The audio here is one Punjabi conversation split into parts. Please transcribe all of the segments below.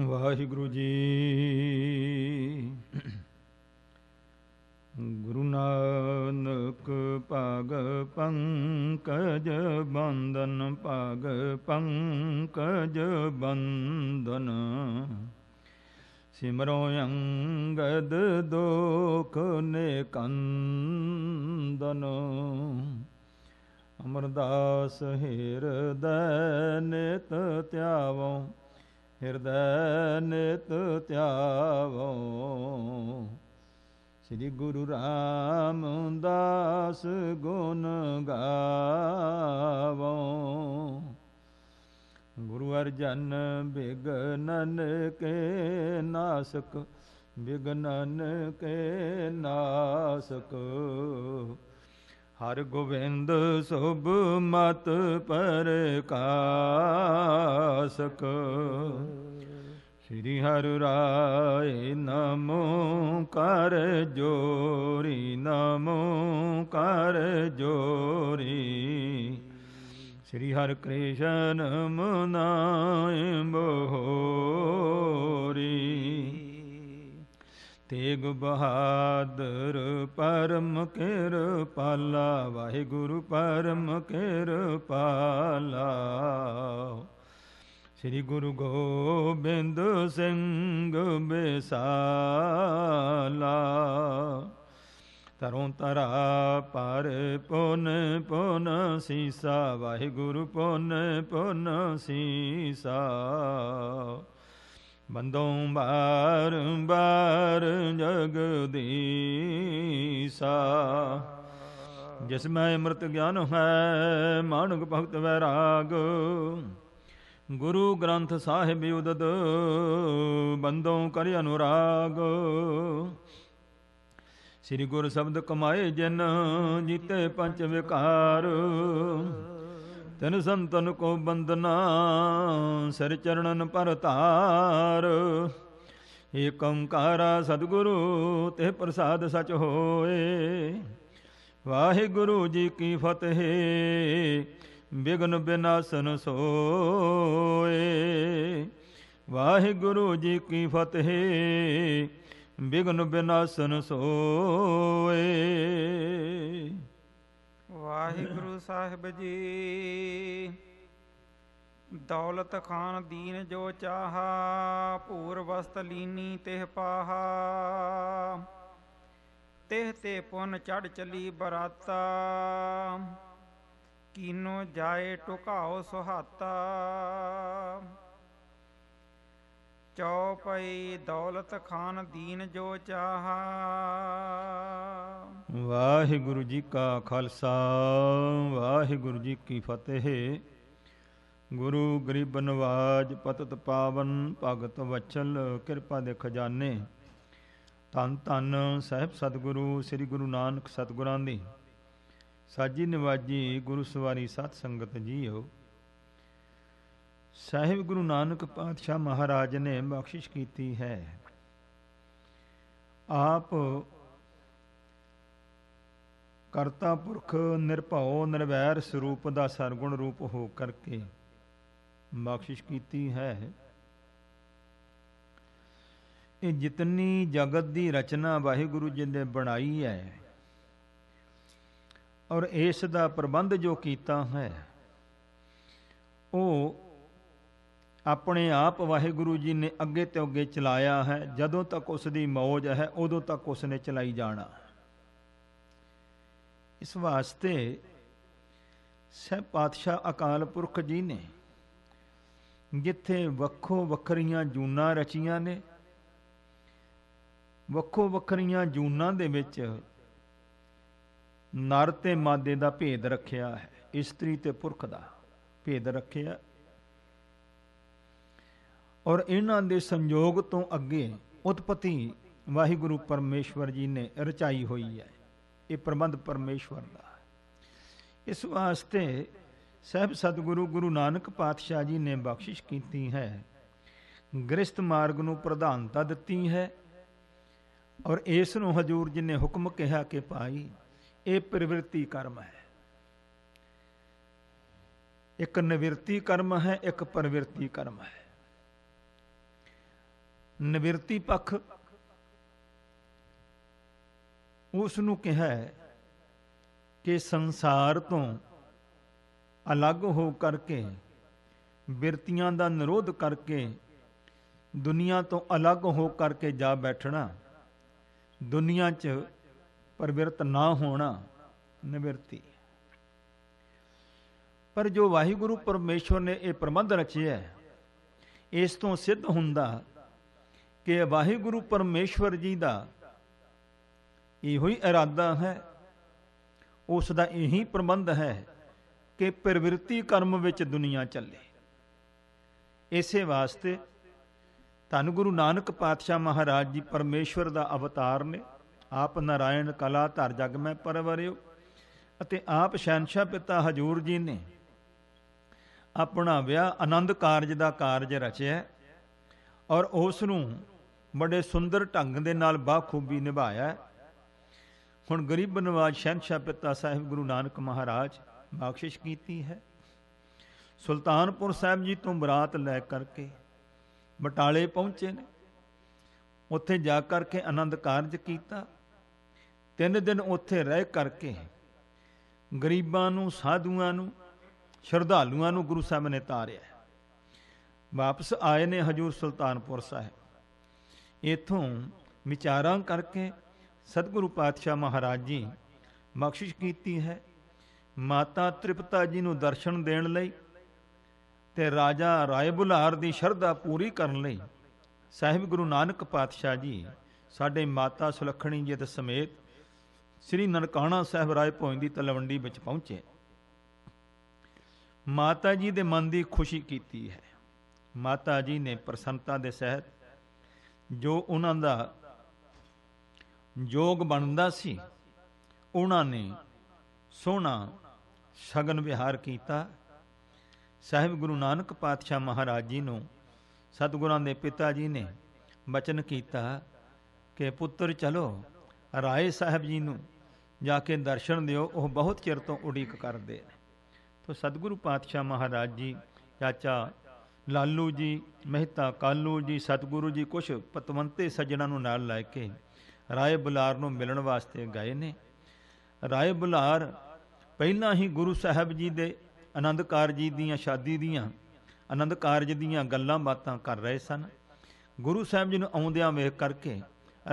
ਵਾਹਿਗੁਰੂ ਜੀ ਗੁਰੂ ਨਾਨਕ ਪਾਗ ਪੰਕਜ ਬੰਦਨ ਪਾਗ ਪੰਕਜ ਬੰਦਨ ਸਿਮਰੋ ਅੰਗਦ ਦੋਖ ਨੇ ਕੰਦਨ ਅਮਰਦਾਸ ਹਿਰਦੈ ਨਿਤ ਧਿਆਵੋ ਹਿਰਦੈ ਨਿਤ ਧਿਆਵੋ ਸ੍ਰੀ ਗੁਰੂ ਰਾਮਦਾਸ ਗੁਣ ਗਾਵੋ ਗੁਰੂ ਅਰਜਨ ਬਿਗਨਨ ਕੇ ਨਾਸਕ ਬਿਗਨਨ ਕੇ ਨਾਸਕ ਹਰ ਗੋਬਿੰਦ ਸੁਭ ਮਤ ਪਰ ਕਾਸਕ ਸ੍ਰੀ ਹਰ ਰਾਏ ਨਮੋ ਕਰ ਜੋਰੀ ਨਮੋ ਕਰ ਜੋਰੀ ਸ੍ਰੀ ਹਰ ਕ੍ਰਿਸ਼ਨ ਮਨਾਇ ਬੋਰੀ ਤੇਗ ਬਹਾਦਰ ਪਰਮ ਕਿਰਪਾਲਾ ਵਾਹਿਗੁਰੂ ਪਰਮ ਕਿਰਪਾਲਾ ਸ੍ਰੀ ਗੁਰੂ ਗੋਬਿੰਦ ਸਿੰਘ ਬੇਸਾਲਾ ਤਰੋਂ ਤਰਾ ਪਰ ਪੁਨ ਪੁਨ ਸੀਸਾ ਵਾਹਿਗੁਰੂ ਪੁਨ ਪੁਨ ਸੀਸਾ ਬੰਦੋਂ ਬਾਰ ਬਾਰ ਜਗਦੀਸਾ ਜਿਸ ਮੈਂ ਅਮਰਤ ਗਿਆਨ ਹੈ ਮਾਨੁਗ ਭਗਤ ਵੈਰਾਗ ਗੁਰੂ ਗ੍ਰੰਥ ਸਾਹਿਬ ਉਦਦ ਬੰਦੋਂ ਕਰ ਅਨੁਰਾਗ ਸ੍ਰੀ ਗੁਰ ਸ਼ਬਦ ਕਮਾਏ ਜਨ ਜੀਤੇ ਪੰਜ ਵਿਕਾਰ ਤਨ ਸੰਤਨ ਕੋ ਬੰਦਨਾ ਸਰ ਚਰਨਨ ਪਰ ਧਾਰ ਏਕ ਓੰਕਾਰਾ ਸਤਿਗੁਰੂ ਤੇ ਪ੍ਰਸਾਦ ਸਚ ਹੋਏ ਵਾਹਿਗੁਰੂ ਜੀ ਕੀ ਫਤਿਹ ਬਿਗਨ ਬਿਨਾਸਨ ਸੋਏ ਵਾਹਿਗੁਰੂ ਜੀ ਕੀ ਫਤਿਹ ਬਿਗਨ ਬਿਨਾਸਨ ਸੋਏ ਵਾਹਿਗੁਰੂ ਸਾਹਿਬ ਜੀ ਦੌਲਤ ਖਾਨ ਦੀਨ ਜੋ ਚਾਹਾ ਪੂਰ ਵਸਤ ਲੀਨੀ ਤਿਹ ਪਾਹਾ ਤਿਹ ਤੇ ਪੁਨ ਚੜ ਚਲੀ ਬਰਾਤਾ ਕੀਨੋ ਜਾਏ ਟੁਕਾਓ ਸੁਹਾਤਾ ਪਈ ਦੌਲਤ ਖਾਨ ਦੀਨ ਜੋ ਚਾਹਾ ਵਾਹਿਗੁਰੂ ਜੀ ਕਾ ਖਾਲਸਾ ਵਾਹਿਗੁਰੂ ਜੀ ਕੀ ਫਤਿਹ ਗੁਰੂ ਗਰੀਬ ਨਵਾਜ ਪਤਤ ਪਾਵਨ ਭਗਤ ਵਚਲ ਕਿਰਪਾ ਦੇ ਖਜ਼ਾਨੇ ਤਨ ਤਨ ਸਹਿਬ ਸਤਿਗੁਰੂ ਸ੍ਰੀ ਗੁਰੂ ਨਾਨਕ ਸਤਿਗੁਰਾਂ ਦੀ ਸਾਜੀ ਨਿਵਾਜੀ ਗੁਰੂ ਸਵਾਰੀ ਸਤ ਸੰਗਤ ਜੀਓ ਸਾਹਿਬ ਗੁਰੂ ਨਾਨਕ ਪਾਤਸ਼ਾਹ ਮਹਾਰਾਜ ਨੇ ਬਖਸ਼ਿਸ਼ ਕੀਤੀ ਹੈ ਆਪ ਕਰਤਾ ਪੁਰਖ ਨਿਰਭਉ ਨਿਰਵੈਰ ਸਰੂਪ ਦਾ ਸਰਗੁਣ ਰੂਪ ਹੋ ਕਰਕੇ ਬਖਸ਼ਿਸ਼ ਕੀਤੀ ਹੈ ਇਹ ਜਿਤਨੀ ਜਗਤ ਦੀ ਰਚਨਾ ਵਾਹਿਗੁਰੂ ਜੀ ਨੇ ਬਣਾਈ ਹੈ ਔਰ ਇਸ ਦਾ ਪ੍ਰਬੰਧ ਜੋ ਕੀਤਾ ਹੈ ਉਹ ਆਪਣੇ ਆਪ ਵਾਹਿਗੁਰੂ ਜੀ ਨੇ ਅੱਗੇ ਤੇ ਅੱਗੇ ਚਲਾਇਆ ਹੈ ਜਦੋਂ ਤੱਕ ਉਸ ਦੀ ਮੌਜ ਹੈ ਉਦੋਂ ਤੱਕ ਉਸ ਨੇ ਚਲਾਈ ਜਾਣਾ ਇਸ ਵਾਸਤੇ ਸਹਿਬ ਪਾਤਸ਼ਾਹ ਅਕਾਲ ਪੁਰਖ ਜੀ ਨੇ ਜਿੱਥੇ ਵੱਖੋ ਵੱਖਰੀਆਂ ਜੂਨਾਂ ਰਚੀਆਂ ਨੇ ਵੱਖੋ ਵੱਖਰੀਆਂ ਜੂਨਾਂ ਦੇ ਵਿੱਚ ਨਰ ਤੇ ਮਾਦੇ ਦਾ ਭੇਦ ਰੱਖਿਆ ਹੈ ਇਸਤਰੀ ਤੇ ਪੁਰਖ ਦਾ ਭੇਦ ਰੱਖਿਆ ਔਰ ਇਹਨਾਂ ਦੇ ਸੰਯੋਗ ਤੋਂ ਅੱਗੇ ਉਤਪਤੀ ਵਾਹਿਗੁਰੂ ਪਰਮੇਸ਼ਵਰ ਜੀ ਨੇ ਰਚਾਈ ਹੋਈ ਹੈ ਇਹ ਪ੍ਰਬੰਧ ਪਰਮੇਸ਼ਵਰ ਦਾ ਇਸ ਵਾਸਤੇ ਸਹਿਬ ਸਤਿਗੁਰੂ ਗੁਰੂ ਨਾਨਕ ਪਾਤਸ਼ਾਹ ਜੀ ਨੇ ਬਖਸ਼ਿਸ਼ ਕੀਤੀ ਹੈ ਗ੍ਰਸਤ ਮਾਰਗ ਨੂੰ ਪ੍ਰਧਾਨਤਾ ਦਿੱਤੀ ਹੈ ਔਰ ਇਸ ਨੂੰ ਹਜੂਰ ਜੀ ਨੇ ਹੁਕਮ ਕਿਹਾ ਕਿ ਭਾਈ ਇਹ ਪ੍ਰਵਿਰਤੀ ਕਰਮ ਹੈ ਇੱਕ ਨਿਵਿਰਤੀ ਕਰਮ ਹੈ ਇੱਕ ਪ੍ਰਵਿਰਤੀ ਕਰਮ ਹੈ ਨਿਵਰਤੀ ਪੱਖ ਉਸ ਨੂੰ ਕਿਹਾ ਕਿ ਸੰਸਾਰ ਤੋਂ ਅਲੱਗ ਹੋ ਕਰਕੇ ਬਿਰਤੀਆਂ ਦਾ ਨਿਰੋਧ ਕਰਕੇ ਦੁਨੀਆ ਤੋਂ ਅਲੱਗ ਹੋ ਕਰਕੇ ਜਾ ਬੈਠਣਾ ਦੁਨੀਆ 'ਚ ਪਰਵਿਰਤ ਨਾ ਹੋਣਾ ਨਿਵਰਤੀ ਪਰ ਜੋ ਵਾਹਿਗੁਰੂ ਪਰਮੇਸ਼ਵਰ ਨੇ ਇਹ ਪ੍ਰਬੰਧ ਰਚਿਆ ਇਸ ਤੋਂ ਸਿੱਧ ਹੁੰਦਾ ਕਿ ਵਾਹਿਗੁਰੂ ਪਰਮੇਸ਼ਵਰ ਜੀ ਦਾ ਇਹੋ ਹੀ ਇਰਾਦਾ ਹੈ ਉਸ ਦਾ ਇਹੀ ਪ੍ਰਬੰਧ ਹੈ ਕਿ ਪ੍ਰਵਿਰਤੀ ਕਰਮ ਵਿੱਚ ਦੁਨੀਆ ਚੱਲੇ ਇਸੇ ਵਾਸਤੇ ਧੰਨ ਗੁਰੂ ਨਾਨਕ ਪਾਤਸ਼ਾਹ ਮਹਾਰਾਜ ਜੀ ਪਰਮੇਸ਼ਵਰ ਦਾ ਅਵਤਾਰ ਨੇ ਆਪ ਨਾਰਾਇਣ ਕਲਾ ਧਰ ਜਗ ਮੈਂ ਪਰਵਰਿਓ ਅਤੇ ਆਪ ਸ਼ਾਨਸ਼ਾ ਪਿਤਾ ਹਜੂਰ ਜੀ ਨੇ ਆਪਣਾ ਵਿਆਹ ਆਨੰਦ ਕਾਰਜ ਦਾ ਕਾਰਜ ਰਚਿਆ ਔਰ ਉਸ ਨੂੰ ਬੜੇ ਸੁੰਦਰ ਢੰਗ ਦੇ ਨਾਲ ਬਾਖੂਬੀ ਨਿਭਾਇਆ ਹੁਣ ਗਰੀਬ ਨਵਾਜ਼ ਸ਼ਹਿਨशाह ਪਿਤਾ ਸਾਹਿਬ ਗੁਰੂ ਨਾਨਕ ਮਹਾਰਾਜ ਬਖਸ਼ਿਸ਼ ਕੀਤੀ ਹੈ ਸੁਲਤਾਨਪੁਰ ਸਾਹਿਬ ਜੀ ਤੋਂ ਬਰਾਤ ਲੈ ਕਰਕੇ ਬਟਾਲੇ ਪਹੁੰਚੇ ਨੇ ਉੱਥੇ ਜਾ ਕਰਕੇ ਆਨੰਦ ਕਾਰਜ ਕੀਤਾ ਤਿੰਨ ਦਿਨ ਉੱਥੇ ਰਹਿ ਕਰਕੇ ਗਰੀਬਾਂ ਨੂੰ ਸਾਧੂਆਂ ਨੂੰ ਸ਼ਰਧਾਲੂਆਂ ਨੂੰ ਗੁਰੂ ਸਾਹਿਬ ਨੇ ਤਾਰਿਆ ਵਾਪਸ ਆਏ ਨੇ ਹਜੂਰ ਸੁਲਤਾਨਪੁਰ ਸਾਹਿਬ ਇਥੋਂ ਵਿਚਾਰਾਂ ਕਰਕੇ ਸਤਿਗੁਰੂ ਪਾਤਸ਼ਾਹ ਮਹਾਰਾਜ ਜੀ ਬਖਸ਼ਿਸ਼ ਕੀਤੀ ਹੈ ਮਾਤਾ ਤ੍ਰਿਪਤਾ ਜੀ ਨੂੰ ਦਰਸ਼ਨ ਦੇਣ ਲਈ ਤੇ ਰਾਜਾ ਰਾਏ ਬੁਲਾਰ ਦੀ ਸ਼ਰਧਾ ਪੂਰੀ ਕਰਨ ਲਈ ਸਾਹਿਬ ਗੁਰੂ ਨਾਨਕ ਪਾਤਸ਼ਾਹ ਜੀ ਸਾਡੇ ਮਾਤਾ ਸੁਲਖਣੀ ਜੀ ਦੇ ਸਮੇਤ ਸ੍ਰੀ ਨਨਕਾਣਾ ਸਾਹਿਬ ਰਾਏ ਭੋਇੰ ਦੀ ਤਲਵੰਡੀ ਵਿੱਚ ਪਹੁੰਚੇ ਮਾਤਾ ਜੀ ਦੇ ਮਨ ਦੀ ਖੁਸ਼ੀ ਕੀਤੀ ਹੈ ਮਾਤਾ ਜੀ ਨੇ ਪ੍ਰਸੰਨਤਾ ਦੇ ਸਹਿਤ ਜੋ ਉਹਨਾਂ ਦਾ ਯੋਗ ਬਣਦਾ ਸੀ ਉਹਨਾਂ ਨੇ ਸੋਹਣਾ ਸ਼ਗਨ ਵਿਹਾਰ ਕੀਤਾ ਸਾਹਿਬ ਗੁਰੂ ਨਾਨਕ ਪਾਤਸ਼ਾਹ ਮਹਾਰਾਜ ਜੀ ਨੂੰ ਸਤਿਗੁਰਾਂ ਦੇ ਪਿਤਾ ਜੀ ਨੇ ਬਚਨ ਕੀਤਾ ਕਿ ਪੁੱਤਰ ਚਲੋ ਰਾਏ ਸਾਹਿਬ ਜੀ ਨੂੰ ਜਾ ਕੇ ਦਰਸ਼ਨ ਦਿਓ ਉਹ ਬਹੁਤ ਚਿਰ ਤੋਂ ਉਡੀਕ ਕਰਦੇ ਤੋ ਸਤਿਗੁਰੂ ਪਾਤਸ਼ਾਹ ਮਹਾਰਾਜ ਜੀ ਚਾਚਾ ਲਾਲੂ ਜੀ ਮਹਿਤਾ ਕਾਲੂ ਜੀ ਸਤਗੁਰੂ ਜੀ ਕੁਛ ਪਤਵੰਤੇ ਸੱਜਣਾ ਨੂੰ ਨਾਲ ਲੈ ਕੇ ਰਾਏ ਬੁਲਾਰ ਨੂੰ ਮਿਲਣ ਵਾਸਤੇ ਗਏ ਨੇ ਰਾਏ ਬੁਲਾਰ ਪਹਿਲਾਂ ਹੀ ਗੁਰੂ ਸਾਹਿਬ ਜੀ ਦੇ ਆਨੰਦ ਕਾਰਜ ਦੀਆਂ ਸ਼ਾਦੀ ਦੀਆਂ ਆਨੰਦ ਕਾਰਜ ਦੀਆਂ ਗੱਲਾਂ ਬਾਤਾਂ ਕਰ ਰਹੇ ਸਨ ਗੁਰੂ ਸਾਹਿਬ ਜੀ ਨੂੰ ਆਉਂਦਿਆਂ ਵੇਖ ਕਰਕੇ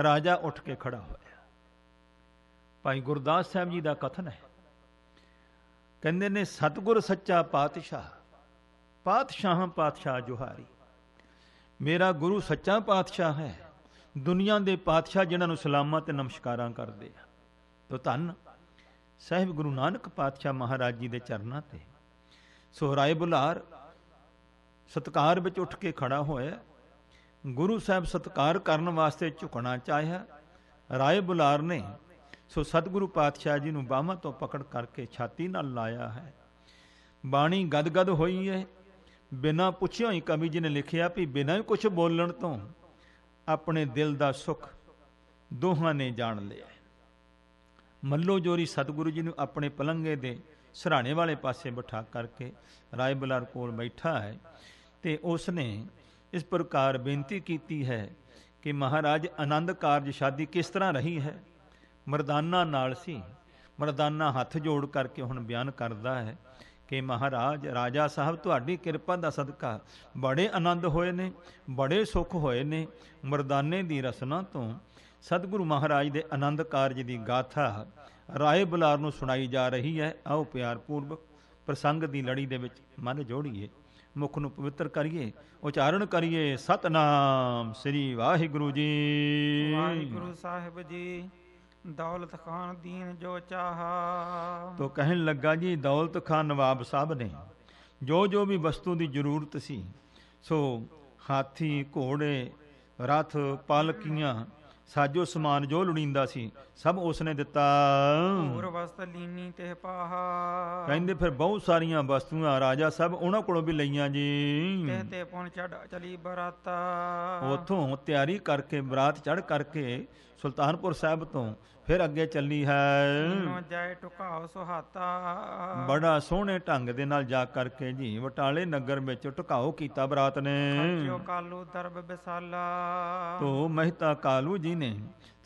ਰਾਜਾ ਉੱਠ ਕੇ ਖੜਾ ਹੋਇਆ ਭਾਈ ਗੁਰਦਾਸ ਸਾਹਿਬ ਜੀ ਦਾ ਕਥਨ ਹੈ ਕਹਿੰਦੇ ਨੇ ਸਤਗੁਰ ਸੱਚਾ ਪਾਤਸ਼ਾਹ ਪਾਤਸ਼ਾਹਾਂ ਪਾਤਸ਼ਾਹ ਜੁਹਾਰੀ ਮੇਰਾ ਗੁਰੂ ਸੱਚਾ ਪਾਤਸ਼ਾਹ ਹੈ ਦੁਨੀਆ ਦੇ ਪਾਤਸ਼ਾਹ ਜਿਨ੍ਹਾਂ ਨੂੰ ਸਲਾਮਾਂ ਤੇ ਨਮਸਕਾਰਾਂ ਕਰਦੇ ਆ ਤੋ ਧੰਨ ਸਹਿਬ ਗੁਰੂ ਨਾਨਕ ਪਾਤਸ਼ਾਹ ਮਹਾਰਾਜ ਜੀ ਦੇ ਚਰਨਾਂ ਤੇ ਸੋਹਰਾਏ ਬੁਲਾਰ ਸਤਕਾਰ ਵਿੱਚ ਉੱਠ ਕੇ ਖੜਾ ਹੋਇਆ ਗੁਰੂ ਸਾਹਿਬ ਸਤਕਾਰ ਕਰਨ ਵਾਸਤੇ ਝੁਕਣਾ ਚਾਹਿਆ ਰਾਏ ਬੁਲਾਰ ਨੇ ਸੋ ਸਤਿਗੁਰੂ ਪਾਤਸ਼ਾਹ ਜੀ ਨੂੰ ਬਾਹਾਂ ਤੋਂ ਪਕੜ ਕਰਕੇ ਛਾਤੀ ਨਾਲ ਲਾਇਆ ਹੈ ਬਾਣੀ ਗਦਗਦ ਹੋਈ ਹੈ ਬਿਨਾਂ ਪੁੱਛਿਆ ਹੀ ਕਮੀ ਜੀ ਨੇ ਲਿਖਿਆ ਵੀ ਬਿਨਾਂ ਹੀ ਕੁਝ ਬੋਲਣ ਤੋਂ ਆਪਣੇ ਦਿਲ ਦਾ ਸੁੱਖ ਦੋਹਾਂ ਨੇ ਜਾਣ ਲਿਆ ਮੱਲੋ ਜੋਰੀ ਸਤਿਗੁਰੂ ਜੀ ਨੂੰ ਆਪਣੇ ਪਲੰਗੇ ਦੇ ਸਹਰਾਣੇ ਵਾਲੇ ਪਾਸੇ ਬਿਠਾ ਕਰਕੇ ਰਾਏ ਬਲਾਰ ਕੋਲ ਬੈਠਾ ਹੈ ਤੇ ਉਸ ਨੇ ਇਸ ਪ੍ਰਕਾਰ ਬੇਨਤੀ ਕੀਤੀ ਹੈ ਕਿ ਮਹਾਰਾਜ ਆਨੰਦ ਕਾਰਜ ਸ਼ਾਦੀ ਕਿਸ ਤਰ੍ਹਾਂ ਰਹੀ ਹੈ ਮਰਦਾਨਾ ਨਾਲ ਸੀ ਮਰਦਾਨਾ ਹੱਥ ਜੋੜ ਕਰਕੇ ਹੁਣ ਬਿਆਨ ਕਰਦਾ ਹੈ ਕਿ ਮਹਾਰਾਜ ਰਾਜਾ ਸਾਹਿਬ ਤੁਹਾਡੀ ਕਿਰਪਾ ਦਾ ਸਦਕਾ ਬੜੇ ਆਨੰਦ ਹੋਏ ਨੇ ਬੜੇ ਸੁਖ ਹੋਏ ਨੇ ਮਰਦਾਨੇ ਦੀ ਰਸਨਾ ਤੋਂ ਸਤਿਗੁਰੂ ਮਹਾਰਾਜ ਦੇ ਆਨੰਦ ਕਾਰਜ ਦੀ ਗਾਥਾ ਰਾਏ ਬੁਲਾਰ ਨੂੰ ਸੁਣਾਈ ਜਾ ਰਹੀ ਹੈ ਆਓ ਪਿਆਰ ਪੂਰਬ ਪ੍ਰਸੰਗ ਦੀ ਲੜੀ ਦੇ ਵਿੱਚ ਮਨ ਜੋੜੀਏ ਮੁਖ ਨੂੰ ਪਵਿੱਤਰ ਕਰੀਏ ਉਚਾਰਨ ਕਰੀਏ ਸਤਨਾਮ ਸ੍ਰੀ ਵਾਹਿਗੁਰੂ ਜੀ ਵਾਹਿਗੁਰੂ ਸਾਹਿਬ ਜੀ ਦੌਲਤ ਖਾਨ ਦੀਨ ਜੋ ਚਾਹਾ ਤੋ ਕਹਿਣ ਲੱਗਾ ਜੀ ਦੌਲਤ ਖਾਨ ਨਵਾਬ ਸਾਹਿਬ ਨੇ ਜੋ ਜੋ ਵੀ ਵਸਤੂ ਦੀ ਜ਼ਰੂਰਤ ਸੀ ਸੋ ਹਾਥੀ ਘੋੜੇ ਰਥ ਪਾਲਕੀਆਂ ਸਾਜੋ ਸਮਾਨ ਜੋ ਲੁਣੀਂਦਾ ਸੀ ਸਭ ਉਸ ਨੇ ਦਿੱਤਾ ਹੋਰ ਵਸਤ ਲੀਨੀ ਤੇ ਪਾਹਾ ਕਹਿੰਦੇ ਫਿਰ ਬਹੁਤ ਸਾਰੀਆਂ ਵਸਤੂਆਂ ਰਾਜਾ ਸਭ ਉਹਨਾਂ ਕੋਲੋਂ ਵੀ ਲਈਆਂ ਜੀ ਤੇ ਤੇ ਪੁਣ ਚੜ ਚਲੀ ਬਰਾਤਾ ਉਥੋਂ ਤਿਆਰੀ ਕਰਕੇ ਬਰਾਤ ਚੜ ਕਰਕੇ ਸੁਲਤਾਨਪੁਰ ਸਾਹਿਬ ਤੋਂ ਫਿਰ ਅੱਗੇ ਚੱਲੀ ਹੈ ਜਾਏ ਟੁਕਾਓ ਸੁਹਾਤਾ ਬੜਾ ਸੋਹਣੇ ਢੰਗ ਦੇ ਨਾਲ ਜਾ ਕਰਕੇ ਜੀ ਵਟਾਲੇ ਨਗਰ ਵਿੱਚ ਟੁਕਾਉ ਕੀਤਾ ਬਰਾਤ ਨੇ ਜੋ ਕਾਲੂ ਦਰਬ ਬਿਸਾਲਾ ਤੋ ਮਹਿਤਾ ਕਾਲੂ ਜੀ ਨੇ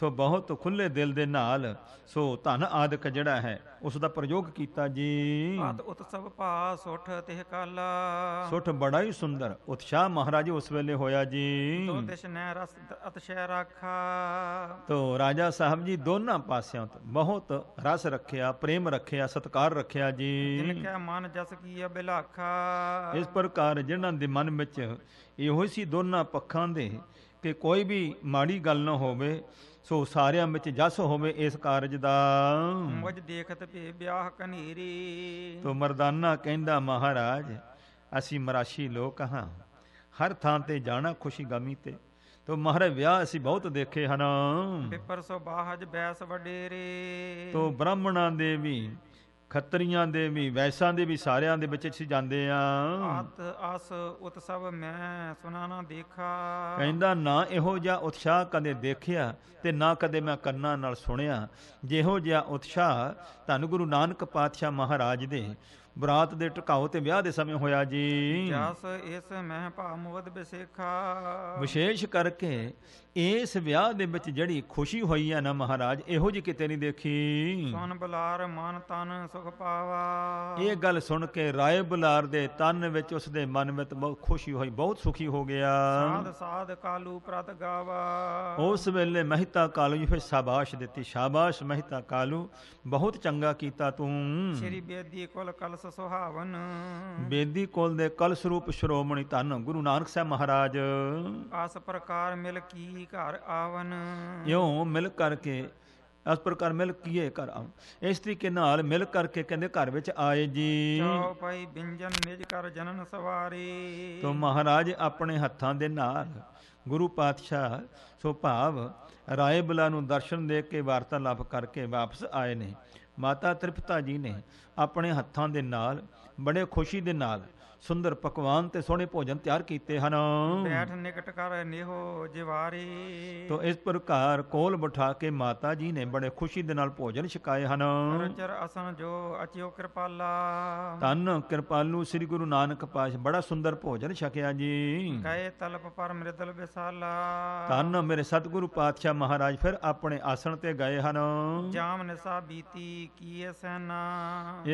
ਸੋ ਬਹੁਤ ਖੁੱਲੇ ਦਿਲ ਦੇ ਨਾਲ ਸੋ ਧਨ ਆਦਿਕ ਜਿਹੜਾ ਹੈ ਉਸ ਦਾ ਪ੍ਰਯੋਗ ਕੀਤਾ ਜੀ ਉਤ ਉਤਸਵ ਭਾ ਉਠ ਤਿਹ ਕਾਲਾ ਸੁਠ ਬੜਾ ਹੀ ਸੁੰਦਰ ਉਤਸ਼ਾਹ ਮਹਾਰਾਜ ਉਸ ਵੇਲੇ ਹੋਇਆ ਜੀ ਤੋ ਤਿਸ ਨੈ ਰਸ ਅਤਸ਼ੈ ਰਾਖਾ ਤੋ ਰਾਜਾ ਸਾਹਿਬ ਜੀ ਦੋਨਾਂ ਪਾਸਿਆਂ ਤੋਂ ਬਹੁਤ ਰਸ ਰੱਖਿਆ ਪ੍ਰੇਮ ਰੱਖਿਆ ਸਤਕਾਰ ਰੱਖਿਆ ਜੀ ਜਿਨ ਕੈ ਮਨ ਜਸ ਕੀ ਬਿਲਾਖਾ ਇਸ ਪ੍ਰਕਾਰ ਜਿਨ੍ਹਾਂ ਦੇ ਮਨ ਵਿੱਚ ਇਹੋ ਸੀ ਦੋਨਾਂ ਪੱਖਾਂ ਦੇ ਕਿ ਕੋਈ ਵੀ ਮਾੜੀ ਗੱਲ ਨਾ ਹੋਵੇ ਸੋ ਸਾਰਿਆਂ ਵਿੱਚ ਜਸ ਹੋਵੇ ਇਸ ਕਾਰਜ ਦਾ ਮੁਝ ਦੇਖਤ ਭੇ ਵਿਆਹ ਕਨੀਰੀ ਤੋ ਮਰਦਾਨਾ ਕਹਿੰਦਾ ਮਹਾਰਾਜ ਅਸੀਂ ਮਰਾਸ਼ੀ ਲੋਕ ਹਾਂ ਹਰ ਥਾਂ ਤੇ ਜਾਣਾ ਖੁਸ਼ੀ ਗਮੀ ਤੇ ਤੋ ਮਹਾਰਾਜ ਵਿਆਹ ਅਸੀਂ ਬਹੁਤ ਦੇਖੇ ਹਨ ਪੇਪਰ ਸੋ ਬਾਹਜ ਬੈਸ ਵਡੇਰੇ ਤੋ ਬ੍ਰਾਹਮਣਾਂ ਦੇ ਵੀ ਖੱਤਰੀਆਂ ਦੇ ਵੀ ਵੈਸਾਂ ਦੇ ਵੀ ਸਾਰਿਆਂ ਦੇ ਵਿੱਚ ਅਸੀਂ ਜਾਂਦੇ ਆ ਆਤ ਆਸ ਸਭ ਮੈਂ ਸੁਣਾ ਨਾ ਦੇਖਾ ਕਹਿੰਦਾ ਨਾ ਇਹੋ ਜਿਹਾ ਉਤਸ਼ਾਹ ਕਦੇ ਦੇਖਿਆ ਤੇ ਨਾ ਕਦੇ ਮੈਂ ਕੰਨਾਂ ਨਾਲ ਸੁਣਿਆ ਜਿਹੋ ਜਿਹਾ ਉਤਸ਼ਾਹ ਧੰਨ ਗੁਰੂ ਨਾਨਕ ਪਾਤਸ਼ਾਹ ਮਹਾਰਾਜ ਦੇ ਬਰਾਤ ਦੇ ਟਿਕਾਉ ਤੇ ਵਿਆਹ ਦੇ ਸਮੇਂ ਹੋਇਆ ਜੀ ਜਸ ਇਸ ਮਹਿ ਭਾਮਵਦ ਵਿਸੇਖਾ ਵਿਸ਼ੇਸ਼ ਕਰਕੇ ਇਸ ਵਿਆਹ ਦੇ ਵਿੱਚ ਜਿਹੜੀ ਖੁਸ਼ੀ ਹੋਈ ਆ ਨਾ ਮਹਾਰਾਜ ਇਹੋ ਜੀ ਕਿਤੇ ਨਹੀਂ ਦੇਖੀ ਸੁਨ ਬਲਾਰ ਮਨ ਤਨ ਸੁਖ ਪਾਵਾ ਇਹ ਗੱਲ ਸੁਣ ਕੇ ਰਾਏ ਬਲਾਰ ਦੇ ਤਨ ਵਿੱਚ ਉਸ ਦੇ ਮਨ ਵਿੱਚ ਬਹੁਤ ਖੁਸ਼ੀ ਹੋਈ ਬਹੁਤ ਸੁਖੀ ਹੋ ਗਿਆ ਸਾਧ ਸਾਧ ਕਾਲੂ ਪ੍ਰਤ ਗਾਵਾ ਉਸ ਵੇਲੇ ਮਹਿਤਾ ਕਾਲੂ ਜੀ ਫਿਰ ਸ਼ਾਬਾਸ਼ ਦਿੱਤੀ ਸ਼ਾਬਾਸ਼ ਮਹਿਤਾ ਕਾਲੂ ਬਹੁਤ ਚੰਗਾ ਕੀਤਾ ਤੂੰ ਸ੍ਰੀ ਬੇਦੀ ਕੋਲ ਕਲਸ ਸੁਹਾਵਨ ਬੇਦੀ ਕੋਲ ਦੇ ਕਲ ਸਰੂਪ ਸ਼੍ਰੋਮਣੀ ਧੰਨ ਗੁਰੂ ਨਾਨਕ ਸਾਹਿਬ ਮਹਾਰਾਜ ਆਸ ਪ੍ਰਕਾਰ ਮਿਲ ਕੀ ਘਰ ਆਵਨ ਇਉਂ ਮਿਲ ਕਰਕੇ ਇਸ ਪ੍ਰਕਾਰ ਮਿਲ ਕੀਏ ਘਰ ਆਉ ਇਸ ਤਰੀਕੇ ਨਾਲ ਮਿਲ ਕਰਕੇ ਕਹਿੰਦੇ ਘਰ ਵਿੱਚ ਆਏ ਜੀ ਚਾਉ ਭਾਈ ਬਿੰਜਨ ਨਿਜ ਕਰ ਜਨਨ ਸਵਾਰੀ ਤੋ ਮਹਾਰਾਜ ਆਪਣੇ ਹੱਥਾਂ ਦੇ ਨਾਲ ਗੁਰੂ ਪਾਤਸ਼ਾਹ ਸੋ ਭਾਵ ਰਾਏ ਬਲਾ ਨੂੰ ਦਰਸ਼ਨ ਦੇ ਕੇ ਲਾਭ ਕਰਕੇ ਵਾਪਸ ਆਏ ਨੇ ਮਾਤਾ ਤ੍ਰਿਪਤਾ ਜੀ ਨੇ ਆਪਣੇ ਹੱਥਾਂ ਦੇ ਨਾਲ ਬੜੇ ਖੁਸ਼ੀ ਦੇ ਨਾਲ ਸੁੰਦਰ ਪਕਵਾਨ ਤੇ ਸੋਹਣੇ ਭੋਜਨ ਤਿਆਰ ਕੀਤੇ ਹਨ ਬੈਠ ਨਿਕਟ ਕਰ ਨਿਹੋ ਜਿਵਾਰੀ ਤੋ ਇਸ ਪ੍ਰਕਾਰ ਕੋਲ ਬਿਠਾ ਕੇ ਮਾਤਾ ਜੀ ਨੇ ਬੜੇ ਖੁਸ਼ੀ ਦੇ ਨਾਲ ਭੋਜਨ ਛਕਾਏ ਹਨ ਰਚਰ ਅਸਨ ਜੋ ਅਚਿਓ ਕਿਰਪਾਲਾ ਤਨ ਕਿਰਪਾਲੂ ਸ੍ਰੀ ਗੁਰੂ ਨਾਨਕ ਪਾਸ਼ ਬੜਾ ਸੁੰਦਰ ਭੋਜਨ ਛਕਿਆ ਜੀ ਕਹੇ ਤਲਪ ਪਰ ਮ੍ਰਿਦਲ ਵਿਸਾਲਾ ਤਨ ਮੇਰੇ ਸਤਿਗੁਰੂ ਪਾਤਸ਼ਾਹ ਮਹਾਰਾਜ ਫਿਰ ਆਪਣੇ ਆਸਣ ਤੇ ਗਏ ਹਨ ਜਾਮ ਨਿਸਾ ਬੀਤੀ ਕੀ ਐਸਨਾ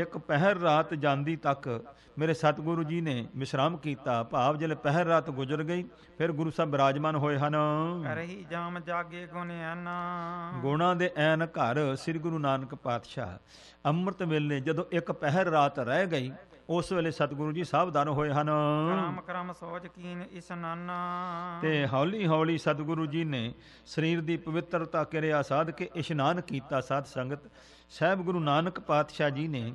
ਇੱਕ ਪਹਿਰ ਰਾਤ ਜਾਂਦੀ ਤੱਕ ਮੇਰੇ ਸਤਿਗੁਰੂ ਜੀ ਜੀ ਨੇ ਮਿਸ਼ਰਾਮ ਕੀਤਾ ਭਾਵ ਜਲ ਪਹਿਰ ਰਾਤ ਗੁਜ਼ਰ ਗਈ ਫਿਰ ਗੁਰੂ ਸਾਹਿਬ ਬਿਰਾਜਮਾਨ ਹੋਏ ਹਨ ਰਹੀ ਜਾਮ ਜਾਗੇ ਗੁਣ ਐਨਾ ਗੁਣਾ ਦੇ ਐਨ ਘਰ ਸ੍ਰੀ ਗੁਰੂ ਨਾਨਕ ਪਾਤਸ਼ਾਹ ਅੰਮ੍ਰਿਤ ਵੇਲੇ ਜਦੋਂ ਇੱਕ ਪਹਿਰ ਰਾਤ ਰਹਿ ਗਈ ਉਸ ਵੇਲੇ ਸਤਿਗੁਰੂ ਜੀ ਸਾਵਧਾਨ ਹੋਏ ਹਨ ਕ੍ਰਮ ਕਰਮ ਸੋਚ ਕੀਨ ਇਸਨਾਨਾ ਤੇ ਹੌਲੀ ਹੌਲੀ ਸਤਿਗੁਰੂ ਜੀ ਨੇ ਸਰੀਰ ਦੀ ਪਵਿੱਤਰਤਾ ਕਿਰਿਆ ਸਾਧ ਕੇ ਇਸ਼ਨਾਨ ਕੀਤਾ ਸਾਧ ਸੰਗਤ ਸਹਿਬ ਗੁਰੂ ਨਾਨਕ ਪਾਤਸ਼ਾਹ ਜੀ ਨੇ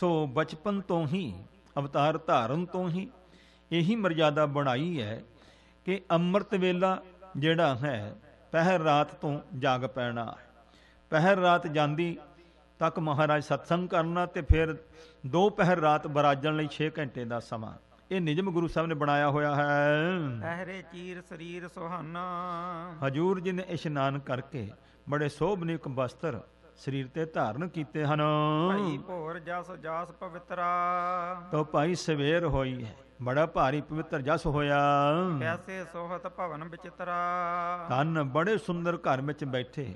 ਸੋ ਬਚਪਨ ਤੋਂ ਹੀ ਅਵਤਾਰ ਧਾਰਨ ਤੋਂ ਹੀ ਇਹੀ ਮਰਜ਼ਾਦਾ ਬਣਾਈ ਹੈ ਕਿ ਅੰਮ੍ਰਿਤ ਵੇਲਾ ਜਿਹੜਾ ਹੈ ਪਹਿਰ ਰਾਤ ਤੋਂ ਜਾਗ ਪੈਣਾ ਪਹਿਰ ਰਾਤ ਜਾਂਦੀ ਤੱਕ ਮਹਾਰਾਜ ਸਤਸੰਗ ਕਰਨਾ ਤੇ ਫਿਰ ਦੋ ਪਹਿਰ ਰਾਤ ਬਰਾਜਣ ਲਈ 6 ਘੰਟੇ ਦਾ ਸਮਾਂ ਇਹ ਨਿਜਮ ਗੁਰੂ ਸਾਹਿਬ ਨੇ ਬਣਾਇਆ ਹੋਇਆ ਹੈ ਪਹਿਰੇ ਚੀਰ ਸਰੀਰ ਸੁਹਾਨਾ ਹਜੂਰ ਜੀ ਨੇ ਇਸ਼ਨਾਨ ਕਰਕੇ ਬੜੇ ਸੋਭਨੀਕ ਵਸਤਰ ਸਰੀਰ ਤੇ ਧਾਰਨ ਕੀਤੇ ਹਨ ਭਾਈ ਭੋਰ ਜਸ ਜਾਸ ਪਵਿੱਤਰਾ ਤੋ ਭਾਈ ਸਵੇਰ ਹੋਈ ਹੈ ਬੜਾ ਭਾਰੀ ਪਵਿੱਤਰ ਜਸ ਹੋਇਆ ਕੈਸੇ ਸੋਹਤ ਭਵਨ ਵਿਚਿਤਰਾ ਤਨ ਬੜੇ ਸੁੰਦਰ ਘਰ ਵਿੱਚ ਬੈਠੇ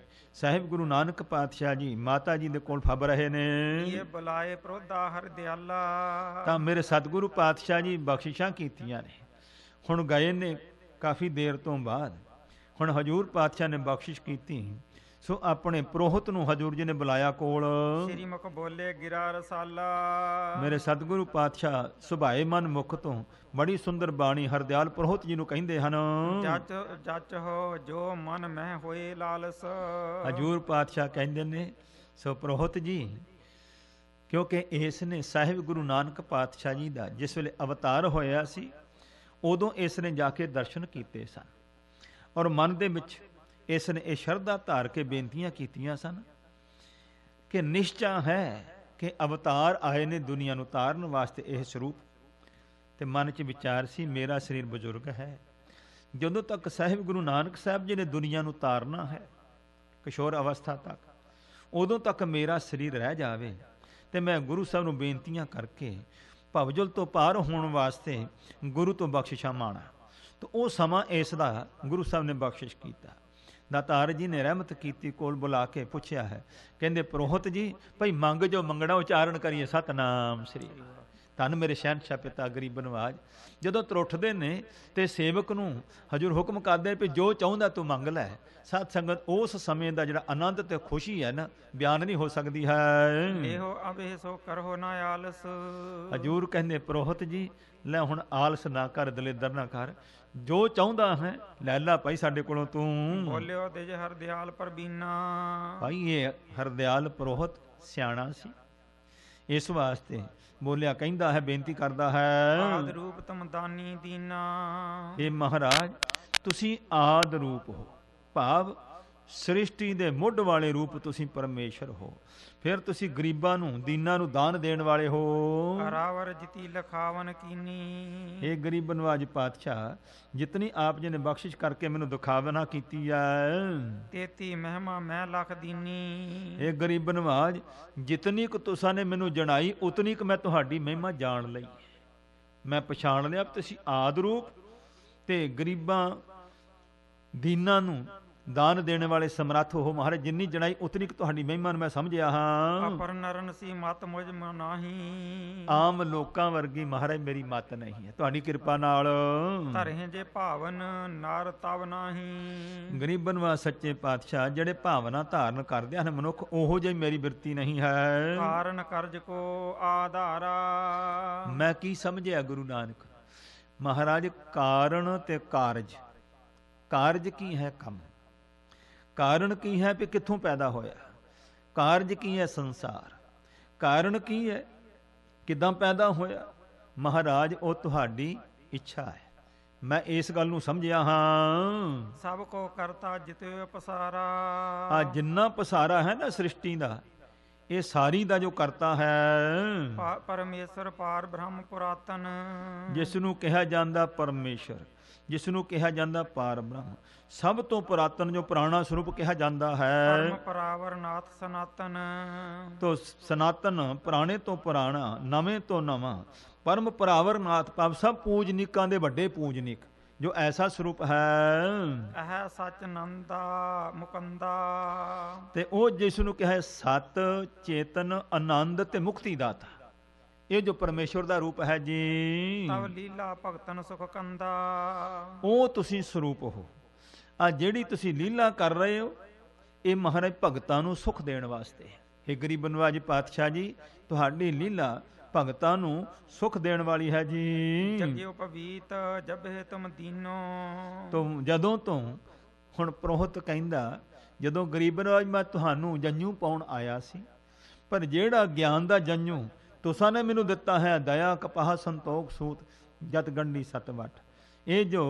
ਸਾਹਿਬ ਗੁਰੂ ਨਾਨਕ ਪਾਤਸ਼ਾਹ ਜੀ ਮਾਤਾ ਜੀ ਦੇ ਕੋਲ ਫਬ ਰਹੇ ਨੇ ਇਹ ਬੁਲਾਏ ਪ੍ਰੋਧਾ ਹਰ ਦਿਆਲਾ ਤਾਂ ਮੇਰੇ ਸਤਿਗੁਰੂ ਪਾਤਸ਼ਾਹ ਜੀ ਬਖਸ਼ਿਸ਼ਾਂ ਕੀਤੀਆਂ ਨੇ ਹੁਣ ਗਏ ਨੇ ਕਾਫੀ ਦੇਰ ਤੋਂ ਬਾਅਦ ਹੁਣ ਹਜੂਰ ਪਾਤਸ਼ਾਹ ਨੇ ਬਖਸ਼ਿਸ਼ ਕੀਤੀ ਸੋ ਆਪਣੇ ਪ੍ਰੋਹਤ ਨੂੰ ਹਜੂਰ ਜੀ ਨੇ ਬੁਲਾਇਆ ਕੋਲ ਸ੍ਰੀ ਮੁਖ ਬੋਲੇ ਗਿਰਾ ਰਸਾਲਾ ਮੇਰੇ ਸਤਿਗੁਰੂ ਪਾਤਸ਼ਾਹ ਸੁਭਾਏ ਮਨ ਮੁਖ ਤੋਂ ਬੜੀ ਸੁੰਦਰ ਬਾਣੀ ਹਰਦਿਆਲ ਪ੍ਰੋਹਤ ਜੀ ਨੂੰ ਕਹਿੰਦੇ ਹਨ ਜੱਜ ਜੱਜ ਹੋ ਜੋ ਮਨ ਮਹਿ ਹੋਏ ਲਾਲਸ ਹਜੂਰ ਪਾਤਸ਼ਾਹ ਕਹਿੰਦੇ ਨੇ ਸੋ ਪ੍ਰੋਹਤ ਜੀ ਕਿਉਂਕਿ ਇਸ ਨੇ ਸਾਹਿਬ ਗੁਰੂ ਨਾਨਕ ਪਾਤਸ਼ਾਹ ਜੀ ਦਾ ਜਿਸ ਵੇਲੇ ਅਵਤਾਰ ਹੋਇਆ ਸੀ ਉਦੋਂ ਇਸ ਨੇ ਜਾ ਕੇ ਦਰਸ਼ਨ ਕੀਤੇ ਸਨ ਔਰ ਮਨ ਦੇ ਵਿੱਚ ਇਸ ਨੇ ਇਹ ਸ਼ਰਧਾ ਧਾਰ ਕੇ ਬੇਨਤੀਆਂ ਕੀਤੀਆਂ ਸਨ ਕਿ ਨਿਸ਼ਚਾ ਹੈ ਕਿ ਅਵਤਾਰ ਆਏ ਨੇ ਦੁਨੀਆ ਨੂੰ ਤਾਰਨ ਵਾਸਤੇ ਇਹ ਸਰੂਪ ਤੇ ਮਨ 'ਚ ਵਿਚਾਰ ਸੀ ਮੇਰਾ ਸਰੀਰ ਬਜ਼ੁਰਗ ਹੈ ਜਦੋਂ ਤੱਕ ਸਾਹਿਬ ਗੁਰੂ ਨਾਨਕ ਸਾਹਿਬ ਜੀ ਨੇ ਦੁਨੀਆ ਨੂੰ ਤਾਰਨਾ ਹੈ ਕਿਸ਼ੋਰ ਅਵਸਥਾ ਤੱਕ ਉਦੋਂ ਤੱਕ ਮੇਰਾ ਸਰੀਰ ਰਹਿ ਜਾਵੇ ਤੇ ਮੈਂ ਗੁਰੂ ਸਾਹਿਬ ਨੂੰ ਬੇਨਤੀਆਂ ਕਰਕੇ ਭਵਜਲ ਤੋਂ ਪਾਰ ਹੋਣ ਵਾਸਤੇ ਗੁਰੂ ਤੋਂ ਬਖਸ਼ਿਸ਼ਾਂ ਮਾਣਾ ਤਾਂ ਉਹ ਸਮਾਂ ਇਸ ਦਾ ਗੁਰੂ ਸਾਹਿਬ ਨੇ ਬਖਸ਼ਿਸ਼ ਕੀਤਾ ਦਾਤਾਰ ਜੀ ਨੇ ਰਹਿਮਤ ਕੀਤੀ ਕੋਲ ਬੁਲਾ ਕੇ ਪੁੱਛਿਆ ਹੈ ਕਹਿੰਦੇ ਪ੍ਰੋਹਤ ਜੀ ਭਈ ਮੰਗ ਜੋ ਮੰਗਣਾ ਉਚਾਰਨ ਕਰੀਏ ਸਤਨਾਮ ਸ੍ਰੀ ਧੰਨ ਮੇਰੇ ਸ਼ਹਿਨशाह ਪਿਤਾ ਗਰੀਬ ਨਵਾਜ ਜਦੋਂ ਤਰੁੱਠਦੇ ਨੇ ਤੇ ਸੇਵਕ ਨੂੰ ਹਜੂਰ ਹੁਕਮ ਕਰਦੇ ਵੀ ਜੋ ਚਾਹੁੰਦਾ ਤੂੰ ਮੰਗ ਲੈ ਸਾਧ ਸੰਗਤ ਉਸ ਸਮੇਂ ਦਾ ਜਿਹੜਾ ਆਨੰਦ ਤੇ ਖੁਸ਼ੀ ਹੈ ਨਾ ਬਿਆਨ ਨਹੀਂ ਹੋ ਸਕਦੀ ਹੈ ਇਹੋ ਅਬੇ ਸੋ ਕਰੋ ਨਾ ਆਲਸ ਹਜੂਰ ਕਹਿੰਦੇ ਪ੍ਰੋਹਤ ਜੀ ਲੈ ਹੁਣ ਆਲਸ ਨਾ ਕਰ ਦਲੇਦਰ ਨਾ ਕਰ ਜੋ ਚਾਹੁੰਦਾ ਹੈ ਲੈ ਲੈ ਭਾਈ ਸਾਡੇ ਕੋਲੋਂ ਤੂੰ ਬੋਲਿਓ ਤੇਜ ਹਰਦਿਆਲ ਪਰਬੀਨਾ ਭਾਈ ਇਹ ਹਰਦਿਆਲ ਪ੍ਰੋਹਤ ਸਿਆਣਾ ਸੀ ਇਸ ਵਾਸਤੇ ਬੋਲਿਆ ਕਹਿੰਦਾ ਹੈ ਬੇਨਤੀ ਕਰਦਾ ਹੈ ਆਦ ਰੂਪ ਤਮਦਾਨੀ ਦੀਨਾ ਇਹ ਮਹਾਰਾਜ ਤੁਸੀਂ ਆਦ ਰੂਪ ਹੋ ਭਾਵ ਸ੍ਰਿਸ਼ਟੀ ਦੇ ਮੁੱਢ ਵਾਲੇ ਰੂਪ ਤੁਸੀਂ ਪਰਮੇਸ਼ਰ ਹੋ ਫਿਰ ਤੁਸੀਂ ਗਰੀਬਾਂ ਨੂੰ ਦੀਨਾਂ ਨੂੰ ਦਾਨ ਦੇਣ ਵਾਲੇ ਹੋ ਹਰਾਵਰ ਜਿਤੀ ਲਖਾਵਨ ਕੀਨੀ ਇਹ ਗਰੀਬ ਨਵਾਜ ਪਾਤਸ਼ਾਹ ਜਿਤਨੀ ਆਪ ਜੀ ਨੇ ਬਖਸ਼ਿਸ਼ ਕਰਕੇ ਮੈਨੂੰ ਦੁਖਾਵਨਾ ਕੀਤੀ ਆ ਤੇਤੀ ਮਹਿਮਾ ਮੈਂ ਲਖ ਦੀਨੀ ਇਹ ਗਰੀਬ ਨਵਾਜ ਜਿਤਨੀ ਕੁ ਤੁਸਾਂ ਨੇ ਮੈਨੂੰ ਜਣਾਈ ਉਤਨੀ ਕੁ ਮੈਂ ਤੁਹਾਡੀ ਮਹਿਮਾ ਜਾਣ ਲਈ ਮੈਂ ਪਛਾਣ ਲਿਆ ਤੁਸੀਂ ਆਦ ਰੂਪ ਤੇ ਗਰੀਬਾਂ ਦੀਨਾਂ ਨੂੰ ਦਾਨ ਦੇਣ ਵਾਲੇ ਸਮਰੱਥ ਹੋ ਮਹਾਰਾਜ ਜਿੰਨੀ ਜਣਾਈ ਉਤਨੀ ਤੁਹਾਡੀ ਮਹਿਮਾ ਨੂੰ ਮੈਂ ਸਮਝਿਆ ਹਾਂ ਪਰ ਨਰਨ ਸੀ ਮਤ ਮੁਝ ਨਹੀਂ ਆਮ ਲੋਕਾਂ ਵਰਗੀ ਮਹਾਰਾਜ ਮੇਰੀ ਮਤ ਨਹੀਂ ਹੈ ਤੁਹਾਡੀ ਕਿਰਪਾ ਨਾਲ ਧਰਹਿ ਜੇ ਭਾਵਨ ਨਰ ਤਵ ਨਹੀਂ ਗਰੀਬਨ ਵਾ ਸੱਚੇ ਪਾਤਸ਼ਾਹ ਜਿਹੜੇ ਭਾਵਨਾ ਧਾਰਨ ਕਰਦੇ ਹਨ ਮਨੁੱਖ ਉਹੋ ਜਿਹੀ ਮੇਰੀ ਬਿਰਤੀ ਨਹੀਂ ਹੈ ਕਾਰਨ ਕਰਜ ਕੋ ਆਧਾਰਾ ਮੈਂ ਕੀ ਸਮਝਿਆ ਗੁਰੂ ਨਾਨਕ ਮਹਾਰਾਜ ਕਾਰਨ ਤੇ ਕਾਰਜ ਕਾਰਜ ਕੀ ਹੈ ਕੰਮ ਕਾਰਨ ਕੀ ਹੈ ਕਿ ਕਿੱਥੋਂ ਪੈਦਾ ਹੋਇਆ ਕਾਰਜ ਕੀ ਹੈ ਸੰਸਾਰ ਕਾਰਨ ਕੀ ਹੈ ਕਿਦਾਂ ਪੈਦਾ ਹੋਇਆ ਮਹਾਰਾਜ ਉਹ ਤੁਹਾਡੀ ਇੱਛਾ ਹੈ ਮੈਂ ਇਸ ਗੱਲ ਨੂੰ ਸਮਝਿਆ ਹਾਂ ਸਭ ਕੋ ਕਰਤਾ ਜਿਤੇ ਪਸਾਰਾ ਆ ਜਿੰਨਾ ਪਸਾਰਾ ਹੈ ਨਾ ਸ੍ਰਿਸ਼ਟੀ ਦਾ ਇਹ ਸਾਰੀ ਦਾ ਜੋ ਕਰਤਾ ਹੈ ਪਰਮੇਸ਼ਰ ਪਾਰ ਬ੍ਰਹਮ ਪੁਰਾਤਨ ਜਿਸ ਨੂੰ ਕਿਹਾ ਜਾਂਦਾ ਪਰਮੇਸ਼ਰ ਜਿਸ ਨੂੰ ਕਿਹਾ ਜਾਂਦਾ ਪਾਰ ਬ੍ਰਹਮ ਸਭ ਤੋਂ ਪੁਰਾਤਨ ਜੋ ਪੁਰਾਣਾ ਸਰੂਪ ਕਿਹਾ ਜਾਂਦਾ ਹੈ ਪਰਮ ਪਰਾਵਰ ਸਨਾਤਨ ਤੋਂ ਸਨਾਤਨ ਪੁਰਾਣੇ ਤੋਂ ਪੁਰਾਣਾ ਨਵੇਂ ਤੋਂ ਨਵਾਂ ਪਰਮ ਪਰਾਵਰ ਪਾਪ ਸਭ ਪੂਜਨਿਕਾਂ ਦੇ ਵੱਡੇ ਪੂਜਨਿਕ ਜੋ ਐਸਾ ਸਰੂਪ ਹੈ ਇਹ ਸਚ ਨੰਦਾ ਮੁਕੰਦਾ ਤੇ ਉਹ ਜਿਸ ਨੂੰ ਕਿਹਾ ਸਤ ਚੇਤਨ ਆਨੰਦ ਤੇ ਮੁਕਤੀ ਦਾਤਾ ਇਹ ਜੋ ਪਰਮੇਸ਼ਵਰ ਦਾ ਰੂਪ ਹੈ ਜੀ ਤਵ ਲੀਲਾ ਭਗਤਨ ਸੁਖ ਕੰਦਾ ਉਹ ਤੁਸੀਂ ਸਰੂਪ ਹੋ ਆ ਜਿਹੜੀ ਤੁਸੀਂ ਲੀਲਾ ਕਰ ਰਹੇ ਹੋ ਇਹ ਮਹਾਰਾਜ ਭਗਤਾਂ ਨੂੰ ਸੁਖ ਦੇਣ ਵਾਸਤੇ ਹੈ ਇਹ ਗਰੀਬ ਨਵਾਜ ਪਾਤਸ਼ਾਹ ਜੀ ਤੁਹਾਡੀ ਲੀਲਾ ਭਗਤਾਂ ਨੂੰ ਸੁਖ ਦੇਣ ਵਾਲੀ ਹੈ ਜੀ ਜੱਗਿਓ ਪਵੀਤ ਜਬਹਿ ਤੁਮ ਦੀਨੋ ਤੁਮ ਜਦੋਂ ਤੋਂ ਹੁਣ ਪ੍ਰੋਹਤ ਕਹਿੰਦਾ ਜਦੋਂ ਗਰੀਬ ਨਵਾਜ ਮੈਂ ਤੁਹਾਨੂੰ ਜੰਨੂ ਪਾਉਣ ਆਇਆ ਸੀ ਪਰ ਜਿਹੜਾ ਗਿਆਨ ਦਾ ਜੰਨੂ ਤੁਸਾਂ ਨੇ ਮੈਨੂੰ ਦਿੱਤਾ ਹੈ ਦਇਆ ਕਪਾਹ ਸੰਤੋਖ ਸੂਤ ਜਤ ਗੰਢੀ ਸਤ ਵਟ ਇਹ ਜੋ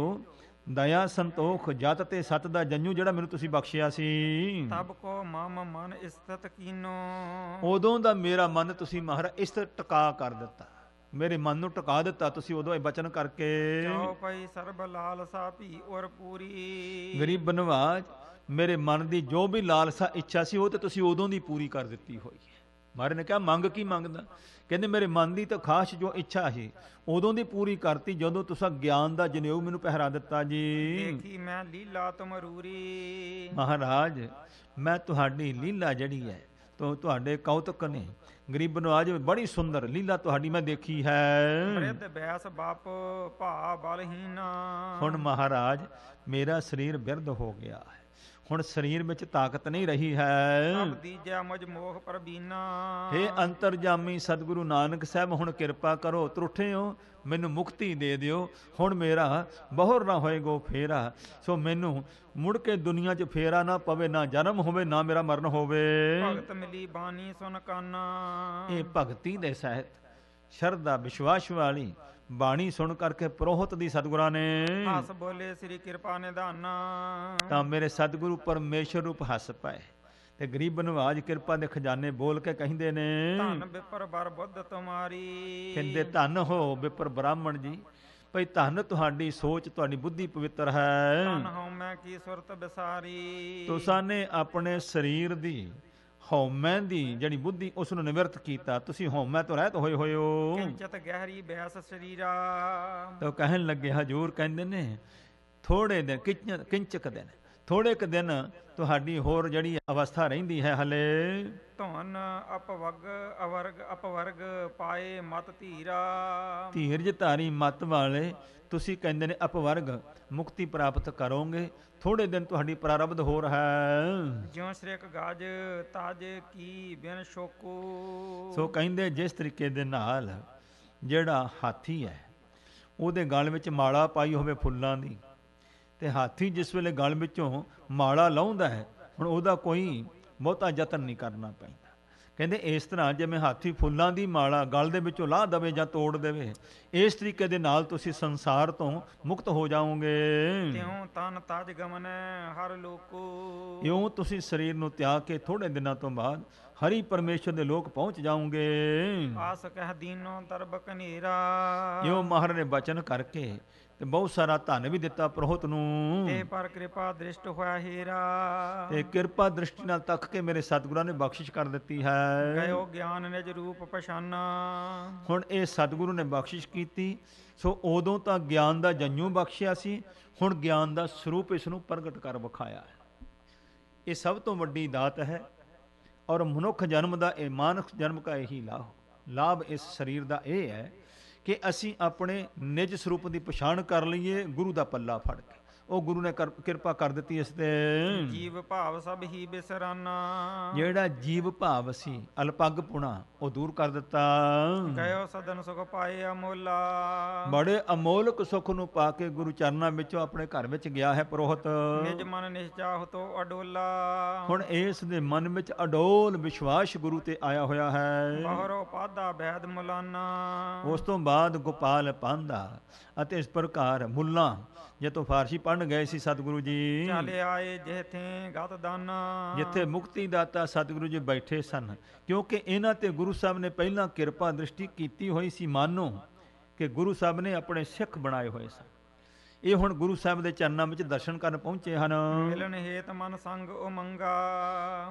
ਦਇਆ ਸੰਤੋਖ ਜਤ ਤੇ ਸਤ ਦਾ ਜੰਨੂ ਜਿਹੜਾ ਮੈਨੂੰ ਤੁਸੀਂ ਬਖਸ਼ਿਆ ਸੀ ਤਬ ਕੋ ਮਮ ਮਨ ਇਸਤਤ ਕੀਨੋ ਉਦੋਂ ਦਾ ਮੇਰਾ ਮਨ ਤੁਸੀਂ ਮਹਾਰਾ ਇਸ ਟਿਕਾ ਕਰ ਦਿੱਤਾ ਮੇਰੇ ਮਨ ਨੂੰ ਟਿਕਾ ਦਿੱਤਾ ਤੁਸੀਂ ਉਦੋਂ ਇਹ ਬਚਨ ਕਰਕੇ ਜੋ ਪਈ ਸਰਬ ਲਾਲਸਾ ਭੀ ਔਰ ਪੂਰੀ ਗਰੀਬ ਬਨਵਾਜ ਮੇਰੇ ਮਨ ਦੀ ਜੋ ਵੀ ਲਾਲਸਾ ਇੱਛਾ ਸੀ ਉਹ ਤੇ ਤੁਸੀਂ ਉਦੋਂ ਦੀ ਪੂਰੀ ਕਰ ਦਿੱਤੀ ਹੋਈ ਹੈ ਮਾਰੇ ਨੇ ਕਿਹਾ ਮੰਗ ਕੀ ਮੰਗਦਾ ਕਹਿੰਦੇ ਮੇਰੇ ਮਨ ਦੀ ਤਾਂ ਖਾਸ਼ ਜੋ ਇੱਛਾ ਸੀ ਉਦੋਂ ਦੀ ਪੂਰੀ ਕਰਤੀ ਜਦੋਂ ਤੁਸੀਂ ਗਿਆਨ ਦਾ ਜਨੇਊ ਮੈਨੂੰ ਪਹਿਰਾ ਦਿੱਤਾ ਜੀ ਦੇਖੀ ਮੈਂ ਲੀਲਾ ਤਮਰੂਰੀ ਮਹਾਰਾਜ ਮੈਂ ਤੁਹਾਡੀ ਲੀਲਾ ਜਿਹੜੀ ਹੈ ਤੋ ਤੁਹਾਡੇ ਕੌਤਕ ਨੇ ਗਰੀਬ ਨੂੰ ਆਜ ਬੜੀ ਸੁੰਦਰ ਲੀਲਾ ਤੁਹਾਡੀ ਮੈਂ ਦੇਖੀ ਹੈ ਬ੍ਰਿਧ ਬੈਸ ਬਾਪ ਭਾ ਬਲਹੀਨਾ ਹੁਣ ਮਹਾਰਾਜ ਮੇਰਾ ਸਰੀਰ ਬਿਰਧ ਹੋ ਗਿਆ ਹੈ ਹੁਣ ਸਰੀਰ ਵਿੱਚ ਤਾਕਤ ਨਹੀਂ ਰਹੀ ਹੈ ਸਭ ਦੀਜੈ ਮੁਝ ਮੋਖ ਪਰਬੀਨਾ ਏ ਅੰਤਰਜਾਮੀ ਸਤਿਗੁਰੂ ਨਾਨਕ ਸਾਹਿਬ ਹੁਣ ਕਿਰਪਾ ਕਰੋ ਤਰੁੱਠੇ ਹੋ ਮੈਨੂੰ ਮੁਕਤੀ ਦੇ ਦਿਓ ਹੁਣ ਮੇਰਾ ਬਹੁਰ ਨਾ ਹੋਏਗੋ ਫੇਰਾ ਸੋ ਮੈਨੂੰ ਮੁੜ ਕੇ ਦੁਨੀਆ 'ਚ ਫੇਰਾ ਨਾ ਪਵੇ ਨਾ ਜਨਮ ਹੋਵੇ ਨਾ ਮੇਰਾ ਮਰਨ ਹੋਵੇ ਭਗਤ ਮਿਲੀ ਬਾਣੀ ਸੁਨ ਕਾਨਾ ਇਹ ਭਗਤੀ ਦੇ ਸਹਿਤ ਸ਼ਰਧਾ ਵਿਸ਼ਵਾਸ ਵਾਲੀ ਬਾਣੀ ਸੁਣ ਕਰਕੇ ਪ੍ਰੋਹਤ ਦੀ ਸਤਿਗੁਰਾਂ ਨੇ ਹੱਸ ਬੋਲੇ ਸ੍ਰੀ ਕਿਰਪਾ ਨਿਧਾਨ ਤਾਂ ਮੇਰੇ ਸਤਿਗੁਰੂ ਪਰਮੇਸ਼ਰ ਰੂਪ ਹੱਸ ਪਏ ਤੇ ਗਰੀਬ ਨਿਵਾਜ ਕਿਰਪਾ ਦੇ ਖਜ਼ਾਨੇ ਬੋਲ ਕੇ ਕਹਿੰਦੇ ਨੇ ਧਨ ਵਿਪਰ ਬਰ ਬੁੱਧ ਤੁਮਾਰੀ ਕਹਿੰਦੇ ਧਨ ਹੋ ਵਿਪਰ ਬ੍ਰਾਹਮਣ ਜੀ ਭਈ ਧਨ ਤੁਹਾਡੀ ਸੋਚ ਤੁਹਾਡੀ ਬੁੱਧੀ ਪਵਿੱਤਰ ਹੈ ਧਨ ਹਾਂ ਮੈਂ ਕੀ ਸੁਰਤ ਵਿਸਾਰੀ ਤੁਸਾਂ ਨੇ ਆਪਣੇ ਸਰੀਰ ਦੀ ਹਉਮੈ ਦੀ ਜਿਹੜੀ ਬੁੱਧੀ ਉਸ ਨੂੰ ਨਿਵਰਤ ਕੀਤਾ ਤੁਸੀਂ ਹਉਮੈ ਤੋਂ ਰਹਿਤ ਹੋਏ ਹੋਇਓ ਕਿੰਚਤ ਗਹਿਰੀ ਬਿਆਸ ਸਰੀਰਾ ਤੋ ਕਹਿਣ ਲੱਗੇ ਹਜੂਰ ਕਹਿੰਦੇ ਨੇ ਥੋੜੇ ਦਿਨ ਕਿੰਚਕ ਦਿਨ ਥੋੜੇ ਕ ਦਿਨ ਤੁਹਾਡੀ ਹੋਰ ਜਿਹੜੀ ਅਵਸਥਾ ਰਹਿੰਦੀ ਹੈ ਹਲੇ ਧੌਨ ਅਪਵਗ ਅਵਰਗ ਅਪਵਰਗ ਪਾਏ ਮਤ ਧੀਰਾ ਧੀਰਜ ਧਾਰੀ ਮਤ ਵਾਲੇ ਤੁਸੀਂ ਕਹਿੰਦੇ ਨੇ ਅਪਵਰਗ ਮੁਕਤੀ ਪ੍ਰਾਪਤ ਕਰੋਗੇ ਥੋੜੇ ਦਿਨ ਤੁਹਾਡੀ ਪ੍ਰਾਰਬਧ ਹੋ ਰਹਾ ਹੈ ਜਿਉ ਸ੍ਰੇਕ ਗਾਜ ਤਾਜ ਕੀ ਬਿਨ ਸ਼ੋਕੋ ਸੋ ਕਹਿੰਦੇ ਜਿਸ ਤਰੀਕੇ ਦੇ ਨਾਲ ਜਿਹੜਾ ਹਾਥੀ ਹੈ ਉਹਦੇ ਗਲ ਵਿੱਚ ਮਾਲਾ ਪਾਈ ਹੋਵੇ ਫੁੱਲਾਂ ਦੀ ਤੇ ਹਾਥੀ ਜਿਸ ਵੇਲੇ ਗਲ ਵਿੱਚੋਂ ਮਾਲਾ ਲਾਉਂਦਾ ਹੈ ਹੁਣ ਉਹਦਾ ਕੋਈ ਬਹੁਤਾ ਯਤਨ ਨਹੀਂ ਕਰਨਾ ਪੈਂਦਾ ਕਹਿੰਦੇ ਇਸ ਤਰ੍ਹਾਂ ਜਿਵੇਂ ਹਾਥੀ ਫੁੱਲਾਂ ਦੀ ਮਾਲਾ ਗਲ ਦੇ ਵਿੱਚੋਂ ਲਾਹ ਦਵੇ ਜਾਂ ਤੋੜ ਦੇਵੇ ਇਸ ਤਰੀਕੇ ਦੇ ਨਾਲ ਤੁਸੀਂ ਸੰਸਾਰ ਤੋਂ ਮੁਕਤ ਹੋ ਜਾਓਗੇ ਤਿਉ ਤਨ ਤਜ ਗਮਨ ਹਰ ਲੋਕੋ ਇਉਂ ਤੁਸੀਂ ਸਰੀਰ ਨੂੰ ਤਿਆਗ ਕੇ ਥੋੜੇ ਦਿਨਾਂ ਤੋਂ ਬਾਅਦ ਹਰੀ ਪਰਮੇਸ਼ਰ ਦੇ ਲੋਕ ਪਹੁੰਚ ਜਾਓਗੇ ਆਸ ਕਹਿ ਦੀਨੋ ਤਰਬਕ ਨੀਰਾ ਇਉਂ ਮਹਾਰ ਨੇ ਬਚਨ ਕਰਕੇ ਤੇ ਬਹੁਤ ਸਾਰਾ ਧਨ ਵੀ ਦਿੱਤਾ ਪ੍ਰਹੁਤ ਨੂੰ ਤੇ ਪਰ ਕਿਰਪਾ ਦ੍ਰਿਸ਼ਟ ਹੋਇਆ ਹੀਰਾ ਤੇ ਕਿਰਪਾ ਦ੍ਰਿਸ਼ਟੀ ਨਾਲ ਤੱਕ ਕੇ ਮੇਰੇ ਸਤਿਗੁਰਾਂ ਨੇ ਬਖਸ਼ਿਸ਼ ਕਰ ਦਿੱਤੀ ਹੈ ਗਇਓ ਗਿਆਨ ਨਿਜ ਰੂਪ ਪਛਾਨਾ ਹੁਣ ਇਹ ਸਤਿਗੁਰੂ ਨੇ ਬਖਸ਼ਿਸ਼ ਕੀਤੀ ਸੋ ਉਦੋਂ ਤਾਂ ਗਿਆਨ ਦਾ ਜੰਨੂ ਬਖਸ਼ਿਆ ਸੀ ਹੁਣ ਗਿਆਨ ਦਾ ਸਰੂਪ ਇਸ ਨੂੰ ਪ੍ਰਗਟ ਕਰ ਵਿਖਾਇਆ ਹੈ ਇਹ ਸਭ ਤੋਂ ਵੱਡੀ ਦਾਤ ਹੈ ਔਰ ਮਨੁੱਖ ਜਨਮ ਦਾ ਇਹ ਮਾਨਸ ਜਨਮ ਦਾ ਇਹੀ ਲਾਭ ਲਾਭ ਇਸ ਸਰੀਰ ਦਾ ਇਹ ਹੈ ਕਿ ਅਸੀਂ ਆਪਣੇ ਨਿਜ ਸਰੂਪ ਦੀ ਪਛਾਣ ਕਰ ਲਈਏ ਗੁਰੂ ਦਾ ਪੱਲਾ ਫੜ ਕੇ ਉਹ ਗੁਰੂ ਨੇ ਕਿਰਪਾ ਕਰ ਦਿੱਤੀ ਇਸ ਤੇ ਜੀਵ ਭਾਵ ਸਭ ਹੀ ਬਿਸਰਾਨਾ ਜਿਹੜਾ ਜੀਵ ਭਾਵ ਸੀ ਅਲਪੱਗ ਪੁਣਾ ਉਹ ਦੂਰ ਕਰ ਦਿੱਤਾ ਕਹਿਓ ਸਦਨ ਸੁਖ ਪਾਏ ਅਮੋਲਾ ਬੜੇ ਅਮੋਲਕ ਸੁਖ ਨੂੰ ਪਾ ਕੇ ਗੁਰੂ ਚਰਨਾਂ ਵਿੱਚੋਂ ਆਪਣੇ ਘਰ ਵਿੱਚ ਗਿਆ ਹੈ ਪ੍ਰੋਹਤ ਨਿਜ ਮਨ ਨਿਸ਼ਚਾਹ ਤੋ ਅਡੋਲਾ ਹੁਣ ਇਸ ਦੇ ਮਨ ਵਿੱਚ ਅਡੋਲ ਵਿਸ਼ਵਾਸ ਗੁਰੂ ਤੇ ਆਇਆ ਹੋਇਆ ਹੈ ਬਹਰੋ ਪਾਦਾ ਬੈਦ ਮੁਲਾਨਾ ਉਸ ਤੋਂ ਬਾਅਦ ਗੋਪਾਲ ਪਾਂਦਾ ਅਤੇ ਇਸ ਪ੍ਰਕਾਰ ਮੁੱਲਾ ਜਿੱਥੋਂ ਫਾਰਸੀ ਪੜਨ ਗਏ ਸੀ ਸਤਿਗੁਰੂ ਜੀ ਚਲੇ ਆਏ ਜਿਥੇ ਗਤ ਦਾਨਾ ਜਿੱਥੇ ਮੁਕਤੀ ਦਾਤਾ ਸਤਿਗੁਰੂ ਜੀ ਬੈਠੇ ਸਨ ਕਿਉਂਕਿ ਇਹਨਾਂ ਤੇ ਗੁਰੂ ਸਾਹਿਬ ਨੇ ਪਹਿਲਾਂ ਕਿਰਪਾ ਦ੍ਰਿਸ਼ਟੀ ਕੀਤੀ ਹੋਈ ਸੀ ਮਾਨੋ ਕਿ ਗੁਰੂ ਸਾਹਿਬ ਨੇ ਆਪਣੇ ਸਿੱਖ ਬਣਾਏ ਹੋਏ ਸਨ ਇਹ ਹੁਣ ਗੁਰੂ ਸਾਹਿਬ ਦੇ ਚਰਨਾਂ ਵਿੱਚ ਦਰਸ਼ਨ ਕਰਨ ਪਹੁੰਚੇ ਹਨ ਮਿਲਣ ਹੇਤ ਮਨ ਸੰਗ ਉਮੰਗਾ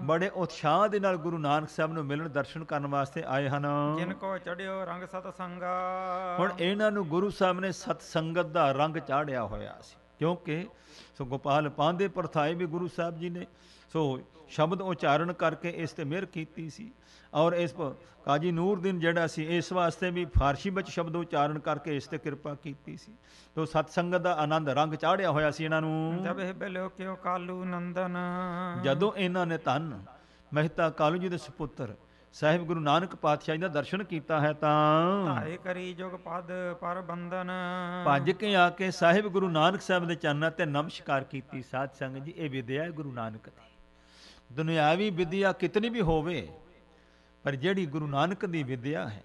ਬੜੇ ਉਤਸ਼ਾਹ ਦੇ ਨਾਲ ਗੁਰੂ ਨਾਨਕ ਸਾਹਿਬ ਨੂੰ ਮਿਲਣ ਦਰਸ਼ਨ ਕਰਨ ਵਾਸਤੇ ਆਏ ਹਨ ਜਿਨ ਕੋ ਚੜਿਓ ਰੰਗ ਸਤ ਸੰਗਾ ਹੁਣ ਇਹਨਾਂ ਨੂੰ ਗੁਰੂ ਸਾਹਿਬ ਨੇ ਸਤ ਸੰਗਤ ਦਾ ਰੰਗ ਚਾੜਿਆ ਹੋਇਆ ਸੀ ਕਿਉਂਕਿ ਸੋ ਗੋਪਾਲ ਪਾਂਦੇ ਪਰਥਾਏ ਵੀ ਗੁਰੂ ਸਾਹਿਬ ਜੀ ਨੇ ਸੋ ਸ਼ਬਦ ਉਚਾਰਨ ਕਰਕੇ ਇਸ ਤੇ ਮਿਹਰ ਕੀਤੀ ਸੀ ਔਰ ਇਸ ਕਾਜੀ ਨੂਰਦੀਨ ਜਿਹੜਾ ਸੀ ਇਸ ਵਾਸਤੇ ਵੀ ਫਾਰਸੀ ਵਿੱਚ ਸ਼ਬਦ ਉਚਾਰਨ ਕਰਕੇ ਇਸ ਤੇ ਕਿਰਪਾ ਕੀਤੀ ਸੀ ਤੋਂ ਸਤ ਸੰਗਤ ਦਾ ਆਨੰਦ ਰੰਗ ਚਾੜਿਆ ਹੋਇਆ ਸੀ ਇਹਨਾਂ ਨੂੰ ਜਬ ਇਹ ਬਿਲੋ ਕਿਉ ਕਾਲੂ ਨੰਦਨ ਜਦੋਂ ਇਹਨਾਂ ਨੇ ਤਨ ਮਹਿਤਾ ਕਾਲੂ ਜੀ ਦੇ ਸੁਪੁੱਤਰ ਸਾਹਿਬ ਗੁਰੂ ਨਾਨਕ ਪਾਤਸ਼ਾਹ ਜੀ ਦਾ ਦਰਸ਼ਨ ਕੀਤਾ ਹੈ ਤਾਂ ਧਾਏ ਕਰੀ ਜੁਗ ਪਦ ਪਰ ਬੰਦਨ ਭੱਜ ਕੇ ਆ ਕੇ ਸਾਹਿਬ ਗੁਰੂ ਨਾਨਕ ਸਾਹਿਬ ਦੇ ਚਰਨਾਂ ਤੇ ਨਮਸਕਾਰ ਕੀਤੀ ਸਾਧ ਸੰਗਤ ਜੀ ਇਹ ਵਿਦਿਆ ਹੈ ਗੁਰੂ ਨਾਨਕ ਦੀ ਦੁਨਿਆਵੀ ਵਿਦਿਆ ਕਿਤਨੀ ਵੀ ਹੋਵੇ ਪਰ ਜਿਹੜੀ ਗੁਰੂ ਨਾਨਕ ਦੀ ਵਿਦਿਆ ਹੈ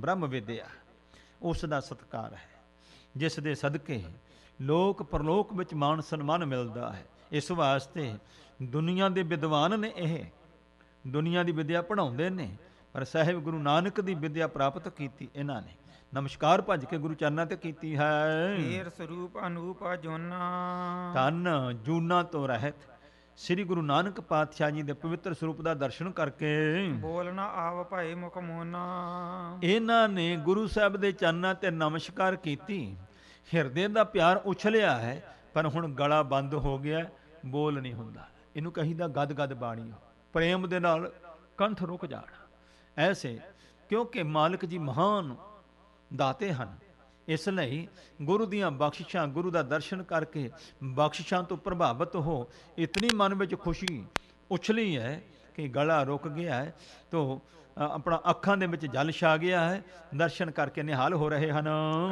ਬ੍ਰਹਮ ਵਿਦਿਆ ਉਸ ਦਾ ਸਤਕਾਰ ਹੈ ਜਿਸ ਦੇ ਸਦਕੇ ਲੋਕ ਪਰਲੋਕ ਵਿੱਚ ਮਾਨ ਸਨਮਾਨ ਮਿਲਦਾ ਹੈ ਇਸ ਵਾਸਤੇ ਦੁਨੀਆ ਦੇ ਵਿਦਵਾਨ ਨੇ ਇਹ ਦੁਨੀਆ ਦੀ ਵਿਦਿਆ ਪੜਾਉਂਦੇ ਨੇ ਪਰ ਸਹਿਬ ਗੁਰੂ ਨਾਨਕ ਦੀ ਵਿਦਿਆ ਪ੍ਰਾਪਤ ਕੀਤੀ ਇਹਨਾਂ ਨੇ ਨਮਸਕਾਰ ਭੱਜ ਕੇ ਗੁਰੂ ਚਰਨਾਂ ਤੇ ਕੀਤੀ ਹੈ ਮੇਰ ਸਰੂਪ ਅਨੂਪ ਜੋਨਾ ਤਨ ਜੂਨਾ ਤੋਂ ਰਹਿਤ ਸ੍ਰੀ ਗੁਰੂ ਨਾਨਕ ਪਾਤਸ਼ਾਹ ਜੀ ਦੇ ਪਵਿੱਤਰ ਸਰੂਪ ਦਾ ਦਰਸ਼ਨ ਕਰਕੇ ਬੋਲਣਾ ਆਵ ਭਾਈ ਮੁਖ ਮੋਨਾ ਇਹਨਾਂ ਨੇ ਗੁਰੂ ਸਾਹਿਬ ਦੇ ਚਰਨਾਂ ਤੇ ਨਮਸਕਾਰ ਕੀਤੀ ਹਿਰਦੇ ਦਾ ਪਿਆਰ ਉਛਲਿਆ ਹੈ ਪਰ ਹੁਣ ਗਲਾ ਬੰਦ ਹੋ ਗਿਆ ਬੋਲ ਨਹੀਂ ਹੁੰਦਾ ਇਹਨੂੰ ਕਹੀਦਾ ਗਦ ਗਦ ਬਾਣੀ ਪ੍ਰੇਮ ਦੇ ਨਾਲ ਕੰਠ ਰੁਕ ਜਾਣਾ ਐਸੇ ਕਿਉਂਕਿ ਮਾਲਕ ਜੀ ਮਹਾਨ ਦਾਤੇ ਹਨ ਇਸ ਲਈ ਗੁਰੂ ਦੀਆਂ ਬਖਸ਼ਿਸ਼ਾਂ ਗੁਰੂ ਦਾ ਦਰਸ਼ਨ ਕਰਕੇ ਬਖਸ਼ਿਸ਼ਾਂ ਤੋਂ ਪ੍ਰਭਾਵਿਤ ਹੋ ਇਤਨੀ ਮਨ ਵਿੱਚ ਖੁਸ਼ੀ ਉਛਲੀ ਹੈ ਕਿ ਗਲਾ ਰੁਕ ਗਿਆ ਹੈ ਤੋਂ ਆਪਣਾ ਅੱਖਾਂ ਦੇ ਵਿੱਚ ਜਲ ਛਾ ਗਿਆ ਹੈ ਦਰਸ਼ਨ ਕਰਕੇ ਨਿਹਾਲ ਹੋ ਰਹੇ ਹਨ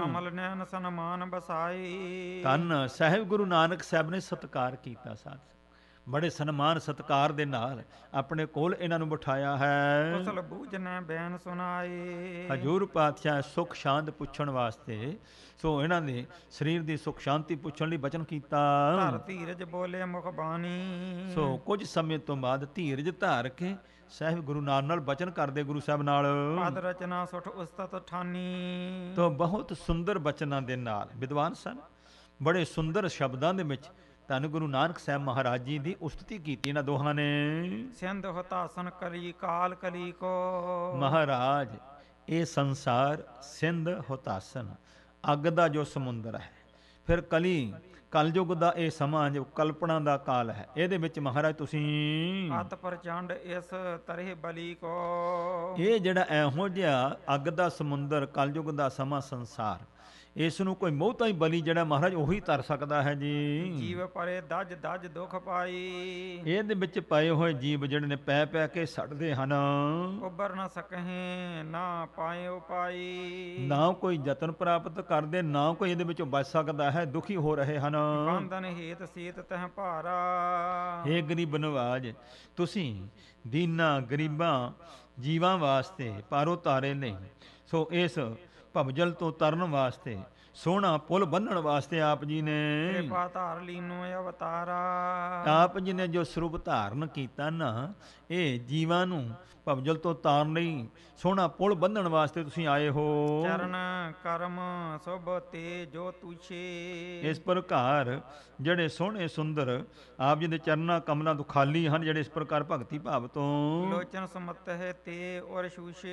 ਕਮਲ ਨੈਣ ਸਨਮਾਨ ਬਸਾਈ ਤਨ ਸਹਿਬ ਗੁਰੂ ਨਾਨਕ ਸਾਹਿਬ ਨੇ ਸਤਕਾਰ ਕੀਤਾ ਸਾਥ ਬੜੇ ਸਨਮਾਨ ਸਤਕਾਰ ਦੇ ਨਾਲ ਆਪਣੇ ਕੋਲ ਇਹਨਾਂ ਨੂੰ ਬਿਠਾਇਆ ਹੈ ਕੁਸਲ ਬੂਜਨ ਬੈਨ ਸੁਨਾਏ ਹਜੂਰ ਪਾਤਸ਼ਾਹ ਸੁਖ ਸ਼ਾਂਤ ਪੁੱਛਣ ਵਾਸਤੇ ਸੋ ਇਹਨਾਂ ਨੇ ਸਰੀਰ ਦੀ ਸੁਖ ਸ਼ਾਂਤੀ ਪੁੱਛਣ ਲਈ ਬਚਨ ਕੀਤਾ ਧੀਰਜ ਬੋਲੇ ਮੁਖ ਬਾਣੀ ਸੋ ਕੁਝ ਸਮੇਂ ਤੋਂ ਬਾਅਦ ਧੀਰਜ ਧਾਰ ਕੇ ਸਾਹਿਬ ਗੁਰੂ ਨਾਨਕ ਨਾਲ ਬਚਨ ਕਰਦੇ ਗੁਰੂ ਸਾਹਿਬ ਨਾਲ ਪਦ ਰਚਨਾ ਸੁਠ ਉਸਤਤ ਠਾਨੀ ਤੋਂ ਬਹੁਤ ਸੁੰਦਰ ਬਚਨਾਂ ਦੇ ਨਾਲ ਵਿਦਵਾਨ ਸਨ ਬੜੇ ਸੁੰਦਰ ਸ਼ਬਦਾਂ ਦੇ ਵਿੱਚ ਧੰਨ ਗੁਰੂ ਨਾਨਕ ਸਾਹਿਬ ਮਹਾਰਾਜ ਜੀ ਦੀ ਉਸਤਤੀ ਕੀਤੀ ਇਹਨਾਂ ਦੋਹਾਂ ਨੇ ਸਿੰਧ ਹਤਾਸਨ ਕਲੀ ਕਾਲ ਕਲੀ ਕੋ ਮਹਾਰਾਜ ਇਹ ਸੰਸਾਰ ਸਿੰਧ ਹਤਾਸਨ ਅੱਗ ਦਾ ਜੋ ਸਮੁੰਦਰ ਹੈ ਫਿਰ ਕਲੀ ਕਲਯੁਗ ਦਾ ਇਹ ਸਮਾਂ ਜੋ ਕਲਪਨਾ ਦਾ ਕਾਲ ਹੈ ਇਹਦੇ ਵਿੱਚ ਮਹਾਰਾਜ ਤੁਸੀਂ ਅਤ ਪ੍ਰਚੰਡ ਇਸ ਤਰਹਿ ਬਲੀ ਕੋ ਇਹ ਜਿਹੜਾ ਐਹੋ ਜਿਹਾ ਅੱਗ ਦਾ ਸਮੁੰਦਰ ਕਲਯੁਗ ਦਾ ਸਮਾਂ ਸੰਸਾਰ ਇਸ ਨੂੰ ਕੋਈ ਮੋਹਤਾ ਹੀ ਬਲੀ ਜਿਹੜਾ ਮਹਾਰਾਜ ਉਹੀ ਤਰ ਸਕਦਾ ਹੈ ਜੀ ਜੀਵ ਪਰੇ ਦਜ ਦਜ ਦੁਖ ਪਾਈ ਇਹਦੇ ਵਿੱਚ ਪਏ ਹੋਏ ਜੀਵ ਜਿਹੜੇ ਨੇ ਪੈ ਪੈ ਕੇ ਸੜਦੇ ਹਨ ਉੱਭਰ ਨਾ ਸਕਹਿ ਨਾ ਪਾਏ ਉਪਾਈ ਨਾ ਕੋਈ ਯਤਨ ਪ੍ਰਾਪਤ ਕਰਦੇ ਨਾ ਕੋਈ ਇਹਦੇ ਵਿੱਚੋਂ ਬਚ ਸਕਦਾ ਹੈ ਦੁਖੀ ਹੋ ਰਹੇ ਹਨ ਬੰਧਨ ਹੀਤ ਸੀਤ ਤਹ ਭਾਰਾ ਏ ਗਰੀਬ ਨਵਾਜ ਤੁਸੀਂ ਦੀਨਾ ਗਰੀਬਾਂ ਜੀਵਾਂ ਵਾਸਤੇ ਪਰ ਤਾਰੇ ਨਹੀਂ ਸੋ ਇਸ ਭਵਜਲ ਤੋਂ ਤਰਨ ਵਾਸਤੇ ਸੋਹਣਾ ਪੁੱਲ ਬੰਨਣ ਵਾਸਤੇ ਆਪ ਜੀ ਨੇ ਕਿਰਪਾ ਧਾਰ ਲੀਨੋ ਅਵਤਾਰਾ ਆਪ ਜੀ ਨੇ ਜੋ ਸਰੂਪ ਧਾਰਨ ਕੀਤਾ ਨਾ ਇਹ ਜੀਵਾਂ ਨੂੰ ਭਵਜਲ ਤੋਂ ਤਾਰਨ ਲਈ ਸੋਹਣਾ ਪੁਲ ਬੰਧਣ ਵਾਸਤੇ ਤੁਸੀਂ ਆਏ ਹੋ ਚਰਨ ਕਰਮ ਸੁਭ ਤੇ ਜੋ ਤੁਛੇ ਇਸ ਪ੍ਰਕਾਰ ਜਿਹੜੇ ਸੋਹਣੇ ਸੁੰਦਰ ਆਪ ਜੀ ਦੇ ਚਰਨਾਂ ਕਮਲਾਂ ਤੋਂ ਖਾਲੀ ਹਨ ਜਿਹੜੇ ਇਸ ਪ੍ਰਕਾਰ ਭਗਤੀ ਭਾਵ ਤੋਂ ਲੋਚਨ ਸਮਤ ਹੈ ਤੇ ਔਰ ਸ਼ੂਸ਼ੇ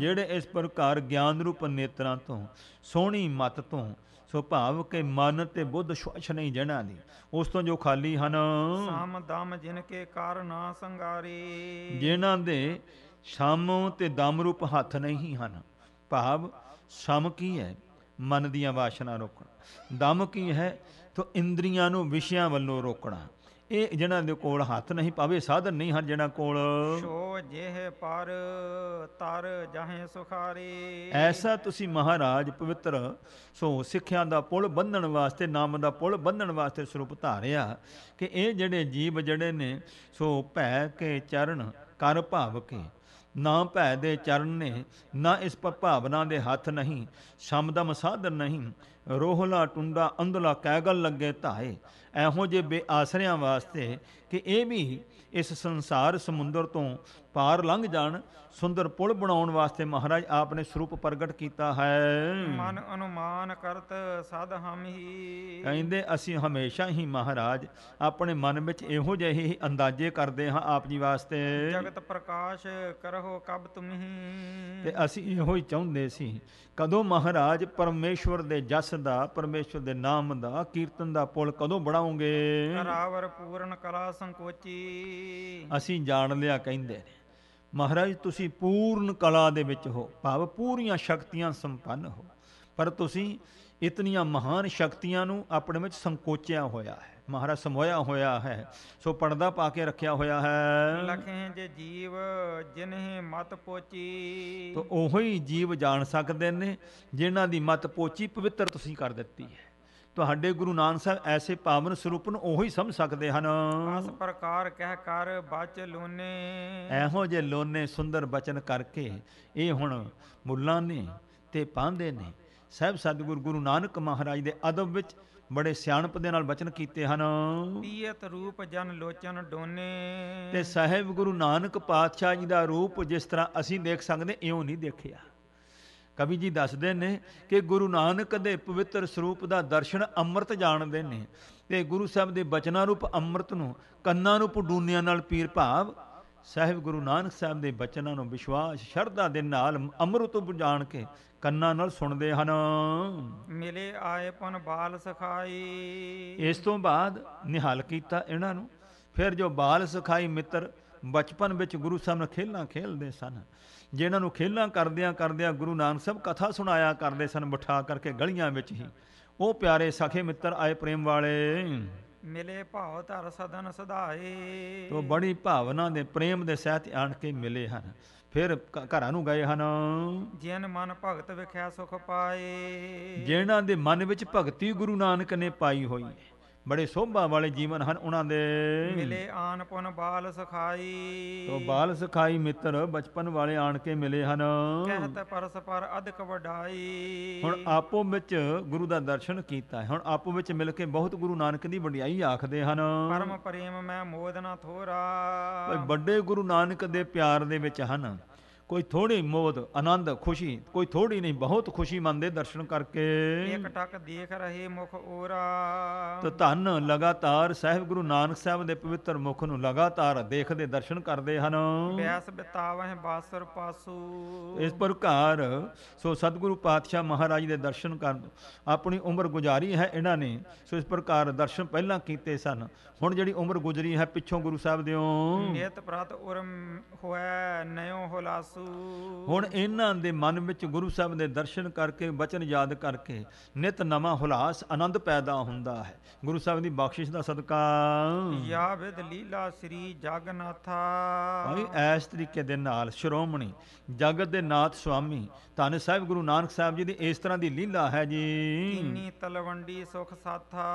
ਜਿਹੜੇ ਇਸ ਪ੍ਰਕਾਰ ਗਿਆਨ ਰੂਪ ਨੇਤਰਾਂ ਤੋਂ ਸੋਹਣੀ ਮਤ ਤੋਂ ਸੋ ਭਾਵ ਕਿ ਮਨ ਤੇ ਬੁੱਧ ਸ਼ਵਛ ਨਹੀਂ ਜਣਾ ਦੀ ਉਸ ਤੋਂ ਜੋ ਖਾਲੀ ਹਨ ਸਮ ਦਮ ਜਿਨ ਕੇ ਕਾਰਨਾ ਸੰਗਾਰੇ ਜਿਨ੍ਹਾਂ ਦੇ ਸ਼ਮ ਤੇ ਦਮ ਰੂਪ ਹੱਥ ਨਹੀਂ ਹਨ ਭਾਵ ਸ਼ਮ ਕੀ ਹੈ ਮਨ ਦੀਆਂ ਵਾਸ਼ਨਾ ਰੋਕਣਾ ਦਮ ਕੀ ਹੈ ਤੋ ਇੰਦਰੀਆਂ ਨੂੰ ਵਿਸ਼ਿਆਂ ਵੱਲੋਂ ਰੋਕਣਾ ਇਹ ਜਿਹਨਾਂ ਦੇ ਕੋਲ ਹੱਥ ਨਹੀਂ ਪਾਵੇ ਸਾਧਨ ਨਹੀਂ ਹਨ ਜਿਹਨਾਂ ਕੋਲ ਸੋ ਜਿਹ ਪਰ ਤਰ ਜਾਹੇ ਸੁਖਾਰੀ ਐਸਾ ਤੁਸੀਂ ਮਹਾਰਾਜ ਪਵਿੱਤਰ ਸੋ ਸਿੱਖਿਆ ਦਾ ਪੁਲ ਬੰਧਣ ਵਾਸਤੇ ਨਾਮ ਦਾ ਪੁਲ ਬੰਧਣ ਵਾਸਤੇ ਸਰੂਪ ਧਾਰਿਆ ਕਿ ਇਹ ਜਿਹੜੇ ਜੀਵ ਜਿਹੜੇ ਨੇ ਸੋ ਭੈ ਕੇ ਚਰਨ ਕਰ ਭਾਵ ਕੇ ਨਾ ਭੈ ਦੇ ਚਰਨ ਨੇ ਨਾ ਇਸ ਭਾਵਨਾ ਦੇ ਹੱਥ ਨਹੀਂ ਸ਼ਮਦਮ ਸਾਧਨ ਨਹੀਂ ਰੋਹਲਾ ਟੁੰਡਾ ਅੰਧਲਾ ਕੈਗਲ ਲੱਗੇ ਧਾਏ ਇਹੋ ਜਿਹੇ ਬੇਆਸਰਿਆਂ ਵਾਸਤੇ ਕਿ ਇਹ ਵੀ ਇਸ ਸੰਸਾਰ ਸਮੁੰਦਰ ਤੋਂ ਪਾਰ ਲੰਘ ਜਾਣ ਸੁੰਦਰ ਪੁਲ ਬਣਾਉਣ ਵਾਸਤੇ ਮਹਾਰਾਜ ਆਪਨੇ ਸਰੂਪ ਪ੍ਰਗਟ ਕੀਤਾ ਹੈ ਮਨ ਅਨੁਮਾਨ ਕਰਤ ਸਦ ਹਮ ਹੀ ਕਹਿੰਦੇ ਅਸੀਂ ਹਮੇਸ਼ਾ ਹੀ ਮਹਾਰਾਜ ਆਪਣੇ ਮਨ ਵਿੱਚ ਇਹੋ ਜਿਹੇ ਹੀ ਅੰਦਾਜ਼ੇ ਕਰਦੇ ਹਾਂ ਆਪ ਜੀ ਵਾਸਤੇ ਜਗਤ ਪ੍ਰਕਾਸ਼ ਕਰਹੋ ਕਬ ਤੁਮਹੀ ਤੇ ਅਸੀਂ ਇਹੋ ਹੀ ਚਾਹੁੰਦੇ ਸੀ ਕਦੋਂ ਮਹਾਰਾਜ ਪਰਮੇਸ਼ਵਰ ਦੇ ਜਸ ਦਾ ਪਰਮੇਸ਼ਵਰ ਦੇ ਨਾਮ ਦਾ ਕੀਰਤਨ ਦਾ ਪੁਲ ਕਦੋਂ ਬਣਾਉਂਗੇ ਰਾਵਰ ਪੂਰਨ ਕਲਾ ਸੰਕੋਚੀ ਅਸੀਂ ਜਾਣ ਲਿਆ ਕਹਿੰਦੇ ਨੇ ਮਹਾਰਾਜ ਤੁਸੀਂ ਪੂਰਨ ਕਲਾ ਦੇ ਵਿੱਚ ਹੋ ਭਾਵ ਪੂਰੀਆਂ ਸ਼ਕਤੀਆਂ ਸੰਪੰਨ ਹੋ ਪਰ ਤੁਸੀਂ ਇਤਨੀਆਂ ਮਹਾਨ ਸ਼ਕਤੀਆਂ ਨੂੰ ਆਪਣੇ ਵਿੱਚ ਸੰਕੋਚਿਆ ਹੋਇਆ ਹੈ ਮਹਾਰਾਜ ਸਮੋਇਆ ਹੋਇਆ ਹੈ ਸੋ ਪਰਦਾ ਪਾ ਕੇ ਰੱਖਿਆ ਹੋਇਆ ਹੈ ਲਖੇ ਜੇ ਜੀਵ ਜਿਨਹੇ ਮਤ ਪੋਚੀ ਤੋ ਉਹੀ ਜੀਵ ਜਾਣ ਸਕਦੇ ਨੇ ਜਿਨ੍ਹਾਂ ਦੀ ਮਤ ਪੋਚੀ ਪਵਿੱਤਰ ਤੁਸੀਂ ਕਰ ਦਿੱਤੀ ਹੈ ਤੁਹਾਡੇ ਗੁਰੂ ਨਾਨਕ ਸਾਹਿਬ ਐਸੇ ਪਾਵਨ ਸਰੂਪ ਨੂੰ ਉਹੀ ਸਮਝ ਸਕਦੇ ਹਨ ਇਸ ਪ੍ਰਕਾਰ ਕਹਿ ਕਰ ਬਚ ਲੋਨੇ ਇਹੋ ਜੇ ਲੋਨੇ ਸੁੰਦਰ ਬਚਨ ਕਰਕੇ ਇਹ ਹੁਣ ਮੁੱਲਾਂ ਨੇ ਤੇ ਪਾਂਦੇ ਨੇ ਸਹਿਬ ਸਤਿਗੁਰ ਗੁਰੂ ਨਾਨਕ ਮਹਾਰਾਜ ਦੇ ਅਦਬ ਵਿੱਚ ਬੜੇ ਸਿਆਣਪ ਦੇ ਨਾਲ ਬਚਨ ਕੀਤੇ ਹਨ ਪੀਤ ਰੂਪ ਜਨ ਲੋਚਨ ਡੋਨੇ ਤੇ ਸਹਿਬ ਗੁਰੂ ਨਾਨਕ ਪਾਤਸ਼ਾਹ ਜੀ ਦਾ ਰੂਪ ਜਿਸ ਤਰ੍ਹਾਂ ਅਸੀਂ ਦੇਖ ਸਕਦੇ ਇਉਂ ਨਹੀਂ ਦੇਖਿਆ ਕਵੀ ਜੀ ਦੱਸਦੇ ਨੇ ਕਿ ਗੁਰੂ ਨਾਨਕ ਦੇ ਪਵਿੱਤਰ ਸਰੂਪ ਦਾ ਦਰਸ਼ਨ ਅੰਮ੍ਰਿਤ ਜਾਣਦੇ ਨੇ ਤੇ ਗੁਰੂ ਸਾਹਿਬ ਦੇ ਬਚਨਾਂ ਰੂਪ ਅੰਮ੍ਰਿਤ ਨੂੰ ਕੰਨਾਂ ਨੂੰ ਪਡੂਨੀਆਂ ਨਾਲ ਪੀਰ ਭਾਵ ਸਾਹਿਬ ਗੁਰੂ ਨਾਨਕ ਸਾਹਿਬ ਦੇ ਬਚਨਾਂ ਨੂੰ ਵਿਸ਼ਵਾਸ ਸ਼ਰਧਾ ਦੇ ਨਾਲ ਅੰਮ੍ਰਿਤ ਜਾਣ ਕੇ ਕੰਨਾਂ ਨਾਲ ਸੁਣਦੇ ਹਨ ਮਿਲੇ ਆਏ ਪਨ ਬਾਲ ਸਖਾਈ ਇਸ ਤੋਂ ਬਾਅਦ ਨਿਹਾਲ ਕੀਤਾ ਇਹਨਾਂ ਨੂੰ ਫਿਰ ਜੋ ਬਾਲ ਸਖਾਈ ਮਿੱਤਰ ਬਚਪਨ ਵਿੱਚ ਗੁਰੂ ਸਾਹਿਬ ਨਾਲ ਖੇਲਾਂ ਖੇਲਦੇ ਸਨ ਜਿਨ੍ਹਾਂ ਨੂੰ ਖੇਲਾਂ ਕਰਦਿਆਂ ਕਰਦਿਆਂ ਗੁਰੂ ਨਾਨਕ ਸਾਹਿਬ ਕਥਾ ਸੁਣਾਇਆ ਕਰਦੇ ਸਨ ਬਿਠਾ ਕਰਕੇ ਗਲੀਆਂ ਵਿੱਚ ਹੀ ਉਹ ਪਿਆਰੇ ਸਖੇ ਮਿੱਤਰ ਆਏ ਪ੍ਰੇਮ ਵਾਲੇ ਮਿਲੇ ਭਾਉ ਧਰ ਸਦਨ ਸਦਾਏ ਤੋ ਬੜੀ ਭਾਵਨਾ ਦੇ ਪ੍ਰੇਮ ਦੇ ਸਹਿਤ ਆਣ ਕੇ ਮਿਲੇ ਹਨ ਫਿਰ ਘਰਾਂ ਨੂੰ ਗਏ ਹਨ ਜਿਨ ਮਨ ਭਗਤ ਵਿਖਿਆ ਸੁਖ ਪਾਏ ਜਿਨ੍ਹਾਂ ਦੇ ਮਨ ਵਿੱਚ ਭਗਤੀ ਗੁਰੂ ਨਾਨਕ ਨੇ ਪਾਈ ਹੋਈ ਹੈ ਬੜੇ ਸੋਭਾ ਵਾਲੇ ਜੀਵਨ ਹਨ ਉਹਨਾਂ ਦੇ ਮਿਲੇ ਆਨ ਪੁਨ ਬਾਲ ਸਖਾਈ ਤੋ ਬਾਲ ਸਖਾਈ ਮਿੱਤਰ ਬਚਪਨ ਵਾਲੇ ਆਣ ਕੇ ਮਿਲੇ ਹਨ ਕਹਿਤ ਪਰਸ ਪਰ ਅਧਿਕ ਵਡਾਈ ਹੁਣ ਆਪੋ ਵਿੱਚ ਗੁਰੂ ਦਾ ਦਰਸ਼ਨ ਕੀਤਾ ਹੁਣ ਆਪੋ ਵਿੱਚ ਮਿਲ ਕੇ ਬਹੁਤ ਗੁਰੂ ਨਾਨਕ ਦੀ ਵਡਿਆਈ ਆਖਦੇ ਹਨ ਪਰਮ ਪ੍ਰੇਮ ਮੈਂ ਮੋਦਨਾ ਥੋਰਾ ਵੱਡੇ ਗੁਰੂ ਨਾਨਕ ਦੇ ਪਿਆਰ ਦੇ ਵਿੱਚ ਹਨ ਕੋਈ ਥੋੜੀ ਮੋਦ ਆਨੰਦ ਖੁਸ਼ੀ ਕੋਈ ਥੋੜੀ ਨਹੀਂ ਬਹੁਤ ਖੁਸ਼ੀ ਮੰਨਦੇ ਦਰਸ਼ਨ ਕਰਕੇ ਇੱਕ ਟੱਕ ਦੇਖ ਰਹੇ ਮੁਖ ਓਰਾ ਤੇ ਧੰਨ ਲਗਾਤਾਰ ਸਹਿਬ ਗੁਰੂ ਨਾਨਕ ਸਾਹਿਬ ਦੇ ਪਵਿੱਤਰ ਮੁਖ ਨੂੰ ਲਗਾਤਾਰ ਦੇਖਦੇ ਦਰਸ਼ਨ ਕਰਦੇ ਹਨ ਬਿਆਸ ਬਿਤਾਵਹਿ ਬਾਸਰ ਪਾਸੂ ਇਸ ਪ੍ਰਕਾਰ ਸੋ ਸਤਿਗੁਰੂ ਪਾਤਸ਼ਾਹ ਮਹਾਰਾਜ ਦੇ ਦਰਸ਼ਨ ਕਰ ਆਪਣੀ ਉਮਰ ਗੁਜ਼ਾਰੀ ਹੈ ਇਹਨਾਂ ਨੇ ਸੋ ਇਸ ਪ੍ਰਕਾਰ ਦਰਸ਼ਨ ਪਹਿਲਾਂ ਕੀਤੇ ਸਨ ਹੁਣ ਜਿਹੜੀ ਉਮਰ ਗੁਜ਼ਰੀ ਹੈ ਪਿੱਛੋਂ ਗੁਰੂ ਸਾਹਿਬ ਦਿਓ ਨਿਤ ਪ੍ਰਤ ਉਰਮ ਹੋਇ ਨਯੋ ਹੁਲਾਸੂ ਹੁਣ ਇਹਨਾਂ ਦੇ ਮਨ ਵਿੱਚ ਗੁਰੂ ਸਾਹਿਬ ਦੇ ਦਰਸ਼ਨ ਕਰਕੇ ਬਚਨ ਯਾਦ ਕਰਕੇ ਨਿਤ ਨਵਾਂ ਹੁਲਾਸ ਆਨੰਦ ਪੈਦਾ ਹੁੰਦਾ ਹੈ ਗੁਰੂ ਸਾਹਿਬ ਦੀ ਬਖਸ਼ਿਸ਼ ਦਾ ਸਦਕਾ ਯਾ ਵਿਦ ਲੀਲਾ ਸ੍ਰੀ ਜਗਨਾਥਾ ਭਾਈ ਇਸ ਤਰੀਕੇ ਦੇ ਨਾਲ ਸ਼੍ਰੋਮਣੀ ਜਗਤ ਦੇ ਨਾਥ ਸੁਆਮੀ ਧੰਨ ਸਾਹਿਬ ਗੁਰੂ ਨਾਨਕ ਸਾਹਿਬ ਜੀ ਦੀ ਇਸ ਤਰ੍ਹਾਂ ਦੀ ਲੀਲਾ ਹੈ ਜੀ ਕਿੰਨੀ ਤਲਵੰਡੀ ਸੁਖ ਸਾਥਾ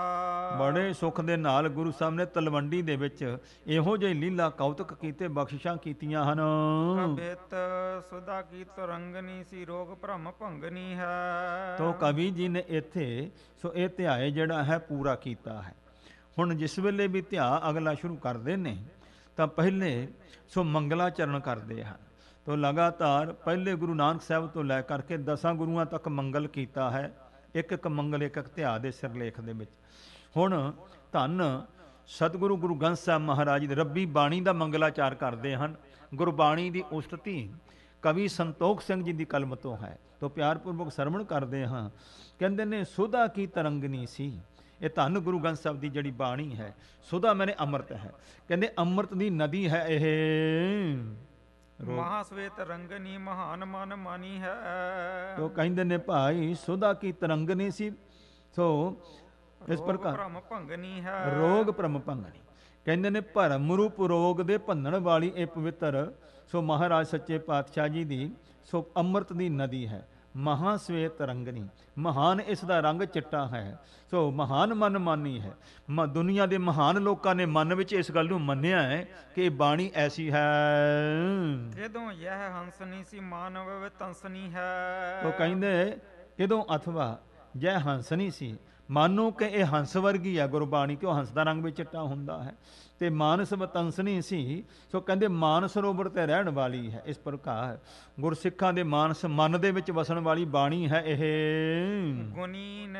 ਬੜੇ ਸੁਖ ਦੇ ਨਾਲ ਗੁਰੂ ਸਾਹਿਬ ਨੇ ਤਲਵੰਡੀ ਦੇ ਵਿੱਚ ਇਹੋ ਜਿਹੀ ਲੀਲਾ ਕੌਤਕ ਕੀਤੇ ਬਖਸ਼ਿਸ਼ਾਂ ਕੀਤੀਆਂ ਹਨ ਕਬਿਤ ਸੁਦਾ ਕੀ ਤਰੰਗਨੀ ਸੀ ਰੋਗ ਭ੍ਰਮ ਭੰਗਨੀ ਹੈ ਤੋ ਕਵੀ ਜੀ ਨੇ ਇੱਥੇ ਸੋ ਇਹ ਧਿਆਏ ਜਿਹੜਾ ਹੈ ਪੂਰਾ ਕੀਤਾ ਹੈ ਹੁਣ ਜਿਸ ਵੇਲੇ ਵੀ ਧਿਆ ਅਗਲਾ ਸ਼ੁਰੂ ਕਰਦੇ ਨੇ ਤਾਂ ਪਹਿਲੇ ਸੋ ਮੰਗਲਾ ਚਰਨ ਕਰਦੇ ਹਨ ਤੋ ਲਗਾਤਾਰ ਪਹਿਲੇ ਗੁਰੂ ਨਾਨਕ ਸਾਹਿਬ ਤੋਂ ਲੈ ਕਰਕੇ ਦਸਾਂ ਗੁਰੂਆਂ ਤੱਕ ਮੰਗਲ ਕੀਤਾ ਹੈ ਇੱਕ ਇੱਕ ਮੰਗਲ ਇੱਕ ਇੱਕ ਧਿਆ ਦੇ ਸਿਰਲੇਖ ਦੇ ਵਿੱਚ ਹੁਣ ਧੰਨ ਸਤਿਗੁਰੂ ਗੁਰੂ ਗੰਸਾ ਸਾਹਿਬ ਮਹਾਰਾਜ ਦੀ ਰੱਬੀ ਬਾਣੀ ਦਾ ਮੰਗਲਾਚਾਰ ਕਰਦੇ ਹਨ ਗੁਰਬਾਣੀ ਦੀ ਉਸਤਤੀ ਕਵੀ ਸੰਤੋਖ ਸਿੰਘ ਜੀ ਦੀ ਕਲਮ ਤੋਂ ਹੈ ਤੋਂ ਪਿਆਰ ਪੂਰਵਕ ਸਰਵਣ ਕਰਦੇ ਹਾਂ ਕਹਿੰਦੇ ਨੇ ਸੁਧਾ ਕੀ ਤਰੰਗਨੀ ਸੀ ਇਹ ਧੰਨ ਗੁਰੂ ਗ੍ਰੰਥ ਸਾਹਿਬ ਦੀ ਜਿਹੜੀ ਬਾਣੀ ਹੈ ਸੁਧਾ ਮੈਨੇ ਅੰਮ੍ਰਿਤ ਹੈ ਕਹਿੰਦੇ ਅੰਮ੍ਰਿਤ ਦੀ ਨਦੀ ਹੈ ਇਹ ਮਹਾਸਵੇਤ ਰੰਗਨੀ ਮਹਾਨ ਮਨ ਮਾਨੀ ਹੈ ਤੋਂ ਕਹਿੰਦੇ ਨੇ ਭਾਈ ਸੁਧਾ ਕੀ ਤਰੰਗਨੀ ਸੀ ਸੋ ਇਸ ਪ੍ਰਕਾਰ ਰੋਗ ਭ੍ਰਮ ਭੰਗਨੀ ਹੈ ਰੋਗ ਭ੍ਰਮ ਭੰਗਨੀ ਕਹਿੰਦੇ ਨੇ ਭਰਮ ਰੂਪ ਰੋਗ ਦੇ ਭੰਨਣ ਵਾਲੀ ਇਹ ਪਵਿੱਤਰ ਸੋ ਮਹਾਰਾਜ ਸੱਚੇ ਪਾਤਸ਼ਾਹ ਜੀ ਦੀ ਸੋ ਅੰਮ੍ਰਿਤ ਦੀ ਨਦੀ ਹੈ ਮਹਾ ਸਵੇਤ ਰੰਗਨੀ ਮਹਾਨ ਇਸ ਦਾ ਰੰਗ ਚਿੱਟਾ ਹੈ ਸੋ ਮਹਾਨ ਮਨਮਾਨੀ ਹੈ ਮਾ ਦੁਨੀਆ ਦੇ ਮਹਾਨ ਲੋਕਾਂ ਨੇ ਮਨ ਵਿੱਚ ਇਸ ਗੱਲ ਨੂੰ ਮੰਨਿਆ ਹੈ ਕਿ ਇਹ ਬਾਣੀ ਐਸੀ ਹੈ ਇਦੋਂ ਇਹ ਹੰਸਨੀ ਸੀ ਮਾਨਵ ਤੰਸਨੀ ਹੈ ਉਹ ਕਹਿੰਦੇ ਇਦੋਂ ਅਥਵਾ ਜੈ ਹੰਸਨੀ ਸੀ ਮਾਨੋ ਕਿ ਇਹ ਹੰਸ ਵਰਗੀ ਆ ਗੁਰਬਾਣੀ ਕਿ ਉਹ ਹੰਸ ਦਾ ਰੰਗ ਵੀ ਚਿੱਟਾ ਹੁੰਦਾ ਹੈ ਤੇ ਮਾਨਸ ਬਤੰਸਨੀ ਸੀ ਸੋ ਕਹਿੰਦੇ ਮਾਨਸ ਰੋਬਰ ਤੇ ਰਹਿਣ ਵਾਲੀ ਹੈ ਇਸ ਪ੍ਰਕਾਰ ਗੁਰਸਿੱਖਾਂ ਦੇ ਮਾਨਸ ਮਨ ਦੇ ਵਿੱਚ ਵਸਣ ਵਾਲੀ ਬਾਣੀ ਹੈ ਇਹ ਗੁਨੀਨ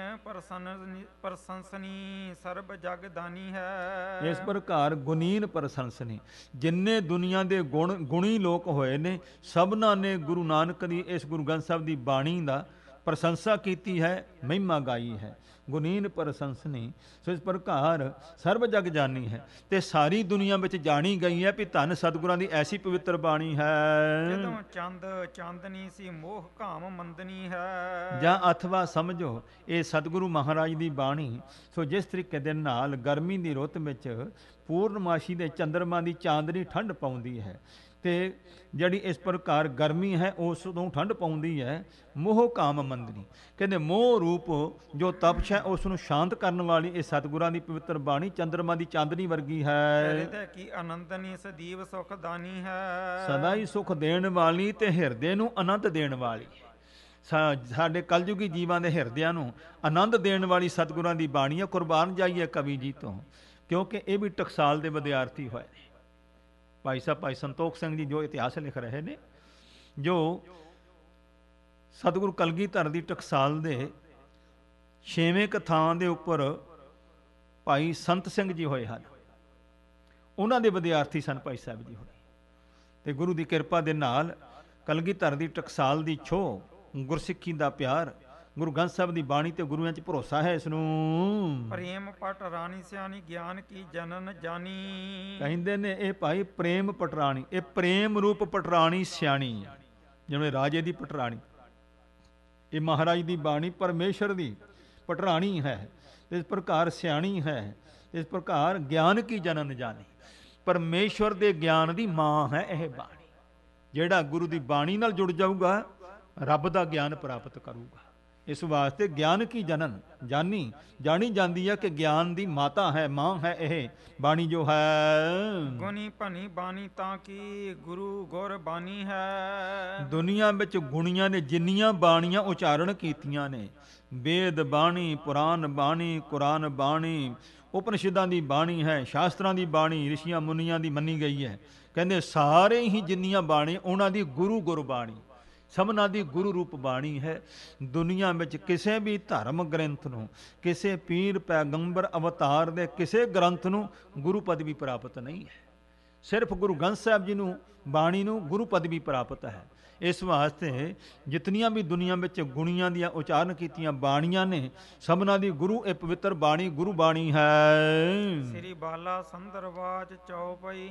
ਪ੍ਰਸੰਸਨੀ ਸਰਬ ਜਗ ਦਾਨੀ ਹੈ ਇਸ ਪ੍ਰਕਾਰ ਗੁਨੀਨ ਪ੍ਰਸੰਸਨੀ ਜਿੰਨੇ ਦੁਨੀਆ ਦੇ ਗੁਣ ਗੁਣੀ ਲੋਕ ਹੋਏ ਨੇ ਸਭਨਾਂ ਨੇ ਗੁਰੂ ਨਾਨਕ ਦੀ ਇਸ ਗੁਰੂ ਗ੍ਰੰਥ ਸਾਹਿਬ ਦੀ ਬਾਣੀ ਦਾ ਪ੍ਰਸ਼ੰਸਾ ਕੀਤੀ ਹੈ ਮਹਿਮਾ ਗਾਈ ਹੈ ਗੁਨੀਨ ਪ੍ਰਸ਼ੰਸਨੀ ਸੋ ਇਸ ਪ੍ਰਕਾਰ ਸਰਬ ਜਗ ਜਾਨੀ ਹੈ ਤੇ ਸਾਰੀ ਦੁਨੀਆ ਵਿੱਚ ਜਾਣੀ ਗਈ ਹੈ ਵੀ ਧਨ ਸਤਿਗੁਰਾਂ ਦੀ ਐਸੀ ਪਵਿੱਤਰ ਬਾਣੀ ਹੈ ਜਦੋਂ ਚੰਦ ਚਾਂਦਨੀ ਸੀ ਮੋਹ ਘਾਮ ਮੰਦਨੀ ਹੈ ਜਾਂ ਅਥਵਾ ਸਮਝੋ ਇਹ ਸਤਿਗੁਰੂ ਮਹਾਰਾਜ ਦੀ ਬਾਣੀ ਸੋ ਜਿਸ ਤਰੀਕੇ ਦੇ ਨਾਲ ਗਰਮੀ ਦੀ ਰੁੱਤ ਵਿੱਚ ਪੂਰਨਮਾਸ਼ੀ ਦੇ ਚੰਦਰਮਾ ਦੀ ਚਾਂਦਨੀ ਠੰਡ ਪਾਉਂਦੀ ਹੈ ਤੇ ਜਿਹੜੀ ਇਸ ਪ੍ਰਕਾਰ ਗਰਮੀ ਹੈ ਉਸ ਤੋਂ ਠੰਡ ਪਾਉਂਦੀ ਹੈ ਮੋਹ ਕਾਮ ਮੰਦਨੀ ਕਹਿੰਦੇ ਮੋਹ ਰੂਪ ਜੋ ਤਪਸ਼ ਹੈ ਉਸ ਨੂੰ ਸ਼ਾਂਤ ਕਰਨ ਵਾਲੀ ਇਹ ਸਤਿਗੁਰਾਂ ਦੀ ਪਵਿੱਤਰ ਬਾਣੀ ਚੰਦਰਮਾ ਦੀ ਚਾਂਦਨੀ ਵਰਗੀ ਹੈ ਕੀ ਅਨੰਦਨੀ ਸਦੀਵ ਸੁਖ ਦਾਨੀ ਹੈ ਸਦਾ ਹੀ ਸੁਖ ਦੇਣ ਵਾਲੀ ਤੇ ਹਿਰਦੇ ਨੂੰ ਅਨੰਦ ਦੇਣ ਵਾਲੀ ਸਾਡੇ ਕਲਯੁਗੀ ਜੀਵਾਂ ਦੇ ਹਿਰਦਿਆਂ ਨੂੰ ਆਨੰਦ ਦੇਣ ਵਾਲੀ ਸਤਿਗੁਰਾਂ ਦੀ ਬਾਣੀ ਹੈ ਕੁਰਬਾਨ ਜਾਈਏ ਕਵੀ ਜੀ ਤੋਂ ਕਿਉਂਕਿ ਇਹ ਵੀ ਟਕਸਾਲ ਦੇ ਵਿਦਿਆਰਥੀ ਹੋਏ ਨੇ ਭਾਈ ਸਾਹਿਬ ਭਾਈ ਸੰਤੋਖ ਸਿੰਘ ਜੀ ਜੋ ਇਤਿਹਾਸ ਲਿਖ ਰਹੇ ਨੇ ਜੋ ਸਤਿਗੁਰੂ ਕਲਗੀਧਰ ਦੀ ਟਕਸਾਲ ਦੇ ਛੇਵੇਂ ਕਥਾਂ ਦੇ ਉੱਪਰ ਭਾਈ ਸੰਤ ਸਿੰਘ ਜੀ ਹੋਏ ਹਨ ਉਹਨਾਂ ਦੇ ਵਿਦਿਆਰਥੀ ਸਨ ਭਾਈ ਸਾਹਿਬ ਜੀ ਹੋਏ ਤੇ ਗੁਰੂ ਦੀ ਕਿਰਪਾ ਦੇ ਨਾਲ ਕਲਗੀਧਰ ਦੀ ਟਕਸਾਲ ਦੀ ਛੋ ਗੁਰਸਿੱਖੀ ਦਾ ਪਿਆਰ ਗੁਰੂ ਗ੍ਰੰਥ ਸਾਹਿਬ ਦੀ ਬਾਣੀ ਤੇ ਗੁਰੂਆਂ 'ਚ ਭਰੋਸਾ ਹੈ ਇਸ ਨੂੰ ਪ੍ਰੇਮ ਪਟ ਰਾਣੀ ਸਿਆਣੀ ਗਿਆਨ ਕੀ ਜਨਨ ਜਾਨੀ ਕਹਿੰਦੇ ਨੇ ਇਹ ਭਾਈ ਪ੍ਰੇਮ ਪਟ ਰਾਣੀ ਇਹ ਪ੍ਰੇਮ ਰੂਪ ਪਟਰਾਣੀ ਸਿਆਣੀ ਜਿਵੇਂ ਰਾਜੇ ਦੀ ਪਟਰਾਣੀ ਇਹ ਮਹਾਰਾਜ ਦੀ ਬਾਣੀ ਪਰਮੇਸ਼ਰ ਦੀ ਪਟਰਾਣੀ ਹੈ ਇਸ ਪ੍ਰਕਾਰ ਸਿਆਣੀ ਹੈ ਇਸ ਪ੍ਰਕਾਰ ਗਿਆਨ ਕੀ ਜਨਨ ਜਾਨੀ ਪਰਮੇਸ਼ਰ ਦੇ ਗਿਆਨ ਦੀ ਮਾਂ ਹੈ ਇਹ ਬਾਣੀ ਜਿਹੜਾ ਗੁਰੂ ਦੀ ਬਾਣੀ ਨਾਲ ਜੁੜ ਜਾਊਗਾ ਰੱਬ ਦਾ ਗਿਆਨ ਪ੍ਰਾਪਤ ਕਰੂਗਾ ਇਸ ਵਾਸਤੇ ਗਿਆਨ ਕੀ ਜਨਨ ਜਾਨੀ ਜਾਣੀ ਜਾਂਦੀ ਹੈ ਕਿ ਗਿਆਨ ਦੀ ਮਾਤਾ ਹੈ ਮਾਂ ਹੈ ਇਹ ਬਾਣੀ ਜੋ ਹੈ ਗੁਣੀ ਭਣੀ ਬਾਣੀ ਤਾਂ ਕੀ ਗੁਰੂ ਗੁਰ ਬਾਣੀ ਹੈ ਦੁਨੀਆ ਵਿੱਚ ਗੁਣੀਆਂ ਨੇ ਜਿੰਨੀਆਂ ਬਾਣੀਆਂ ਉਚਾਰਨ ਕੀਤੀਆਂ ਨੇ ਵੇਦ ਬਾਣੀ ਪੁਰਾਨ ਬਾਣੀ ਕੁਰਾਨ ਬਾਣੀ ਉਪਨਿਸ਼ਦਾਂ ਦੀ ਬਾਣੀ ਹੈ ਸ਼ਾਸਤਰਾਂ ਦੀ ਬਾਣੀ ਰਿਸ਼ੀਆਂ ਮੁਨੀਆਂ ਦੀ ਮੰਨੀ ਗਈ ਹੈ ਕਹਿੰਦੇ ਸਾਰੇ ਹੀ ਜਿੰਨੀਆਂ ਬਾਣੀ ਉਹਨਾਂ ਦੀ ਗੁਰੂ ਗੁਰ ਬਾਣੀ ਸਭਨਾਂ ਦੀ ਗੁਰੂ ਰੂਪ ਬਾਣੀ ਹੈ ਦੁਨੀਆ ਵਿੱਚ ਕਿਸੇ ਵੀ ਧਰਮ ਗ੍ਰੰਥ ਨੂੰ ਕਿਸੇ ਪੀਰ ਪੈਗੰਬਰ ਅਵਤਾਰ ਦੇ ਕਿਸੇ ਗ੍ਰੰਥ ਨੂੰ ਗੁਰੂ ਪਦਵੀ ਪ੍ਰਾਪਤ ਨਹੀਂ ਹੈ ਸਿਰਫ ਗੁਰੂ ਗੰਗ ਸਾਹਿਬ ਜੀ ਨੂੰ ਬਾਣੀ ਨੂੰ ਗੁਰੂ ਪਦਵੀ ਪ੍ਰਾਪਤ ਹੈ ਇਸ ਵਾਸਤੇ ਜਿਤਨੀਆਂ ਵੀ ਦੁਨੀਆ ਵਿੱਚ ਗੁਣੀਆਂ ਦੀਆਂ ਉਚਾਰਨ ਕੀਤੀਆਂ ਬਾਣੀਆਂ ਨੇ ਸਭਨਾਂ ਦੀ ਗੁਰੂ ਇਹ ਪਵਿੱਤਰ ਬਾਣੀ ਗੁਰੂ ਬਾਣੀ ਹੈ ਸ੍ਰੀ ਬਾਲਾ ਸੰਦਰਵਾਜ ਚੌਪਈ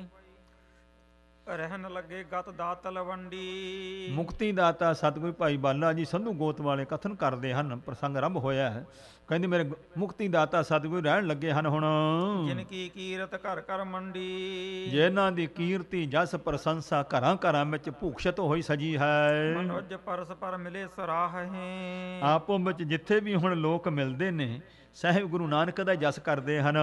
ਰਹਿਣ ਲੱਗੇ ਗਤ ਦਾਤ ਲਵੰਡੀ ਮੁਕਤੀ ਦਾਤਾ ਸਤਗੁਰੂ ਭਾਈ ਬਾਲਾ ਜੀ ਸੰਧੂ ਗੋਤ ਵਾਲੇ ਕਥਨ ਕਰਦੇ ਹਨ ਪ੍ਰਸੰਗ ਆਰੰਭ ਹੋਇਆ ਹੈ ਕਹਿੰਦੇ ਮੇਰੇ ਮੁਕਤੀ ਦਾਤਾ ਸਤਗੁਰੂ ਰਹਿਣ ਲੱਗੇ ਹਨ ਹੁਣ ਜਿਨ ਕੀ ਕੀਰਤ ਘਰ ਘਰ ਮੰਡੀ ਜਿਨ੍ਹਾਂ ਦੀ ਕੀਰਤੀ ਜਸ ਪ੍ਰਸ਼ੰਸਾ ਘਰਾਂ ਘਰਾਂ ਵਿੱਚ ਭੂਖਸ਼ਤ ਹੋਈ ਸਜੀ ਹੈ ਮਨੁੱਜ ਪਰਸ ਪਰ ਮਿਲੇ ਸਰਾਹ ਹੈ ਆਪੋ ਵਿੱਚ ਜਿੱਥੇ ਵੀ ਹੁਣ ਲੋਕ ਮਿਲਦੇ ਨੇ ਸਾਹਿਬ ਗੁਰੂ ਨਾਨਕ ਦਾ ਜਸ ਕਰਦੇ ਹਨ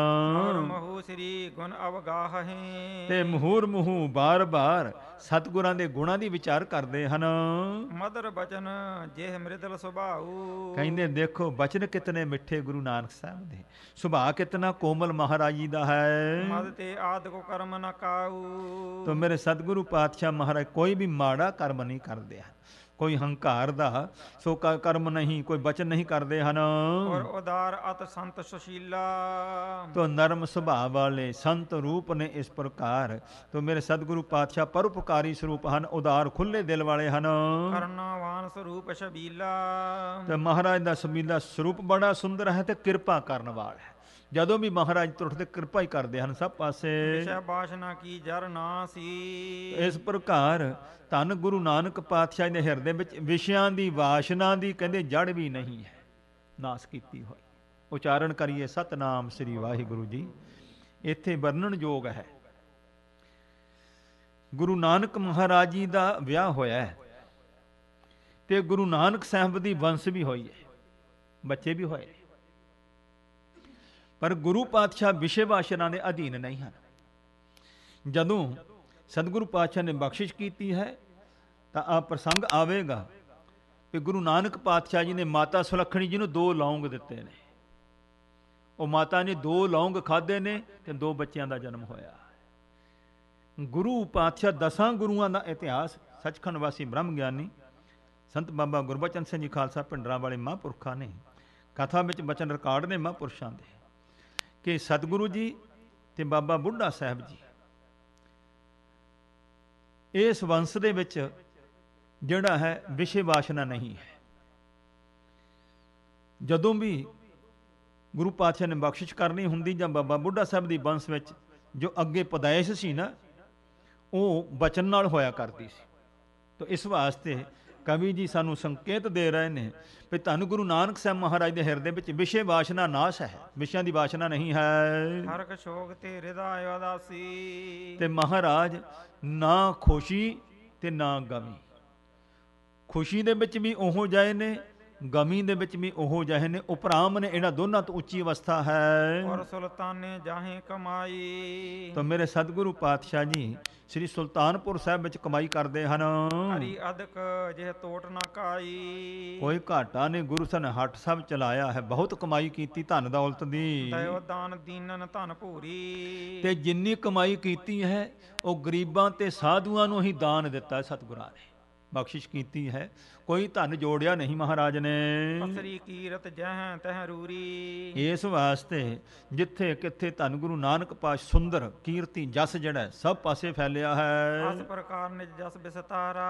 ਮਹੂ ਸ੍ਰੀ ਗੁਣ ਅਵਗਾਹੇ ਤੇ ਮਹੂਰ ਮਹੂ ਬਾਰ-ਬਾਰ ਸਤਗੁਰਾਂ ਦੇ ਗੁਣਾਂ ਦੀ ਵਿਚਾਰ ਕਰਦੇ ਹਨ ਮਦਰ ਬਚਨ ਜੇ ਮ੍ਰਿਦਲ ਸੁਭਾਉ ਕਹਿੰਦੇ ਦੇਖੋ ਬਚਨ ਕਿਤਨੇ ਮਿੱਠੇ ਗੁਰੂ ਨਾਨਕ ਸਾਹਿਬ ਦੇ ਸੁਭਾਅ ਕਿਤਨਾ ਕੋਮਲ ਮਹਾਰਾਜੀ ਦਾ ਹੈ ਮਦ ਤੇ ਆਦ ਕੋ ਕਰਮ ਨਾ ਕਾਉ ਤੋ ਮੇਰੇ ਸਤਗੁਰੂ ਪਾਤਸ਼ਾਹ ਮਹਾਰਾਜ ਕੋਈ ਵੀ ਮਾੜਾ ਕਰਮ ਨਹੀਂ ਕਰਦੇ ਹਨ ਕੋਈ ਹੰਕਾਰ ਦਾ ਸੋ ਕਰਮ ਨਹੀਂ ਕੋਈ ਬਚਨ ਨਹੀਂ ਕਰਦੇ ਹਨ ਔਰ ਉਦਾਰ ਅਤ ਸੰਤ ਸੁਸ਼ੀਲਾ ਤੋ ਨਰਮ ਸੁਭਾਅ ਵਾਲੇ ਸੰਤ ਰੂਪ ਨੇ ਇਸ ਪ੍ਰਕਾਰ ਤੋ ਮੇਰੇ ਸਤਿਗੁਰੂ ਪਾਤਸ਼ਾਹ ਪਰਉਪਕਾਰੀ ਸਰੂਪ ਹਨ ਉਦਾਰ ਖੁੱਲੇ ਦਿਲ ਵਾਲੇ ਹਨ ਕਰਨਾਵਾਨ ਸਰੂਪ ਸ਼ਬੀਲਾ ਤੇ ਮਹਾਰਾਜ ਦਾ ਸ਼ਬੀਲਾ ਸਰੂਪ ਬੜਾ ਸੁੰਦਰ ਹੈ ਤੇ ਕਿਰਪਾ ਕਰਨ ਵਾਲਾ ਹੈ ਜਦੋਂ ਵੀ ਮਹਾਰਾਜ ਤੁਰਠ ਤੇ ਕਿਰਪਾ ਹੀ ਕਰਦੇ ਹਨ ਸਭ ਪਾਸੇ ਸ਼ਾਬਾਸ਼ ਨਾ ਕੀ ਜਰ ਨਾ ਸੀ ਇਸ ਪ੍ਰਕਾਰ ਤਨ ਗੁਰੂ ਨਾਨਕ ਪਾਤਸ਼ਾਹ ਦੇ ਹਿਰਦੇ ਵਿੱਚ ਵਿਸ਼ਿਆਂ ਦੀ ਵਾਸ਼ਨਾ ਦੀ ਕਹਿੰਦੇ ਜੜ ਵੀ ਨਹੀਂ ਹੈ ਨਾਸ ਕੀਤੀ ਹੋਈ ਉਚਾਰਨ ਕਰੀਏ ਸਤਨਾਮ ਸ੍ਰੀ ਵਾਹਿਗੁਰੂ ਜੀ ਇੱਥੇ ਵਰਣਨ ਯੋਗ ਹੈ ਗੁਰੂ ਨਾਨਕ ਮਹਾਰਾਜ ਜੀ ਦਾ ਵਿਆਹ ਹੋਇਆ ਹੈ ਤੇ ਗੁਰੂ ਨਾਨਕ ਸਾਹਿਬ ਦੀ ਵੰਸ਼ ਵੀ ਹੋਈ ਹੈ ਬੱਚੇ ਵੀ ਹੋਏ ਪਰ ਗੁਰੂ ਪਾਤਸ਼ਾਹ ਵਿਸ਼ੇ ਵਾਸ਼ਨਾ ਦੇ ਅਧੀਨ ਨਹੀਂ ਹਨ ਜਦੋਂ ਸਤਿਗੁਰੂ ਪਾਤਸ਼ਾਹ ਨੇ ਬਖਸ਼ਿਸ਼ ਕੀਤੀ ਹੈ ਤਾਂ ਆ ਪ੍ਰਸੰਗ ਆਵੇਗਾ ਕਿ ਗੁਰੂ ਨਾਨਕ ਪਾਤਸ਼ਾਹ ਜੀ ਨੇ ਮਾਤਾ ਸੁਲੱਖਣੀ ਜੀ ਨੂੰ ਦੋ ਲੌਂਗ ਦਿੱਤੇ ਨੇ ਉਹ ਮਾਤਾ ਨੇ ਦੋ ਲੌਂਗ ਖਾਦੇ ਨੇ ਤੇ ਦੋ ਬੱਚਿਆਂ ਦਾ ਜਨਮ ਹੋਇਆ ਗੁਰੂ ਪਾਤਸ਼ਾਹ ਦਸਾਂ ਗੁਰੂਆਂ ਦਾ ਇਤਿਹਾਸ ਸੱਚਖੰਡ ਵਾਸੀ ਬ੍ਰਹਮ ਗਿਆਨੀ ਸੰਤ ਬਾਬਾ ਗੁਰਬਚਨ ਸਿੰਘ ਜੀ ਖਾਲਸਾ ਪਿੰਡਰਾਂ ਵਾਲੇ ਮਹਾਂਪੁਰਖਾਂ ਨੇ ਕਥਾ ਵਿੱਚ ਬਚਨ ਰਿਕਾਰਡ ਨੇ ਮਹਾਂਪੁਰਸ਼ਾਂ ਦੇ ਕਿ ਸਤਿਗੁਰੂ ਜੀ ਤੇ ਬਾਬਾ ਬੁੱਢਾ ਸਾਹਿਬ ਜੀ ਇਸ ਵੰਸ਼ ਦੇ ਵਿੱਚ ਜਿਹੜਾ ਹੈ ਵਿਸ਼ੇ ਵਾਸ਼ਨਾ ਨਹੀਂ ਹੈ ਜਦੋਂ ਵੀ ਗੁਰੂ ਪਾਤਸ਼ਾਹ ਨੇ ਬਖਸ਼ਿਸ਼ ਕਰਨੀ ਹੁੰਦੀ ਜਾਂ ਬਾਬਾ ਬੁੱਢਾ ਸਾਹਿਬ ਦੀ ਵੰਸ਼ ਵਿੱਚ ਜੋ ਅੱਗੇ ਪਦਾਇਸ਼ ਸੀ ਨਾ ਉਹ ਬਚਨ ਨਾਲ ਹੋਇਆ ਕਰਦੀ ਸੀ ਤਾਂ ਇਸ ਵਾਸਤੇ ਕਵੀ ਜੀ ਸਾਨੂੰ ਸੰਕੇਤ ਦੇ ਰਹੇ ਨੇ ਕਿ ਧੰਨ ਗੁਰੂ ਨਾਨਕ ਸਾਹਿਬ ਮਹਾਰਾਜ ਦੇ ਹਿਰਦੇ ਵਿੱਚ ਵਿਸ਼ੇ ਬਾਸ਼ਨਾ ਨਾਸ਼ ਹੈ ਵਿਸ਼ਿਆਂ ਦੀ ਬਾਸ਼ਨਾ ਨਹੀਂ ਹੈ ਹਰ ਕਸ਼ੋਗ ਤੇ ਹਿਰਦਾਇ ਉਦਾਸੀ ਤੇ ਮਹਾਰਾਜ ਨਾ ਖੁਸ਼ੀ ਤੇ ਨਾ ਗਮੀ ਖੁਸ਼ੀ ਦੇ ਵਿੱਚ ਵੀ ਉਹੋ ਜਾਏ ਨੇ ਗਮੀ ਦੇ ਵਿੱਚ ਵੀ ਉਹ ਜਹੇ ਨੇ ਉਪਰਾਮ ਨੇ ਇਹਨਾਂ ਦੋਨਾਂ ਤੋਂ ਉੱਚੀ ਅਵਸਥਾ ਹੈ ਔਰ ਸੁਲਤਾਨੇ ਜਾਹੇ ਕਮਾਈ ਤਾਂ ਮੇਰੇ ਸਤਿਗੁਰੂ ਪਾਤਸ਼ਾਹ ਜੀ ਸ੍ਰੀ ਸੁਲਤਾਨਪੁਰ ਸਾਹਿਬ ਵਿੱਚ ਕਮਾਈ ਕਰਦੇ ਹਨ ਹਰੀ ਅਦਕ ਜਿਹ ਤੋਟ ਨਾ ਕਾਈ ਕੋਈ ਘਾਟਾ ਨਹੀਂ ਗੁਰੂ ਸਨ ਹੱਟ ਸਭ ਚਲਾਇਆ ਹੈ ਬਹੁਤ ਕਮਾਈ ਕੀਤੀ ਧਨ ਦੌਲਤ ਦੀ ਦਇਓ ਦਾਨ ਦੀਨਨ ਧਨ ਭੂਰੀ ਤੇ ਜਿੰਨੀ ਕਮਾਈ ਕੀਤੀ ਹੈ ਉਹ ਗਰੀਬਾਂ ਤੇ ਸਾਧੂਆਂ ਨੂੰ ਹੀ ਦਾਨ ਦਿੱਤਾ ਸਤਿਗੁਰਾਂ ਨੇ ਬਖਸ਼ਿਸ਼ ਕੀਤੀ ਹੈ ਕੋਈ ਧਨ ਜੋੜਿਆ ਨਹੀਂ ਮਹਾਰਾਜ ਨੇ ਅਸਰੀ ਕੀਰਤ ਜਹ ਤਹ ਰੂਰੀ ਇਸ ਵਾਸਤੇ ਜਿੱਥੇ ਕਿੱਥੇ ਧੰਨ ਗੁਰੂ ਨਾਨਕ ਪਾਸ਼ ਸੁੰਦਰ ਕੀਰਤੀ ਜਸ ਜਿਹੜਾ ਸਭ ਪਾਸੇ ਫੈਲਿਆ ਹੈ ਅਸ ਪ੍ਰਕਾਰ ਨਿਜ ਜਸ ਵਿਸਤਾਰਾ